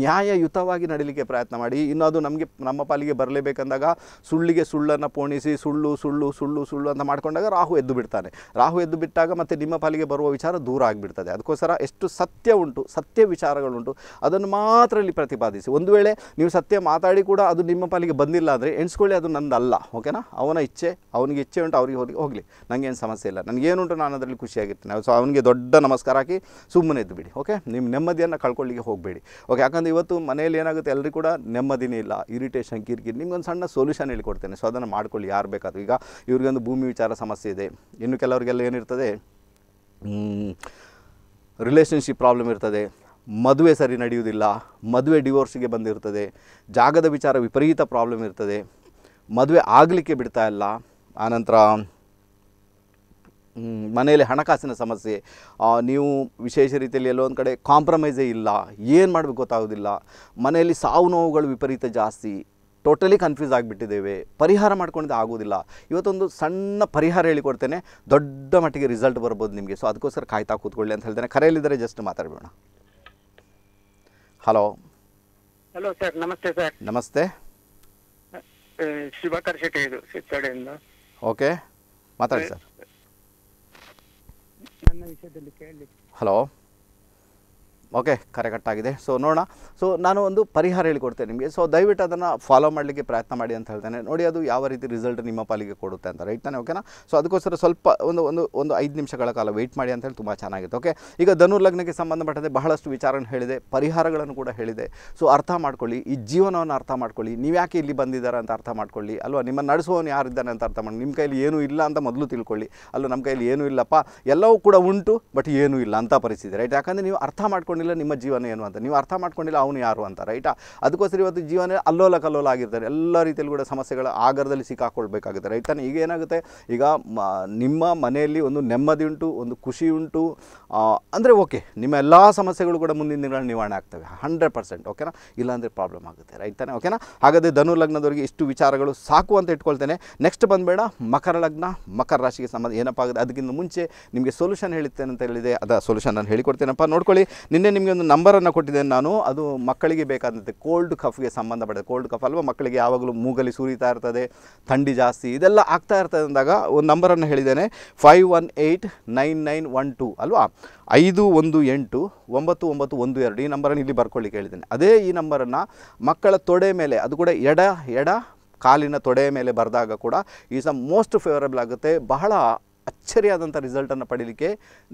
ನ್ಯಾಯಯುತವಾಗಿ ನಡೀಲಿಕ್ಕೆ ಪ್ರಯತ್ನ ಮಾಡಿ ಇನ್ನು ಅದು ನಮಗೆ ನಮ್ಮ ಪಾಲಿಗೆ ಬರಲೇಬೇಕಂದಾಗ ಸುಳ್ಳಿಗೆ ಸುಳ್ಳನ್ನು ಪೋಣಿಸಿ ಸುಳ್ಳು ಸುಳ್ಳು ಸುಳ್ಳು ಸುಳ್ಳು ಅಂತ ಮಾಡಿಕೊಂಡಾಗ ರಾಹು ಎದ್ದು ಬಿಡ್ತಾನೆ ರಾಹು ಎದ್ದು ಬಿಟ್ಟಾಗ ಮತ್ತು ನಿಮ್ಮ ಪಾಲಿಗೆ ಬರುವ ವಿಚಾರ ದೂರ ಆಗಿಬಿಡ್ತದೆ ಅದಕ್ಕೋಸ್ಕರ ಎಷ್ಟು ಸತ್ಯ ಉಂಟು ಸತ್ಯ ವಿಚಾರಗಳುಂಟು ಅದನ್ನು ಮಾತ್ರ ಇಲ್ಲಿ ಪ್ರತಿಪಾದಿಸಿ ಒಂದು ವೇಳೆ ನೀವು ನೀವು ಸತ್ಯ ಮಾತಾಡಿ ಕೂಡ ಅದು ನಿಮ್ಮ ಪಾಲಿಗೆ ಬಂದಿಲ್ಲ ಅಂದರೆ ಎಣಿಸ್ಕೊಳ್ಳಿ ಅದು ಅಲ್ಲ ಓಕೆನಾ ಅವನ ಇಚ್ಛೆ ಅವನಿಗೆ ಇಚ್ಛೆ ಉಂಟು ಅವ್ರಿಗೆ ಹೋಗಿ ಹೋಗಲಿ ನನಗೇನು ಸಮಸ್ಯೆ ಇಲ್ಲ ನನಗೇನುಂಟು ನಾನು ಅದರಲ್ಲಿ ಖುಷಿಯಾಗಿರ್ತೀನಿ ಸೊ ಅವನಿಗೆ ದೊಡ್ಡ ನಮಸ್ಕಾರ ಹಾಕಿ ಸುಮ್ಮನೆ ಇದ್ದುಬಿಡಿ ಓಕೆ ನಿಮ್ಮ ನೆಮ್ಮದಿಯನ್ನು ಕಳ್ಕೊಳ್ಳಿಗೆ ಹೋಗಬೇಡಿ ಓಕೆ ಯಾಕಂದರೆ ಇವತ್ತು ಮನೆಯಲ್ಲಿ ಏನಾಗುತ್ತೆ ಎಲ್ಲರಿಗೂ ಕೂಡ ನೆಮ್ಮದಿನೇ ಇಲ್ಲ ಇರಿಟೇಷನ್ ಕಿರಿಕಿರಿ ಒಂದು ಸಣ್ಣ ಸೊಲ್ಯೂಷನ್ ಹೇಳ್ಕೊಡ್ತೇನೆ ಸೊ ಅದನ್ನು ಮಾಡ್ಕೊಳ್ಳಿ ಯಾರು ಬೇಕಾದರೂ ಈಗ ಇವ್ರಿಗೊಂದು ಭೂಮಿ ವಿಚಾರ ಸಮಸ್ಯೆ ಇದೆ ಇನ್ನು ಕೆಲವರಿಗೆಲ್ಲ ಏನಿರ್ತದೆ ರಿಲೇಷನ್ಶಿಪ್ ಪ್ರಾಬ್ಲಮ್ ಇರ್ತದೆ ಮದುವೆ ಸರಿ ನಡೆಯುವುದಿಲ್ಲ ಮದುವೆ ಡಿವೋರ್ಸಿಗೆ ಬಂದಿರ್ತದೆ ಜಾಗದ ವಿಚಾರ ವಿಪರೀತ ಪ್ರಾಬ್ಲಮ್ ಇರ್ತದೆ ಮದುವೆ ಆಗಲಿಕ್ಕೆ ಬಿಡ್ತಾ ಇಲ್ಲ ಆನಂತರ ಮನೆಯಲ್ಲಿ ಹಣಕಾಸಿನ ಸಮಸ್ಯೆ ನೀವು ವಿಶೇಷ ರೀತಿಯಲ್ಲಿ ಎಲ್ಲೊಂದು ಕಡೆ ಕಾಂಪ್ರಮೈಸೇ ಇಲ್ಲ ಏನು ಮಾಡಬೇಕು ಗೊತ್ತಾಗೋದಿಲ್ಲ ಮನೆಯಲ್ಲಿ ಸಾವು ನೋವುಗಳು ವಿಪರೀತ ಜಾಸ್ತಿ ಟೋಟಲಿ ಕನ್ಫ್ಯೂಸ್ ಆಗಿಬಿಟ್ಟಿದ್ದೇವೆ ಪರಿಹಾರ ಮಾಡ್ಕೊಂಡಿದ್ದು ಆಗೋದಿಲ್ಲ ಇವತ್ತೊಂದು ಸಣ್ಣ ಪರಿಹಾರ ಹೇಳಿಕೊಡ್ತೇನೆ ದೊಡ್ಡ ಮಟ್ಟಿಗೆ ರಿಸಲ್ಟ್ ಬರ್ಬೋದು ನಿಮಗೆ ಸೊ ಅದಕ್ಕೋಸ್ಕರ ಕಾಯ್ತಾ ಕೂತ್ಕೊಳ್ಳಿ ಅಂತ ಹೇಳ್ತೇನೆ ಕರೆಯಲ್ಲಿದ್ದರೆ ಜಸ್ಟ್ ಮಾತಾಡಬೇಡ ಹಲೋ ಹಲೋ ಸರ್ ನಮಸ್ತೆ ಸರ್ ನಮಸ್ತೆ ಶಿವಾಕರ್ ಶೆಟ್ಟಿ ಇದು ಓಕೆ ಮಾತಾಡಿ ಸರ್ ನನ್ನ ವಿಷಯದಲ್ಲಿ ಕೇಳಲಿಕ್ಕೆ ಹಲೋ ಓಕೆ ಕರೆಕ್ಟ್ ಆಗಿದೆ ಸೊ ನೋಡೋಣ ಸೊ ನಾನು ಒಂದು ಪರಿಹಾರ ಹೇಳಿಕೊಡ್ತೇನೆ ನಿಮಗೆ ಸೊ ದಯವಿಟ್ಟು ಅದನ್ನು ಫಾಲೋ ಮಾಡಲಿಕ್ಕೆ ಪ್ರಯತ್ನ ಮಾಡಿ ಅಂತ ಹೇಳ್ತೇನೆ ನೋಡಿ ಅದು ಯಾವ ರೀತಿ ರಿಸಲ್ಟ್ ನಿಮ್ಮ ಪಾಲಿಗೆ ಕೊಡುತ್ತೆ ಅಂತ ರೈಟ್ ತಾನೆ ಓಕೆನಾ ಸೊ ಅದಕ್ಕೋಸ್ಕರ ಸ್ವಲ್ಪ ಒಂದು ಒಂದು ಒಂದು ಐದು ನಿಮಿಷಗಳ ಕಾಲ ವೆಯ್ಟ್ ಮಾಡಿ ಅಂತ ಹೇಳಿ ತುಂಬ ಚೆನ್ನಾಗಿತ್ತು ಓಕೆ ಈಗ ಧನು ಲಗ್ನಕ್ಕೆ ಸಂಬಂಧಪಟ್ಟಂತೆ ಬಹಳಷ್ಟು ವಿಚಾರವನ್ನು ಹೇಳಿದೆ ಪರಿಹಾರಗಳನ್ನು ಕೂಡ ಹೇಳಿದೆ ಸೊ ಅರ್ಥ ಮಾಡ್ಕೊಳ್ಳಿ ಈ ಜೀವನವನ್ನು ಅರ್ಥ ಮಾಡ್ಕೊಳ್ಳಿ ನೀವು ಯಾಕೆ ಇಲ್ಲಿ ಬಂದಿದ್ದಾರೆ ಅಂತ ಅರ್ಥ ಮಾಡ್ಕೊಳ್ಳಿ ಅಲ್ವಾ ನಿಮ್ಮನ್ನು ನಡೆಸುವವನು ಯಾರಿದ್ದಾನೆ ಅಂತ ಅರ್ಥ ಮಾಡಿ ನಿಮ್ಮ ಕೈಲಿ ಏನೂ ಇಲ್ಲ ಅಂತ ಮೊದಲು ತಿಳ್ಕೊಳ್ಳಿ ಅಲ್ಲೂ ನಮ್ಮ ಕೈಯಲ್ಲಿ ಏನೂ ಇಲ್ಲಪ್ಪ ಎಲ್ಲವೂ ಕೂಡ ಉಂಟು ಬಟ್ ಏನೂ ಇಲ್ಲ ಅಂತ ಪರಿಸ್ಥಿತಿ ರೈಟ್ ಯಾಕಂದರೆ ನೀವು ಅರ್ಥ ಮಾಡ್ಕೊಂಡು ಮಾಡ್ಕೊಂಡಿಲ್ಲ ನಿಮ್ಮ ಜೀವನ ಏನು ಅಂತ ನೀವು ಅರ್ಥ ಮಾಡ್ಕೊಂಡಿಲ್ಲ ಅವನು ಯಾರು ಅಂತ ರೈಟಾ ಅದಕ್ಕೋಸ್ಕರ ಇವತ್ತು ಜೀವನ ಅಲ್ಲೋಲ ಕಲ್ಲೋಲ ಆಗಿರ್ತಾರೆ ಎಲ್ಲ ರೀತಿಯಲ್ಲಿ ಕೂಡ ಸಮಸ್ಯೆಗಳ ಆಗರದಲ್ಲಿ ಸಿಕ್ಕಾಕೊಳ್ಬೇಕಾಗುತ್ತೆ ರೈತನ ಈಗ ಏನಾಗುತ್ತೆ ಈಗ ನಿಮ್ಮ ಮನೆಯಲ್ಲಿ ಒಂದು ನೆಮ್ಮದಿ ಉಂಟು ಒಂದು ಖುಷಿ ಉಂಟು ಅಂದರೆ ಓಕೆ ನಿಮ್ಮ ಎಲ್ಲ ಸಮಸ್ಯೆಗಳು ಕೂಡ ಮುಂದಿನ ದಿನಗಳ ನಿವಾರಣೆ ಆಗ್ತವೆ ಹಂಡ್ರೆಡ್ ಪರ್ಸೆಂಟ್ ಓಕೆನಾ ಇಲ್ಲಾಂದರೆ ಪ್ರಾಬ್ಲಮ್ ಆಗುತ್ತೆ ರೈತನೇ ಓಕೆನಾ ಹಾಗಾದರೆ ಧನು ಲಗ್ನದವರಿಗೆ ಇಷ್ಟು ವಿಚಾರಗಳು ಸಾಕು ಅಂತ ಇಟ್ಕೊಳ್ತೇನೆ ನೆಕ್ಸ್ಟ್ ಬಂದಬೇಡ ಮಕರ ಲಗ್ನ ಮಕರ ರಾಶಿಗೆ ಸಂಬಂಧ ಏನಪ್ಪ ಆಗುತ್ತೆ ಅದಕ್ಕಿಂತ ಮುಂಚೆ ನಿಮಗೆ ಸೊಲ್ಯೂಷನ್ ಹೇಳುತ್ತೇನೆ ಅಂತ ಹೇಳಿದೆ ಅದ ಸೊಲ್ಯೂಷನ್ ನಾನು ಹೇಳಿಕೊಡ್ತೇನಪ್ಪ ನೋಡ್ಕೊಳ್ಳಿ ನಿನ್ನೆ ನಿಮಗೆ ಒಂದು ನಂಬರನ್ನು ಕೊಟ್ಟಿದ್ದೇನೆ ನಾನು ಅದು ಮಕ್ಕಳಿಗೆ ಬೇಕಾದಂತೆ ಕೋಲ್ಡ್ ಕಫ್ಗೆ ಸಂಬಂಧಪಟ್ಟಿದೆ ಕೋಲ್ಡ್ ಕಫ್ ಅಲ್ವಾ ಮಕ್ಕಳಿಗೆ ಯಾವಾಗಲೂ ಮೂಗಲಿ ಸುರಿತಾ ಇರ್ತದೆ ಥಂಡಿ ಜಾಸ್ತಿ ಇದೆಲ್ಲ ಆಗ್ತಾ ಇರ್ತದೆ ಅಂದಾಗ ಒಂದು ನಂಬರನ್ನು ಹೇಳಿದ್ದೇನೆ five one eight nine nine one two ಅಲ್ವಾ ಐದು ಒಂದು ಎಂಟು ಒಂಬತ್ತು ಒಂಬತ್ತು ಒಂದು ಎರಡು ಈ ನಂಬರನ್ನು ಇಲ್ಲಿ ಬರ್ಕೊಳ್ಳಿ ಹೇಳಿದ್ದೇನೆ ಅದೇ ಈ ನಂಬರನ್ನು ಮಕ್ಕಳ ತೊಡೆ ಮೇಲೆ ಅದು ಕೂಡ ಎಡ ಎಡ ಕಾಲಿನ ತೊಡೆಯ ಮೇಲೆ ಬರೆದಾಗ ಕೂಡ ಈಸ್ ಅ ಮೋಸ್ಟ್ ಫೇವರೇಬಲ್ ಆಗುತ್ತೆ ಬಹಳ ಅಚ್ಚರಿಯಾದಂಥ ರಿಸಲ್ಟನ್ನು ಪಡೀಲಿಕ್ಕೆ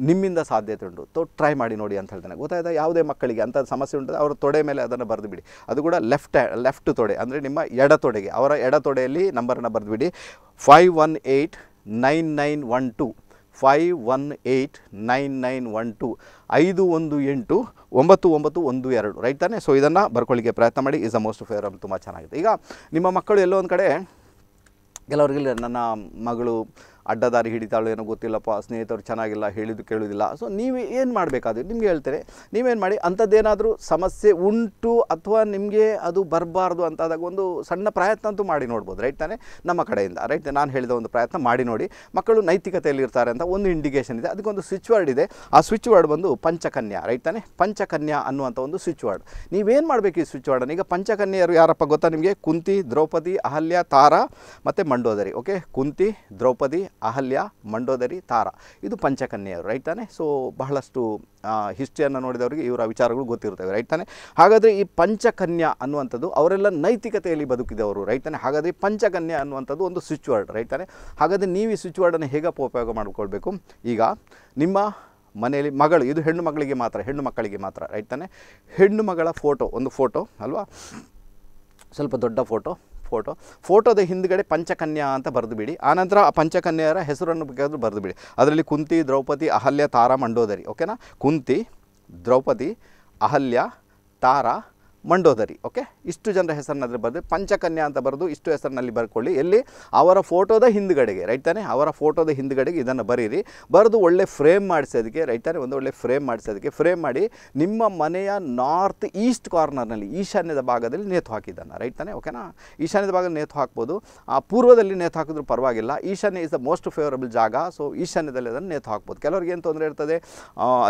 ನಿಮ್ಮಿಂದ ಸಾಧ್ಯತೆ ಉಂಟು ತೊ ಟ್ರೈ ಮಾಡಿ ನೋಡಿ ಅಂತ ಹೇಳ್ತಾನೆ ಗೊತ್ತಾಯ್ತಾ ಯಾವುದೇ ಮಕ್ಕಳಿಗೆ ಅಂಥ ಸಮಸ್ಯೆ ಉಂಟು ಅವರ ತೊಡೆ ಮೇಲೆ ಅದನ್ನು ಬರೆದು ಬಿಡಿ ಅದು ಕೂಡ ಲೆಫ್ಟ್ ಲೆಫ್ಟ್ ತೊಡೆ ಅಂದರೆ ನಿಮ್ಮ ಎಡ ತೊಡೆಗೆ ಅವರ ಎಡ ತೊಡೆಯಲ್ಲಿ ನಂಬರನ್ನು ಬರೆದುಬಿಡಿ five one eight nine nine one two five one eight nine nine one two ಐದು ಒಂದು ಎಂಟು ಒಂಬತ್ತು ಒಂಬತ್ತು ಒಂದು ಎರಡು ರೈಟ್ ತಾನೆ ಸೊ ಇದನ್ನು ಬರ್ಕೊಳ್ಳಿಕ್ಕೆ ಪ್ರಯತ್ನ ಮಾಡಿ ಇಸ್ ಅ ಮೋಸ್ಟ್ ಫೇವರಮ್ ತುಂಬ ಚೆನ್ನಾಗಿದೆ ಈಗ ನಿಮ್ಮ ಮಕ್ಕಳು ಎಲ್ಲೋ ಒಂದು ಕಡೆ ಕೆಲವರಿಗೆ ನನ್ನ ಮಗಳು ಅಡ್ಡದಾರಿ ಹಿಡಿತಾಳು ಏನೋ ಗೊತ್ತಿಲ್ಲಪ್ಪ ಸ್ನೇಹಿತರು ಚೆನ್ನಾಗಿಲ್ಲ ಹೇಳಿದ್ದು ಕೇಳೋದಿಲ್ಲ ಸೊ ನೀವು ಏನು ಮಾಡಬೇಕಾದ್ರೆ ನಿಮಗೆ ಹೇಳ್ತೇನೆ ನೀವೇನು ಮಾಡಿ ಅಂಥದ್ದೇನಾದರೂ ಸಮಸ್ಯೆ ಉಂಟು ಅಥವಾ ನಿಮಗೆ ಅದು ಬರಬಾರ್ದು ಅಂತಾದಾಗ ಒಂದು ಸಣ್ಣ ಪ್ರಯತ್ನ ಅಂತೂ ಮಾಡಿ ನೋಡ್ಬೋದು ರೈಟ್ ತಾನೆ ನಮ್ಮ ಕಡೆಯಿಂದ ರೈಟ್ ನಾನು ಹೇಳಿದ ಒಂದು ಪ್ರಯತ್ನ ಮಾಡಿ ನೋಡಿ ಮಕ್ಕಳು ನೈತಿಕತೆಯಲ್ಲಿ ಇರ್ತಾರೆ ಅಂತ ಒಂದು ಇಂಡಿಕೇಷನ್ ಇದೆ ಅದಕ್ಕೊಂದು ಸ್ವಿಚ್ ವರ್ಡ್ ಇದೆ ಆ ಸ್ವಿಚ್ ವರ್ಡ್ ಬಂದು ಪಂಚಕನ್ಯಾ ರೈಟ್ ತಾನೆ ಪಂಚಕನ್ಯಾ ಅನ್ನುವಂಥ ಒಂದು ಸ್ವಿಚ್ ವರ್ಡ್ ನೀವೇನು ಮಾಡಬೇಕು ಈ ಸ್ವಿಚ್ ವರ್ಡನ್ನು ಈಗ ಪಂಚಕನ್ಯರು ಯಾರಪ್ಪ ಗೊತ್ತಾ ನಿಮಗೆ ಕುಂತಿ ದ್ರೌಪದಿ ಅಹಲ್ಯ ತಾರಾ ಮತ್ತು ಮಂಡೋದರಿ ಓಕೆ ಕುಂತಿ ದ್ರೌಪದಿ ಅಹಲ್ಯ ಮಂಡೋದರಿ ತಾರ ಇದು ಪಂಚಕನ್ಯೆಯರು ರೈಟ್ ತಾನೆ ಸೊ ಬಹಳಷ್ಟು ಹಿಸ್ಟ್ರಿಯನ್ನು ನೋಡಿದವರಿಗೆ ಇವರ ವಿಚಾರಗಳು ಗೊತ್ತಿರ್ತವೆ ರೈಟ್ ತಾನೆ ಹಾಗಾದರೆ ಈ ಪಂಚಕನ್ಯ ಅನ್ನುವಂಥದ್ದು ಅವರೆಲ್ಲ ನೈತಿಕತೆಯಲ್ಲಿ ಬದುಕಿದವರು ರೈಟ್ ತಾನೆ ಹಾಗಾದರೆ ಪಂಚಕನ್ಯ ಅನ್ನುವಂಥದ್ದು ಒಂದು ಸ್ವಿಚ್ ವರ್ಡ್ ರೈಟ್ ತಾನೆ ಹಾಗಾದರೆ ನೀವು ಈ ಸ್ವಿಚ್ ವರ್ಡನ್ನು ಹೇಗಪ್ಪ ಉಪಯೋಗ ಮಾಡಿಕೊಳ್ಬೇಕು ಈಗ ನಿಮ್ಮ ಮನೆಯಲ್ಲಿ ಮಗಳು ಇದು ಹೆಣ್ಣು ಮಗಳಿಗೆ ಮಾತ್ರ ಹೆಣ್ಣು ಮಕ್ಕಳಿಗೆ ಮಾತ್ರ ರೈಟ್ ತಾನೆ ಹೆಣ್ಣು ಮಗಳ ಫೋಟೋ ಒಂದು ಫೋಟೋ ಅಲ್ವಾ ಸ್ವಲ್ಪ ದೊಡ್ಡ ಫೋಟೋ ಫೋಟೋ ಫೋಟೋದ ಹಿಂದ್ಗಡೆ ಪಂಚಕನ್ಯಾ ಅಂತ ಬರೆದುಬಿಡಿ ಆನಂತರ ಆ ಪಂಚಕನ್ಯರ ಹೆಸರನ್ನು ಬೇಕಾದರೂ ಬರೆದುಬಿಡಿ ಅದರಲ್ಲಿ ಕುಂತಿ ದ್ರೌಪದಿ ಅಹಲ್ಯ ತಾರಾ ಮಂಡೋದರಿ ಓಕೆನಾ ಕುಂತಿ ದ್ರೌಪದಿ ಅಹಲ್ಯ ತಾರಾ ಮಂಡೋದರಿ ಓಕೆ ಇಷ್ಟು ಜನರ ಹೆಸರಿನಾದ್ರೆ ಬರೆದು ಪಂಚಕನ್ಯಾ ಅಂತ ಬರೆದು ಇಷ್ಟು ಹೆಸರಿನಲ್ಲಿ ಬರ್ಕೊಳ್ಳಿ ಎಲ್ಲಿ ಅವರ ಫೋಟೋದ ಹಿಂದ್ಗಡೆಗೆ ರೈಟ್ ತಾನೆ ಅವರ ಫೋಟೋದ ಹಿಂದ್ಗಡೆಗೆ ಇದನ್ನು ಬರೀರಿ ಬರೆದು ಒಳ್ಳೆ ಫ್ರೇಮ್ ಮಾಡಿಸೋದಕ್ಕೆ ರೈಟ್ ತಾನೆ ಒಂದು ಒಳ್ಳೆ ಫ್ರೇಮ್ ಮಾಡಿಸೋದಕ್ಕೆ ಫ್ರೇಮ್ ಮಾಡಿ ನಿಮ್ಮ ಮನೆಯ ನಾರ್ತ್ ಈಸ್ಟ್ ಕಾರ್ನರ್ನಲ್ಲಿ ಈಶಾನ್ಯದ ಭಾಗದಲ್ಲಿ ನೇತು ಹಾಕಿದ್ದಾನ ರೈಟ್ ತಾನೆ ಓಕೆನಾ ಈಶಾನ್ಯದ ಭಾಗದಲ್ಲಿ ನೇತು ಹಾಕ್ಬೋದು ಆ ಪೂರ್ವದಲ್ಲಿ ನೇತು ಹಾಕಿದ್ರು ಪರವಾಗಿಲ್ಲ ಈಶಾನ್ಯ ಇಸ್ ದ ಮೋಸ್ಟ್ ಫೇವರಬಲ್ ಜಾಗ ಸೊ ಈಶಾನ್ಯದಲ್ಲಿ ಅದನ್ನು ನೇತು ಹಾಕ್ಬೋದು ಕೆಲವರಿಗೆ ಏನು ತೊಂದರೆ ಇರ್ತದೆ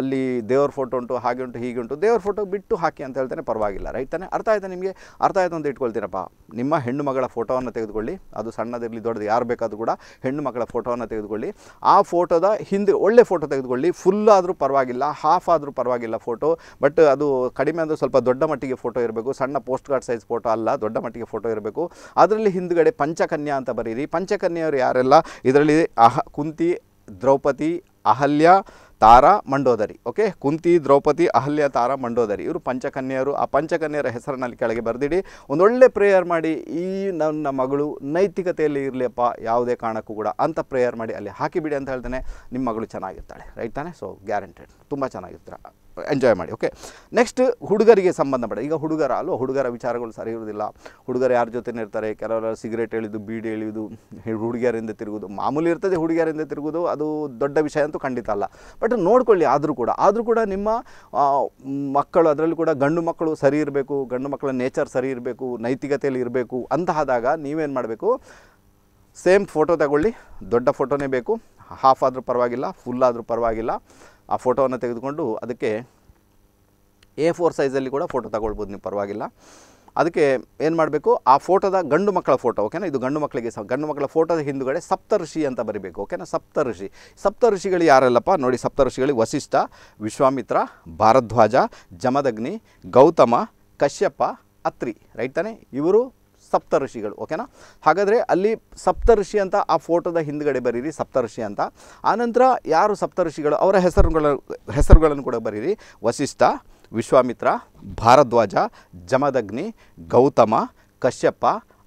ಅಲ್ಲಿ ದೇವ್ರ ಫೋಟೋ ಉಂಟು ಹಾಗೆ ಉಂಟು ಹೀಗೆ ಉಂಟು ದೇವ್ರ ಫೋಟೋ ಬಿಟ್ಟು ಹಾಕಿ ಅಂತ ಹೇಳ್ತಾನೆ ಪರವಾಗಿಲ್ಲ ರೈಟ್ ತಾನೆ ಅರ್ಥ ಆಯ್ತಾ ನಿಮಗೆ ಅರ್ಥ ಆಯ್ತು ಅಂತ ಇಟ್ಕೊಳ್ತೀರಪ್ಪ ನಿಮ್ಮ ಹೆಣ್ಣು ಮಗಳ ಫೋಟೋವನ್ನು ತೆಗೆದುಕೊಳ್ಳಿ ಅದು ಸಣ್ಣದಿರಲಿ ದೊಡ್ಡದು ಯಾರು ಬೇಕಾದರೂ ಕೂಡ ಹೆಣ್ಣು ಮಕ್ಕಳ ಫೋಟೋವನ್ನು ತೆಗೆದುಕೊಳ್ಳಿ ಆ ಫೋಟೋದ ಹಿಂದೆ ಒಳ್ಳೆ ಫೋಟೋ ತೆಗೆದುಕೊಳ್ಳಿ ಫುಲ್ ಆದರೂ ಪರವಾಗಿಲ್ಲ ಹಾಫ್ ಆದರೂ ಪರವಾಗಿಲ್ಲ ಫೋಟೋ ಬಟ್ ಅದು ಕಡಿಮೆ ಅಂದರೆ ಸ್ವಲ್ಪ ದೊಡ್ಡ ಮಟ್ಟಿಗೆ ಫೋಟೋ ಇರಬೇಕು ಸಣ್ಣ ಪೋಸ್ಟ್ ಕಾರ್ಡ್ ಸೈಜ್ ಫೋಟೋ ಅಲ್ಲ ದೊಡ್ಡ ಮಟ್ಟಿಗೆ ಫೋಟೋ ಇರಬೇಕು ಅದರಲ್ಲಿ ಹಿಂದುಗಡೆ ಪಂಚಕನ್ಯಾ ಅಂತ ಬರೀರಿ ಪಂಚಕನ್ಯೆಯವರು ಯಾರೆಲ್ಲ ಇದರಲ್ಲಿ ಅಹ ಕುಂತಿ ದ್ರೌಪದಿ ಅಹಲ್ಯ ತಾರಾ ಮಂಡೋದರಿ ಓಕೆ ಕುಂತಿ ದ್ರೌಪದಿ ಅಹಲ್ಯ ತಾರಾ ಮಂಡೋದರಿ ಇವರು ಪಂಚಕನ್ಯರು ಆ ಪಂಚಕನ್ಯರ ಹೆಸರಿನಲ್ಲಿ ಕೆಳಗೆ ಬರೆದಿಡಿ ಒಂದೊಳ್ಳೆ ಪ್ರೇಯರ್ ಮಾಡಿ ಈ ನನ್ನ ಮಗಳು ನೈತಿಕತೆಯಲ್ಲಿ ಇರಲಿಪ್ಪ ಯಾವುದೇ ಕಾರಣಕ್ಕೂ ಕೂಡ ಅಂತ ಪ್ರೇಯರ್ ಮಾಡಿ ಅಲ್ಲಿ ಹಾಕಿಬಿಡಿ ಅಂತ ಹೇಳ್ತಾನೆ ನಿಮ್ಮ ಮಗಳು ಚೆನ್ನಾಗಿರ್ತಾಳೆ ರೈಟ್ ತಾನೆ ಸೊ ಗ್ಯಾರಂಟೆಡ್ ತುಂಬ ಚೆನ್ನಾಗಿರ್ತಾರೆ ಎಂಜಾಯ್ ಮಾಡಿ ಓಕೆ ನೆಕ್ಸ್ಟ್ ಹುಡುಗರಿಗೆ ಸಂಬಂಧಪಟ್ಟ ಈಗ ಹುಡುಗರ ಅಲ್ವೋ ಹುಡುಗರ ವಿಚಾರಗಳು ಸರಿ ಇರೋದಿಲ್ಲ ಹುಡುಗರು ಯಾರ ಜೊತೆ ಇರ್ತಾರೆ ಕೆಲವರು ಸಿಗರೇಟ್ ಎಳಿದು ಬೀಡಿ ಎಳೆಯುವುದು ಹುಡುಗಿಯರಿಂದ ತಿರುಗೋದು ಮಾಮೂಲಿ ಇರ್ತದೆ ಹುಡುಗಿಯರಿಂದ ತಿರುಗೋದು ಅದು ದೊಡ್ಡ ವಿಷಯ ಅಂತೂ ಖಂಡಿತ ಅಲ್ಲ ಬಟ್ ನೋಡ್ಕೊಳ್ಳಿ ಆದರೂ ಕೂಡ ಆದರೂ ಕೂಡ ನಿಮ್ಮ ಮಕ್ಕಳು ಅದರಲ್ಲೂ ಕೂಡ ಗಂಡು ಮಕ್ಕಳು ಸರಿ ಇರಬೇಕು ಗಂಡು ಮಕ್ಕಳ ನೇಚರ್ ಸರಿ ಇರಬೇಕು ನೈತಿಕತೆಯಲ್ಲಿ ಇರಬೇಕು ಅಂತಹದಾಗ ನೀವೇನು ಮಾಡಬೇಕು ಸೇಮ್ ಫೋಟೋ ತಗೊಳ್ಳಿ ದೊಡ್ಡ ಫೋಟೋನೇ ಬೇಕು ಹಾಫ್ ಆದರೂ ಪರವಾಗಿಲ್ಲ ಫುಲ್ ಆದರೂ ಪರವಾಗಿಲ್ಲ ಆ ಫೋಟೋವನ್ನು ತೆಗೆದುಕೊಂಡು ಅದಕ್ಕೆ ಎ ಫೋರ್ ಸೈಜಲ್ಲಿ ಕೂಡ ಫೋಟೋ ತಗೊಳ್ಬೋದು ನೀವು ಪರವಾಗಿಲ್ಲ ಅದಕ್ಕೆ ಏನು ಮಾಡಬೇಕು ಆ ಫೋಟೋದ ಗಂಡು ಮಕ್ಕಳ ಫೋಟೋ ಓಕೆನಾ ಇದು ಗಂಡು ಮಕ್ಕಳಿಗೆ ಸಹ ಗಂಡು ಮಕ್ಕಳ ಫೋಟೋದ ಹಿಂದುಗಡೆ ಋಷಿ ಅಂತ ಬರೀಬೇಕು ಓಕೆನಾ ಸಪ್ತ ಸಪ್ತಋಷಿಗಳು ಯಾರಲ್ಲಪ್ಪ ನೋಡಿ ಸಪ್ತಋಷಿಗಳಿಗೆ ವಸಿಷ್ಠ ವಿಶ್ವಾಮಿತ್ರ ಭಾರದ್ವಾಜ ಜಮದಗ್ನಿ ಗೌತಮ ಕಶ್ಯಪ ಅತ್ರಿ ರೈಟ್ ತಾನೆ ಇವರು ಸಪ್ತ ಋಷಿಗಳು ಓಕೆನಾ ಹಾಗಾದರೆ ಅಲ್ಲಿ ಸಪ್ತ ಋಷಿ ಅಂತ ಆ ಫೋಟೋದ ಹಿಂದ್ಗಡೆ ಬರೀರಿ ಸಪ್ತ ಋಷಿ ಅಂತ ಆನಂತರ ಯಾರು ಸಪ್ತ ಋಷಿಗಳು ಅವರ ಹೆಸರುಗಳ ಹೆಸರುಗಳನ್ನು ಕೂಡ ಬರೀರಿ ವಸಿಷ್ಠ ವಿಶ್ವಾಮಿತ್ರ ಭಾರದ್ವಾಜ ಜಮದಗ್ನಿ ಗೌತಮ ಕಶ್ಯಪ್ಪ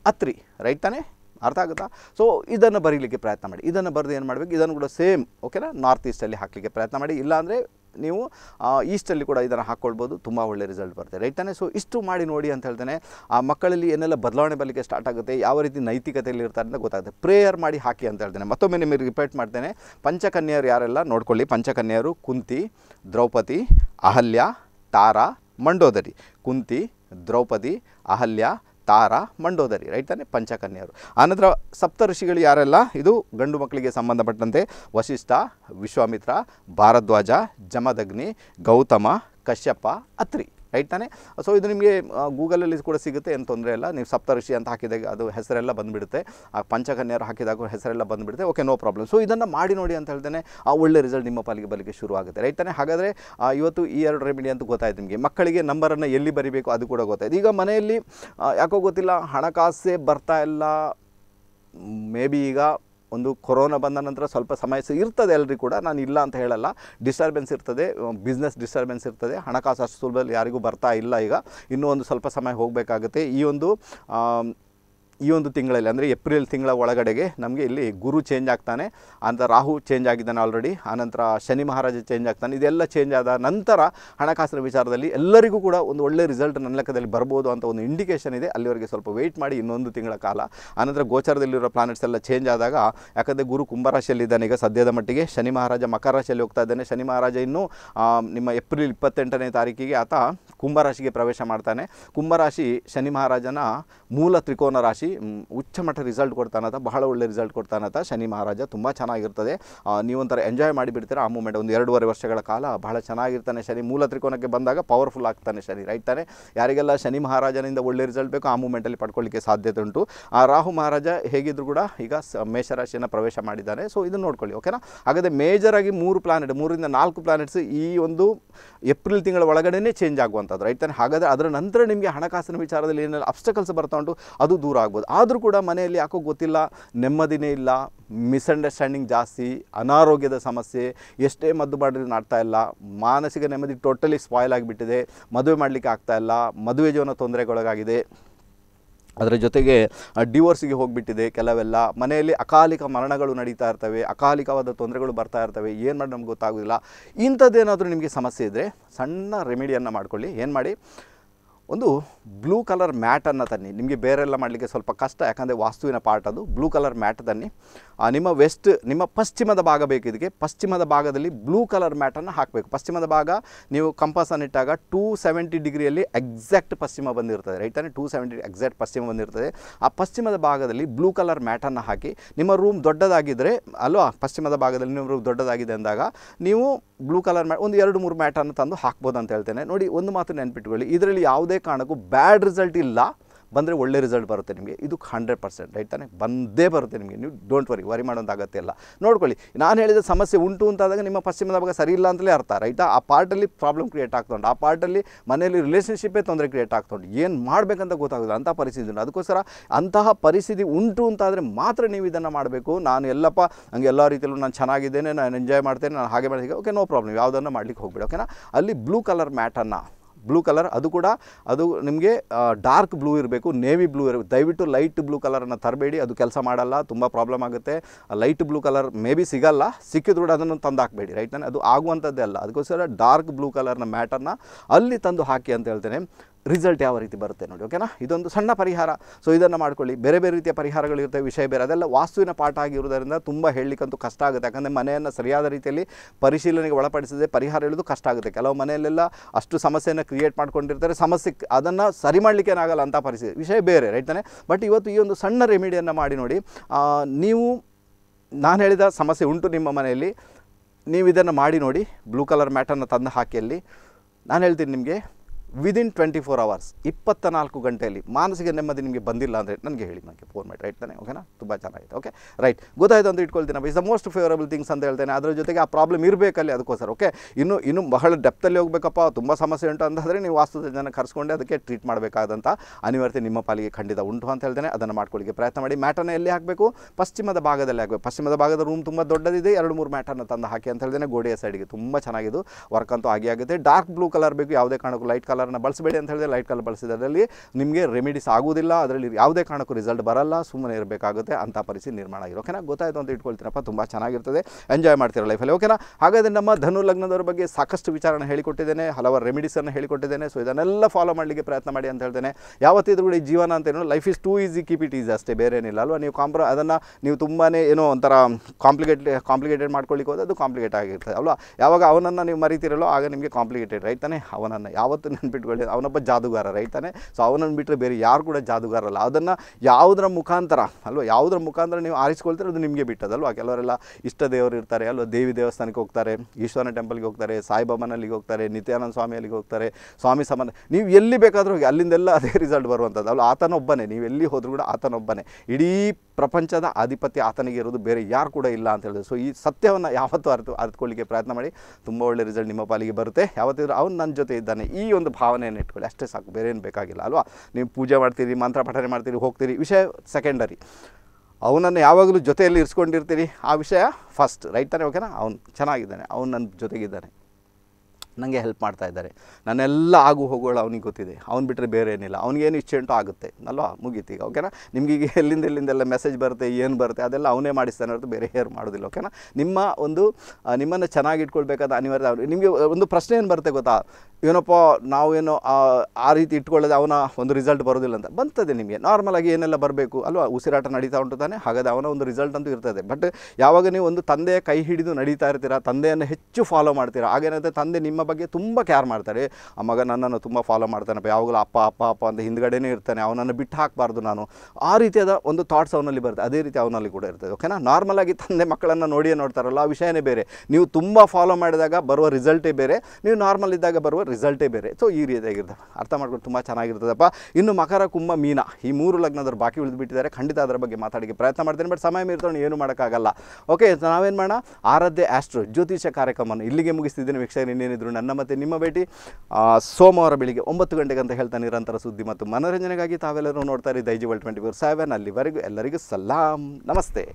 ಅತ್ರಿ ರೈಟ್ ತಾನೇ ಅರ್ಥ ಆಗುತ್ತಾ ಸೊ ಇದನ್ನು ಬರೀಲಿಕ್ಕೆ ಪ್ರಯತ್ನ ಮಾಡಿ ಇದನ್ನು ಬರೆದು ಏನು ಮಾಡಬೇಕು ಇದನ್ನು ಕೂಡ ಸೇಮ್ ಓಕೆನಾ ನಾರ್ತ್ ಈಸ್ಟಲ್ಲಿ ಹಾಕಲಿಕ್ಕೆ ಪ್ರಯತ್ನ ಮಾಡಿ ಇಲ್ಲಾಂದರೆ ನೀವು ಈಸ್ಟಲ್ಲಿ ಕೂಡ ಇದನ್ನು ಹಾಕ್ಕೊಳ್ಬೋದು ತುಂಬ ಒಳ್ಳೆ ರಿಸಲ್ಟ್ ಬರುತ್ತೆ ರೈಟ್ ತಾನೆ ಸೊ ಇಷ್ಟು ಮಾಡಿ ನೋಡಿ ಅಂತ ಹೇಳ್ತಾನೆ ಆ ಮಕ್ಕಳಲ್ಲಿ ಏನೆಲ್ಲ ಬದಲಾವಣೆ ಬರಲಿಕ್ಕೆ ಸ್ಟಾರ್ಟ್ ಆಗುತ್ತೆ ಯಾವ ರೀತಿ ನೈತಿಕತೆಯಲ್ಲಿ ಇರ್ತಾರೆ ಅಂತ ಗೊತ್ತಾಗುತ್ತೆ ಪ್ರೇಯರ್ ಮಾಡಿ ಹಾಕಿ ಅಂತ ಹೇಳ್ತಾನೆ ಮತ್ತೊಮ್ಮೆ ನಿಮಗೆ ರಿಪೀಟ್ ಮಾಡ್ತೇನೆ ಪಂಚಕನ್ಯರು ಯಾರೆಲ್ಲ ನೋಡ್ಕೊಳ್ಳಿ ಪಂಚಕನ್ಯರು ಕುಂತಿ ದ್ರೌಪದಿ ಅಹಲ್ಯ ತಾರಾ ಮಂಡೋದರಿ ಕುಂತಿ ದ್ರೌಪದಿ ಅಹಲ್ಯ ತಾರಾ ಮಂಡೋದರಿ ರೈಟ್ ತಾನೆ ಪಂಚಕನ್ಯರು ಆನಂತರ ಸಪ್ತ ಋಷಿಗಳು ಯಾರೆಲ್ಲ ಇದು ಗಂಡು ಮಕ್ಕಳಿಗೆ ಸಂಬಂಧಪಟ್ಟಂತೆ ವಶಿಷ್ಠ ವಿಶ್ವಾಮಿತ್ರ ಭಾರದ್ವಾಜ ಜಮದಗ್ನಿ ಗೌತಮ ಕಶ್ಯಪ ಅತ್ರಿ ರೈಟ್ ತಾನೆ ಸೊ ಇದು ನಿಮಗೆ ಗೂಗಲಲ್ಲಿ ಕೂಡ ಸಿಗುತ್ತೆ ಏನು ತೊಂದರೆ ಇಲ್ಲ ನೀವು ಸಪ್ತಋಷಿ ಅಂತ ಹಾಕಿದಾಗ ಅದು ಹೆಸರೆಲ್ಲ ಬಂದುಬಿಡುತ್ತೆ ಆ ಪಂಚಕನ್ಯರು ಹಾಕಿದಾಗ ಹೆಸರೆಲ್ಲ ಬಂದುಬಿಡುತ್ತೆ ಓಕೆ ನೋ ಪ್ರಾಬ್ಲಮ್ ಸೊ ಇದನ್ನು ಮಾಡಿ ನೋಡಿ ಅಂತ ಹೇಳ್ತೇನೆ ಆ ಒಳ್ಳೆ ರಿಸಲ್ಟ್ ನಿಮ್ಮ ಪಾಲಿಗೆ ಬರಲಿಕ್ಕೆ ಶುರು ಆಗುತ್ತೆ ರೈಟ್ ತಾನೇ ಹಾಗಾದರೆ ಇವತ್ತು ಈ ಎರಡು ರೆಮಿಡಿ ಅಂತ ಗೊತ್ತಾಯ್ತು ನಿಮಗೆ ಮಕ್ಕಳಿಗೆ ನಂಬರನ್ನು ಎಲ್ಲಿ ಬರಿಬೇಕು ಅದು ಕೂಡ ಗೊತ್ತಾಯ್ತು ಈಗ ಮನೆಯಲ್ಲಿ ಯಾಕೋ ಗೊತ್ತಿಲ್ಲ ಹಣಕಾಸೇ ಬರ್ತಾ ಇಲ್ಲ ಮೇ ಬಿ ಈಗ ಒಂದು ಕೊರೋನಾ ಬಂದ ನಂತರ ಸ್ವಲ್ಪ ಸಮಯ ಇರ್ತದೆ ಎಲ್ಲರಿಗೂ ಕೂಡ ನಾನು ಇಲ್ಲ ಅಂತ ಹೇಳಲ್ಲ ಡಿಸ್ಟರ್ಬೆನ್ಸ್ ಇರ್ತದೆ ಬಿಸ್ನೆಸ್ ಡಿಸ್ಟರ್ಬೆನ್ಸ್ ಇರ್ತದೆ ಹಣಕಾಸು ಅಷ್ಟು ಸುಲಭದಲ್ಲಿ ಯಾರಿಗೂ ಬರ್ತಾ ಇಲ್ಲ ಈಗ ಇನ್ನೂ ಒಂದು ಸ್ವಲ್ಪ ಸಮಯ ಹೋಗಬೇಕಾಗುತ್ತೆ ಈ ಒಂದು ಈ ಒಂದು ತಿಂಗಳಲ್ಲಿ ಅಂದರೆ ಏಪ್ರಿಲ್ ತಿಂಗಳ ಒಳಗಡೆಗೆ ನಮಗೆ ಇಲ್ಲಿ ಗುರು ಚೇಂಜ್ ಆಗ್ತಾನೆ ಅಂತ ರಾಹು ಚೇಂಜ್ ಆಗಿದ್ದಾನೆ ಆಲ್ರೆಡಿ ಆನಂತರ ಶನಿ ಮಹಾರಾಜ ಚೇಂಜ್ ಆಗ್ತಾನೆ ಇದೆಲ್ಲ ಚೇಂಜ್ ಆದ ನಂತರ ಹಣಕಾಸಿನ ವಿಚಾರದಲ್ಲಿ ಎಲ್ಲರಿಗೂ ಕೂಡ ಒಂದು ಒಳ್ಳೆ ರಿಸಲ್ಟ್ ನನ್ನ ಲೆಕ್ಕದಲ್ಲಿ ಬರ್ಬೋದು ಅಂತ ಒಂದು ಇಂಡಿಕೇಷನ್ ಇದೆ ಅಲ್ಲಿವರೆಗೆ ಸ್ವಲ್ಪ ವೆಯ್ಟ್ ಮಾಡಿ ಇನ್ನೊಂದು ತಿಂಗಳ ಕಾಲ ಆನಂತರ ಗೋಚಾರದಲ್ಲಿರೋ ಪ್ಲಾನೆಟ್ಸ್ ಎಲ್ಲ ಚೇಂಜ್ ಆದಾಗ ಯಾಕಂದರೆ ಗುರು ಕುಂಭರಾಶಿಯಲ್ಲಿದ್ದಾನೆ ಈಗ ಸದ್ಯದ ಮಟ್ಟಿಗೆ ಶನಿ ಮಹಾರಾಜ ಮಕರ ರಾಶಿಯಲ್ಲಿ ಹೋಗ್ತಾ ಇದ್ದಾನೆ ಶನಿ ಮಹಾರಾಜ ಇನ್ನೂ ನಿಮ್ಮ ಏಪ್ರಿಲ್ ಇಪ್ಪತ್ತೆಂಟನೇ ತಾರೀಕಿಗೆ ಆತ ಕುಂಭರಾಶಿಗೆ ಪ್ರವೇಶ ಮಾಡ್ತಾನೆ ಕುಂಭರಾಶಿ ಶನಿ ಮಹಾರಾಜನ ಮೂಲ ತ್ರಿಕೋನ ರಾಶಿ ಉಚ್ಚ ಮಟ್ಟ ರಿಸಲ್ಟ್ ಕೊಡ್ತಾನತ ಬಹಳ ಒಳ್ಳೆ ರಿಸಲ್ಟ್ ಕೊಡ್ತಾನತ ಶನಿ ಮಹಾರಾಜ ತುಂಬ ಚೆನ್ನಾಗಿರ್ತದೆ ನೀವೊಂಥರ ಎಂಜಾಯ್ ಮಾಡಿಬಿಡ್ತೀರಾ ಆ ಮೂಮೆಂಟ್ ಒಂದು ಎರಡೂವರೆ ವರ್ಷಗಳ ಕಾಲ ಬಹಳ ಚೆನ್ನಾಗಿರ್ತಾನೆ ಶನಿ ಮೂಲ ತ್ರಿಕೋನಕ್ಕೆ ಬಂದಾಗ ಪವರ್ಫುಲ್ ಆಗ್ತಾನೆ ಶನಿ ರೈಟ್ ತಾನೆ ಯಾರಿಗೆಲ್ಲ ಶನಿ ಮಹಾರಾಜನಿಂದ ಒಳ್ಳೆ ರಿಸಲ್ಟ್ ಬೇಕು ಆ ಮೂಮೆಂಟಲ್ಲಿ ಪಡ್ಕೊಳ್ಳಿಕ್ಕೆ ಸಾಧ್ಯತೆ ಉಂಟು ಆ ರಾಹು ಮಹಾರಾಜ ಹೇಗಿದ್ರು ಕೂಡ ಈಗ ಮೇಷರಾಶಿಯನ್ನು ಪ್ರವೇಶ ಮಾಡಿದ್ದಾನೆ ಸೊ ಇದನ್ನು ನೋಡ್ಕೊಳ್ಳಿ ಓಕೆನಾ ಹಾಗಾದರೆ ಆಗಿ ಮೂರು ಪ್ಲಾನೆಟ್ ಮೂರಿಂದ ನಾಲ್ಕು ಪ್ಲಾನೆಟ್ಸ್ ಈ ಒಂದು ಏಪ್ರಿಲ್ ತಿಂಗಳ ಒಳಗಡೆ ಚೇಂಜ್ ಆಗುವಂಥದ್ದು ರೈಟ್ ತಾನೆ ಹಾಗಾದರೆ ಅದರ ನಂತರ ನಿಮಗೆ ಹಣಕಾಸಿನ ವಿಚಾರದಲ್ಲಿ ಏನೆಲ್ಲ ಅಬ್ಸ್ಟಕಲ್ಸ್ ಬರ್ತಾ ಉಂಟು ಅದು ದೂರ ಆಗ್ಬೋದು ಆದರೂ ಕೂಡ ಮನೆಯಲ್ಲಿ ಯಾಕೋ ಗೊತ್ತಿಲ್ಲ ನೆಮ್ಮದಿನೇ ಇಲ್ಲ ಮಿಸ್ಅಂಡರ್ಸ್ಟ್ಯಾಂಡಿಂಗ್ ಜಾಸ್ತಿ ಅನಾರೋಗ್ಯದ ಸಮಸ್ಯೆ ಎಷ್ಟೇ ಮದ್ದು ಮಾಡಿದ್ರೆ ನಾಡ್ತಾ ಇಲ್ಲ ಮಾನಸಿಕ ನೆಮ್ಮದಿ ಟೋಟಲಿ ಸ್ಪಾಯ್ಲ್ ಆಗಿಬಿಟ್ಟಿದೆ ಮದುವೆ ಮಾಡಲಿಕ್ಕೆ ಇಲ್ಲ ಮದುವೆ ಜೀವನ ತೊಂದರೆಗೊಳಗಾಗಿದೆ ಅದರ ಜೊತೆಗೆ ಡಿವೋರ್ಸಿಗೆ ಹೋಗಿಬಿಟ್ಟಿದೆ ಕೆಲವೆಲ್ಲ ಮನೆಯಲ್ಲಿ ಅಕಾಲಿಕ ಮರಣಗಳು ನಡೀತಾ ಇರ್ತವೆ ಅಕಾಲಿಕವಾದ ತೊಂದರೆಗಳು ಬರ್ತಾ ಇರ್ತವೆ ಏನು ಮಾಡಿ ನಮ್ಗೆ ಗೊತ್ತಾಗೋದಿಲ್ಲ ಇಂಥದ್ದೇನಾದರೂ ನಿಮಗೆ ಸಮಸ್ಯೆ ಇದ್ದರೆ ಸಣ್ಣ ರೆಮಿಡಿಯನ್ನು ಮಾಡಿಕೊಳ್ಳಿ ಏನು ಮಾಡಿ ಒಂದು ಬ್ಲೂ ಕಲರ್ ಮ್ಯಾಟನ್ನು ತನ್ನಿ ನಿಮಗೆ ಬೇರೆಲ್ಲ ಮಾಡಲಿಕ್ಕೆ ಸ್ವಲ್ಪ ಕಷ್ಟ ಯಾಕಂದರೆ ವಾಸ್ತುವಿನ ಪಾರ್ಟ್ ಅದು ಬ್ಲೂ ಕಲರ್ ಮ್ಯಾಟ್ ತನ್ನಿ ನಿಮ್ಮ ವೆಸ್ಟ್ ನಿಮ್ಮ ಪಶ್ಚಿಮದ ಭಾಗ ಬೇಕಿದಕ್ಕೆ ಇದಕ್ಕೆ ಪಶ್ಚಿಮದ ಭಾಗದಲ್ಲಿ ಬ್ಲೂ ಕಲರ್ ಮ್ಯಾಟನ್ನು ಹಾಕಬೇಕು ಪಶ್ಚಿಮದ ಭಾಗ ನೀವು ಕಂಪಾಸನ್ನು ಇಟ್ಟಾಗ ಟೂ ಸೆವೆಂಟಿ ಡಿಗ್ರಿಯಲ್ಲಿ ಎಕ್ಸಾಕ್ಟ್ ಪಶ್ಚಿಮ ಬಂದಿರ್ತದೆ ರೈಟ್ ತಾನೇ ಟೂ ಸೆವೆಂಟಿ ಎಕ್ಸಾಕ್ಟ್ ಪಶ್ಚಿಮ ಬಂದಿರ್ತದೆ ಆ ಪಶ್ಚಿಮದ ಭಾಗದಲ್ಲಿ ಬ್ಲೂ ಕಲರ್ ಮ್ಯಾಟನ್ನು ಹಾಕಿ ನಿಮ್ಮ ರೂಮ್ ದೊಡ್ಡದಾಗಿದ್ದರೆ ಅಲ್ವಾ ಪಶ್ಚಿಮದ ಭಾಗದಲ್ಲಿ ನಿಮ್ಮ ರೂಮ್ ದೊಡ್ಡದಾಗಿದೆ ಅಂದಾಗ ನೀವು ಬ್ಲೂ ಕಲರ್ ಮ್ಯಾಟ್ ಒಂದು ಎರಡು ಮೂರು ಮ್ಯಾಟನ್ನು ತಂದು ಹಾಕ್ಬೋದು ಅಂತ ಹೇಳ್ತೇನೆ ನೋಡಿ ಒಂದು ಮಾತು ನೆನ್ಪಿಟ್ಕೊಳ್ಳಿ ಇದರಲ್ಲಿ ಯಾವುದೇ ಯಾವುದೇ ಕಾರಣಕ್ಕೂ ಬ್ಯಾಡ್ ರಿಸಲ್ಟ್ ಇಲ್ಲ ಬಂದರೆ ಒಳ್ಳೆ ರಿಸಲ್ಟ್ ಬರುತ್ತೆ ನಿಮಗೆ ಇದು ಹಂಡ್ರೆಡ್ ಪರ್ಸೆಂಟ್ ರೈಟ್ ತಾನೆ ಬಂದೇ ಬರುತ್ತೆ ನಿಮಗೆ ನೀವು ಡೋಂಟ್ ವರಿ ವರಿ ಮಾಡೋದು ಅಗತ್ಯ ಇಲ್ಲ ನೋಡ್ಕೊಳ್ಳಿ ನಾನು ಹೇಳಿದ ಸಮಸ್ಯೆ ಉಂಟು ಅಂತಾದಾಗ ನಿಮ್ಮ ಪಶ್ಚಿಮದ ಭಾಗ ಸರಿ ಇಲ್ಲ ಅಂತಲೇ ಅರ್ಥ ರೈತಾ ಆ ಪಾರ್ಟಲ್ಲಿ ಪ್ರಾಬ್ಲಮ್ ಕ್ರಿಯೇಟ್ ಆಗ್ತೊಂಡು ಆ ಪಾರ್ಟಲ್ಲಿ ಮನೆಯಲ್ಲಿ ರಿಲೇಷನ್ಶಿಪ್ಪೇ ತೊಂದರೆ ಕ್ರಿಯೇಟ್ ಆಗ್ತೊಂಡು ಏನು ಮಾಡಬೇಕಂತ ಗೊತ್ತಾಗೋದಿಲ್ಲ ಅಂತಹ ಪರಿಸ್ಥಿತಿ ಅದಕ್ಕೋಸ್ಕರ ಅಂತಹ ಪರಿಸ್ಥಿತಿ ಉಂಟು ಅಂತಾದರೆ ಮಾತ್ರ ನೀವು ಇದನ್ನು ಮಾಡಬೇಕು ನಾನು ಎಲ್ಲಪ್ಪ ಹಂಗೆ ಎಲ್ಲ ರೀತಿಯಲ್ಲೂ ನಾನು ಚೆನ್ನಾಗಿದ್ದೇನೆ ನಾನು ಎಂಜಾಯ್ ಮಾಡ್ತೇನೆ ನಾನು ಹಾಗೆ ಮಾಡ್ತೀನಿ ಓಕೆ ನೋ ಪ್ರಾಬ್ಲಮ್ ಯಾವುದನ್ನು ಮಾಡಲಿಕ್ಕೆ ಹೋಗ್ಬೇಡಿ ಓಕೆನಾ ಅಲ್ಲಿ ಬ್ಲೂ ಕಲರ್ ಮ್ಯಾಟನ್ನು ಬ್ಲೂ ಕಲರ್ ಅದು ಕೂಡ ಅದು ನಿಮಗೆ ಡಾರ್ಕ್ ಬ್ಲೂ ಇರಬೇಕು ನೇವಿ ಬ್ಲೂ ಇರಬೇಕು ದಯವಿಟ್ಟು ಲೈಟ್ ಬ್ಲೂ ಕಲರನ್ನು ತರಬೇಡಿ ಅದು ಕೆಲಸ ಮಾಡಲ್ಲ ತುಂಬ ಪ್ರಾಬ್ಲಮ್ ಆಗುತ್ತೆ light blue colour may be ಸಿಗಲ್ಲ ಸಿಕ್ಕಿದ್ರು ಕೂಡ ಅದನ್ನು ತಂದು ಹಾಕಬೇಡಿ ರೈಟ್ ನಾನು ಅದು ಆಗುವಂಥದ್ದೇ ಅಲ್ಲ ಅದಕ್ಕೋಸ್ಕರ ಡಾರ್ಕ್ ಬ್ಲೂ ಕಲರ್ನ ಮ್ಯಾಟರ್ನ ಅಲ್ಲಿ ತಂದು ಹಾಕಿ ಅಂತ ಹೇಳ್ತೇನೆ ರಿಸಲ್ಟ್ ಯಾವ ರೀತಿ ಬರುತ್ತೆ ನೋಡಿ ಓಕೆನಾ ಇದೊಂದು ಸಣ್ಣ ಪರಿಹಾರ ಸೊ ಇದನ್ನು ಮಾಡ್ಕೊಳ್ಳಿ ಬೇರೆ ಬೇರೆ ರೀತಿಯ ಪರಿಹಾರಗಳಿರುತ್ತೆ ವಿಷಯ ಬೇರೆ ಅದೆಲ್ಲ ವಾಸ್ತುವಿನ ಪಾಠ ಆಗಿರೋದರಿಂದ ತುಂಬ ಹೇಳಲಿಕ್ಕಂತೂ ಕಷ್ಟ ಆಗುತ್ತೆ ಯಾಕಂದರೆ ಮನೆಯನ್ನು ಸರಿಯಾದ ರೀತಿಯಲ್ಲಿ ಪರಿಶೀಲನೆಗೆ ಒಳಪಡಿಸದೆ ಪರಿಹಾರ ಹೇಳೋದು ಕಷ್ಟ ಆಗುತ್ತೆ ಕೆಲವು ಮನೆಯಲ್ಲೆಲ್ಲ ಅಷ್ಟು ಸಮಸ್ಯೆಯನ್ನು ಕ್ರಿಯೇಟ್ ಮಾಡ್ಕೊಂಡಿರ್ತಾರೆ ಸಮಸ್ಯೆ ಅದನ್ನು ಸರಿ ಮಾಡಲಿಕ್ಕೆ ಅಂತ ಪರಿಸ್ಥಿತಿ ವಿಷಯ ಬೇರೆ ರೈಟ್ ತಾನೆ ಬಟ್ ಇವತ್ತು ಈ ಒಂದು ಸಣ್ಣ ರೆಮಿಡಿಯನ್ನು ಮಾಡಿ ನೋಡಿ ನೀವು ನಾನು ಹೇಳಿದ ಸಮಸ್ಯೆ ಉಂಟು ನಿಮ್ಮ ಮನೆಯಲ್ಲಿ ನೀವು ಇದನ್ನು ಮಾಡಿ ನೋಡಿ ಬ್ಲೂ ಕಲರ್ ಮ್ಯಾಟನ್ನು ತಂದು ಹಾಕಿಯಲ್ಲಿ ನಾನು ಹೇಳ್ತೀನಿ ನಿಮಗೆ ವಿದಿನ್ ಟ್ವೆಂಟಿ ಫೋರ್ ಅವರ್ಸ್ ಇಪ್ಪತ್ತ ನಾಲ್ಕು ಗಂಟೆಯಲ್ಲಿ ಮಾನಸಿಕ ನೆಮ್ಮದಿ ನಿಮಗೆ ಬಂದಿಲ್ಲ ಅಂದರೆ ನನಗೆ ಹೇಳಿ ನನಗೆ ಫೋನ್ ಮಾಡಿ ರೈಟ್ ತಾನೆ ಓಕೆನಾ ತುಂಬ ಚೆನ್ನಾಗಿದೆ ಓಕೆ ರೈಟ್ ಗೊತ್ತಾಯ್ತು ಅಂತ ಇಟ್ಕೊಳ್ತೀನಿ is the most favourable things ಅಂತ ಹೇಳ್ತೇನೆ ಅದರ ಜೊತೆಗೆ ಆ ಪ್ರಾಬ್ಲಮ್ ಇರಬೇಕಲ್ಲಿ ಅದಕ್ಕೋಸ್ಕರ ಓಕೆ ಇನ್ನು ಇನ್ನು ಬಹಳ ಡೆಪ್ತಲ್ಲಿ ಹೋಗಬೇಕಪ್ಪ ತುಂಬ ಸಮಸ್ಯೆ ಉಂಟು ಅಂತಂದರೆ ನೀವು ವಾಸ್ತು ಜನ ಕರ್ಸ್ಕೊಂಡು ಅದಕ್ಕೆ ಟ್ರೀಟ್ ಮಾಡಬೇಕಾದಂಥ ಅನಿವಾರ್ಯತೆ ನಿಮ್ಮ ಪಾಲಿಗೆ ಖಂಡಿತ ಉಂಟು ಅಂತ ಹೇಳ್ತೇನೆ ಅದನ್ನು ಮಾಡ್ಕೊಳ್ಳಿಕ್ಕೆ ಪ್ರಯತ್ನ ಮಾಡಿ ಮ್ಯಾಟರ್ನ ಎಲ್ಲಿ ಹಾಕಬೇಕು ಪಶ್ಚಿಮದ ಭಾಗದಲ್ಲಿ ಹಾಕಬೇಕು ಪಶ್ಚಿಮದ ಭಾಗದ ರೂಮ್ ತುಂಬ ದೊಡ್ಡದಿದೆ ಎರಡು ಮೂರು ಮ್ಯಾಟರ್ನ ತಂದು ಹಾಕಿ ಅಂತ ಹೇಳ್ತೇನೆ ಗೋಡೆಯ ಸೈಡ್ಗೆ ತುಂಬ ಚೆನ್ನಾಗಿದ್ದು ವರ್ಕ್ ಅಂತೂ ಆಗಿ ಆಗುತ್ತೆ ಡಾರ್ಕ್ ಬ್ಲೂ ಕಲರ್ ಬೇಕು ಯಾವುದೇ ಕಾರಣಕ್ಕೂ ಲೈಟ್ ಕಲರ್ ಕಲರ್ನ ಬಳಸಬೇಡಿ ಅಂತ ಹೇಳಿದ್ರೆ ಲೈಟ್ ಕಲರ್ ಬಳಸಿದ ಅದರಲ್ಲಿ ನಿಮಗೆ ರೆಮಿಡೀಸ್ ಆಗೋದಿಲ್ಲ ಅದರಲ್ಲಿ ಯಾವುದೇ ಕಾರಣಕ್ಕೂ ರಿಸಲ್ಟ್ ಬರಲ್ಲ ಸುಮ್ಮನೆ ಇರಬೇಕಾಗುತ್ತೆ ಅಂತ ಪರಿಸ್ಥಿತಿ ನಿರ್ಮಾಣ ಆಗಿದೆ ಓಕೆನಾ ಗೊತ್ತಾಯಿತು ಅಂತ ಇಟ್ಕೊಳ್ತೀರಪ್ಪ ತುಂಬ ಚೆನ್ನಾಗಿರ್ತದೆ ಎಂಜಾಯ್ ಮಾಡ್ತೀರ ಲೈಫಲ್ಲಿ ಓಕೆನಾ ಹಾಗಾದರೆ ನಮ್ಮ ಧನು ಲಗ್ನದವ್ರ ಬಗ್ಗೆ ಸಾಕಷ್ಟು ವಿಚಾರಣೆ ಹೇಳಿಕೊಟ್ಟಿದ್ದೇನೆ ಹಲವಾರು ರೆಮಿಡೀಸನ್ನು ಹೇಳಿಕೊಟ್ಟಿದ್ದೇನೆ ಸೊ ಇದನ್ನೆಲ್ಲ ಫಾಲೋ ಮಾಡಲಿಕ್ಕೆ ಪ್ರಯತ್ನ ಮಾಡಿ ಅಂತ ಹೇಳ್ತೇನೆ ಯಾವತ್ತಿದ್ರೂ ಕೂಡ ಈ ಜೀವನ ಅಂತ ಏನು life is too easy keep it easy ಅಷ್ಟೇ ಬೇರೆ ಏನಿಲ್ಲ ಅಲ್ವಾ ನೀವು ಕಾಂಪ್ರ ಅದನ್ನು ನೀವು ತುಂಬಾ ಏನೋ ಒಂಥರ ಕಾಂಪ್ಲಿಕೇಟ್ ಕಾಂಪ್ಲಿಕೇಟೆಡ್ ಮಾಡ್ಕೊಳ್ಳಿಕ್ಕೆ ಹೋದ ಅದು ಕಾಂಪ್ಲಿಕೇಟ್ ಆಗಿರ್ತದೆ ಅಲ್ವಾ ಯಾವಾಗ ಅವನನ್ನು ನೀವು ಮರಿತೀರಲ್ಲೋ ಆಗ ನಿಮಗೆ ಕಾಂಪ್ಲಿಕೇಟೆಡ್ ರೈಟ್ ಅವನನ್ನು ಯಾವತ್ತೂ ಅವನನ್ನು ಬಿಟ್ಕೊಳ್ಳಿ ಅವನೊಬ್ಬ ಜಾದುಗಾರ ರೈತಾನೆ ಸೊ ಅವನನ್ನು ಬಿಟ್ಟರೆ ಬೇರೆ ಯಾರು ಕೂಡ ಅಲ್ಲ ಅದನ್ನು ಯಾವುದರ ಮುಖಾಂತರ ಅಲ್ವಾ ಯಾವುದರ ಮುಖಾಂತರ ನೀವು ಆರಿಸ್ಕೊಳ್ತೀರ ಅದು ನಿಮಗೆ ಬಿಟ್ಟದಲ್ವಾ ಕೆಲವರೆಲ್ಲ ಇಷ್ಟ ದೇವರು ಇರ್ತಾರೆ ಅಲ್ವಾ ದೇವಿ ದೇವಸ್ಥಾನಕ್ಕೆ ಹೋಗ್ತಾರೆ ಈಶ್ವರನ ಟೆಂಪಲ್ಗೆ ಹೋಗ್ತಾರೆ ಸಾಯಿಬಾಬಾನಲ್ಲಿಗೆ ಹೋಗ್ತಾರೆ ನಿತ್ಯಾನಂದ ಸ್ವಾಮಿಯಲ್ಲಿಗೆ ಹೋಗ್ತಾರೆ ಸ್ವಾಮಿ ಸಮಾನ ನೀವು ಎಲ್ಲಿ ಬೇಕಾದರೂ ಹೋಗಿ ಅಲ್ಲಿಂದೆಲ್ಲ ಅದೇ ರಿಸಲ್ಟ್ ಬರುವಂಥದ್ದು ಅಲ್ವಾ ಆತನೊಬ್ಬನೇ ನೀವು ಎಲ್ಲಿ ಹೋದರೂ ಕೂಡ ಆತನೊಬ್ಬನೇ ಇಡೀ ಪ್ರಪಂಚದ ಆಧಿಪತ್ಯ ಆತನಿಗೆ ಇರೋದು ಬೇರೆ ಯಾರು ಕೂಡ ಇಲ್ಲ ಅಂತ ಹೇಳಿದ್ರು ಸೊ ಈ ಸತ್ಯವನ್ನು ಯಾವತ್ತೂ ಅರ್ಥ ಅರ್ಥಕೊಳ್ಳಿಕ್ಕೆ ಪ್ರಯತ್ನ ಮಾಡಿ ತುಂಬ ಒಳ್ಳೆ ರಿಸಲ್ಟ್ ನಿಮ್ಮ ಪಾಲಿಗೆ ಬರುತ್ತೆ ಯಾವತ್ತಿದ್ರೂ ಅವ್ನು ನನ್ನ ಜೊತೆ ಇದ್ದಾನೆ ಈ ಒಂದು ಭಾವನೆಯನ್ನು ಇಟ್ಕೊಳ್ಳಿ ಅಷ್ಟೇ ಸಾಕು ಬೇರೆ ಏನು ಬೇಕಾಗಿಲ್ಲ ಅಲ್ವಾ ನೀವು ಪೂಜೆ ಮಾಡ್ತೀರಿ ಮಂತ್ರ ಪಠನೆ ಮಾಡ್ತೀರಿ ಹೋಗ್ತೀರಿ ವಿಷಯ ಸೆಕೆಂಡರಿ ಅವನನ್ನು ಯಾವಾಗಲೂ ಜೊತೆಯಲ್ಲಿ ಇರಿಸ್ಕೊಂಡಿರ್ತೀರಿ ಆ ವಿಷಯ ಫಸ್ಟ್ ರೈಟ್ ತಾನೇ ಓಕೆನಾ ಅವ್ನು ಚೆನ್ನಾಗಿದ್ದಾನೆ ಅವ್ನು ನನ್ನ ಜೊತೆಗಿದ್ದಾನೆ ನನಗೆ ಹೆಲ್ಪ್ ಮಾಡ್ತಾ ಇದ್ದಾರೆ ನನ್ನೆಲ್ಲ ಆಗು ಹೋಗೋಳು ಅವ್ನಿಗೆ ಗೊತ್ತಿದೆ ಅವ್ನು ಬಿಟ್ಟರೆ ಬೇರೆ ಏನಿಲ್ಲ ಅವ್ನಿಗೇನು ಉಂಟು ಆಗುತ್ತೆ ಅಲ್ವಾ ಮುಗೀತು ಈಗ ಓಕೆನಾ ಈಗ ಎಲ್ಲಿಂದ ಎಲ್ಲಿಂದೆಲ್ಲ ಮೆಸೇಜ್ ಬರುತ್ತೆ ಏನು ಬರುತ್ತೆ ಅದೆಲ್ಲ ಅವನೇ ಮಾಡಿಸ್ತಾನೆ ಹೊರತು ಬೇರೆ ಹೇರ್ ಮಾಡೋದಿಲ್ಲ ಓಕೆನಾ ನಿಮ್ಮ ಒಂದು ನಿಮ್ಮನ್ನು ಚೆನ್ನಾಗಿ ಇಟ್ಕೊಳ್ಬೇಕಾದ ಅನಿವಾರ್ಯ ನಿಮಗೆ ಒಂದು ಪ್ರಶ್ನೆ ಏನು ಬರುತ್ತೆ ಗೊತ್ತಾ ಏನಪ್ಪ ನಾವೇನೋ ಆ ರೀತಿ ಇಟ್ಕೊಳ್ಳೋದು ಅವನ ಒಂದು ರಿಸಲ್ಟ್ ಬರೋದಿಲ್ಲ ಅಂತ ಬಂತದೆ ನಿಮಗೆ ನಾರ್ಮಲಾಗಿ ಏನೆಲ್ಲ ಬರಬೇಕು ಅಲ್ವಾ ಉಸಿರಾಟ ನಡೀತಾ ಉಂಟು ತಾನೆ ಹಾಗಾದ್ರೆ ಅವನ ಒಂದು ರಿಸಲ್ಟ್ ಅಂತೂ ಇರ್ತದೆ ಬಟ್ ಯಾವಾಗ ನೀವು ಒಂದು ತಂದೆಯ ಕೈ ಹಿಡಿದು ನಡೀತಾ ಇರ್ತೀರಾ ತಂದೆಯನ್ನು ಹೆಚ್ಚು ಫಾಲೋ ಮಾಡ್ತೀರಾ ಹಾಗೇನಾದ್ರೆ ತಂದೆ ನಿಮ್ಮ ಬಗ್ಗೆ ತುಂಬ ಕೇರ್ ಮಾಡ್ತಾರೆ ಆ ಮಗ ನನ್ನನ್ನು ತುಂಬ ಫಾಲೋ ಮಾಡ್ತಾನಪ್ಪ ಯಾವಾಗಲೂ ಅಪ್ಪ ಅಪ್ಪ ಅಪ್ಪ ಅಂತ ಹಿಂದ್ಗಡೆನೇ ಇರ್ತಾನೆ ಅವನನ್ನು ಬಿಟ್ಟು ಹಾಕಬಾರ್ದು ನಾನು ಆ ರೀತಿಯಾದ ಒಂದು ಥಾಟ್ಸ್ ಅವನಲ್ಲಿ ಬರುತ್ತೆ ಅದೇ ರೀತಿ ಅವನಲ್ಲಿ ಕೂಡ ಇರ್ತದೆ ಓಕೆನಾ ನಾರ್ಮಲ್ ಆಗಿ ತಂದೆ ಮಕ್ಕಳನ್ನು ನೋಡಿಯೇ ನೋಡ್ತಾರಲ್ಲ ಆ ವಿಷಯನೇ ಬೇರೆ ನೀವು ತುಂಬ ಫಾಲೋ ಮಾಡಿದಾಗ ಬರುವ ರಿಸಲ್ಟೇ ಬೇರೆ ನೀವು ನಾರ್ಮಲ್ ಇದ್ದಾಗ ಬರುವ ರಿಸಲ್ಟೇ ಬೇರೆ ಸೊ ಈ ರೀತಿಯಾಗಿರ್ತದೆ ಅರ್ಥ ಮಾಡ್ಕೊಂಡು ತುಂಬ ಚೆನ್ನಾಗಿರ್ತದಪ್ಪ ಇನ್ನು ಮಕರ ಕುಂಭ ಮೀನ ಈ ಮೂರು ಲಗ್ನದವರು ಬಾಕಿ ಉಳಿದುಬಿಟ್ಟಿದ್ದಾರೆ ಖಂಡಿತ ಅದರ ಬಗ್ಗೆ ಮಾತಾಡೋಕ್ಕೆ ಪ್ರಯತ್ನ ಮಾಡ್ತೀನಿ ಬಟ್ ಸಮಯ ಮೀರ್ತಾನೆ ಏನು ಮಾಡೋಕ್ಕಾಗಲ್ಲ ಓಕೆ ನಾವೇನು ಮಾಡೋಣ ಆರಾಧ್ಯ ಆಸ್ಟ್ರೋ ಜ್ಯೋತಿಷ ಕಾರ್ಯಕ್ರಮವನ್ನು ಇಲ್ಲಿಗೆ ಮುಗಿಸ್ತಿದ್ದೀನಿ ವೀಕ್ಷಕರು ಇನ್ನೇನಿದ್ರು ನನ್ನ ಮತ್ತೆ ನಿಮ್ಮ ಭೇಟಿ ಸೋಮವಾರ ಬೆಳಿಗ್ಗೆ ಒಂಬತ್ತು ಗಂಟೆಗೆ ಅಂತ ಹೇಳ್ತಾ ನಿರಂತರ ಸುದ್ದಿ ಮತ್ತು ಮನೋರಂಜನೆಗಾಗಿ ತಾವೆಲ್ಲರೂ ನೋಡ್ತಾರೆ ದೈಜಿ ವರ್ಲ್ಡ್ ಟ್ವೆಂಟಿ ಫೋರ್ ಅಲ್ಲಿವರೆಗೂ ಎಲ್ಲರಿಗೂ ಸಲಾಂ ನಮಸ್ತೆ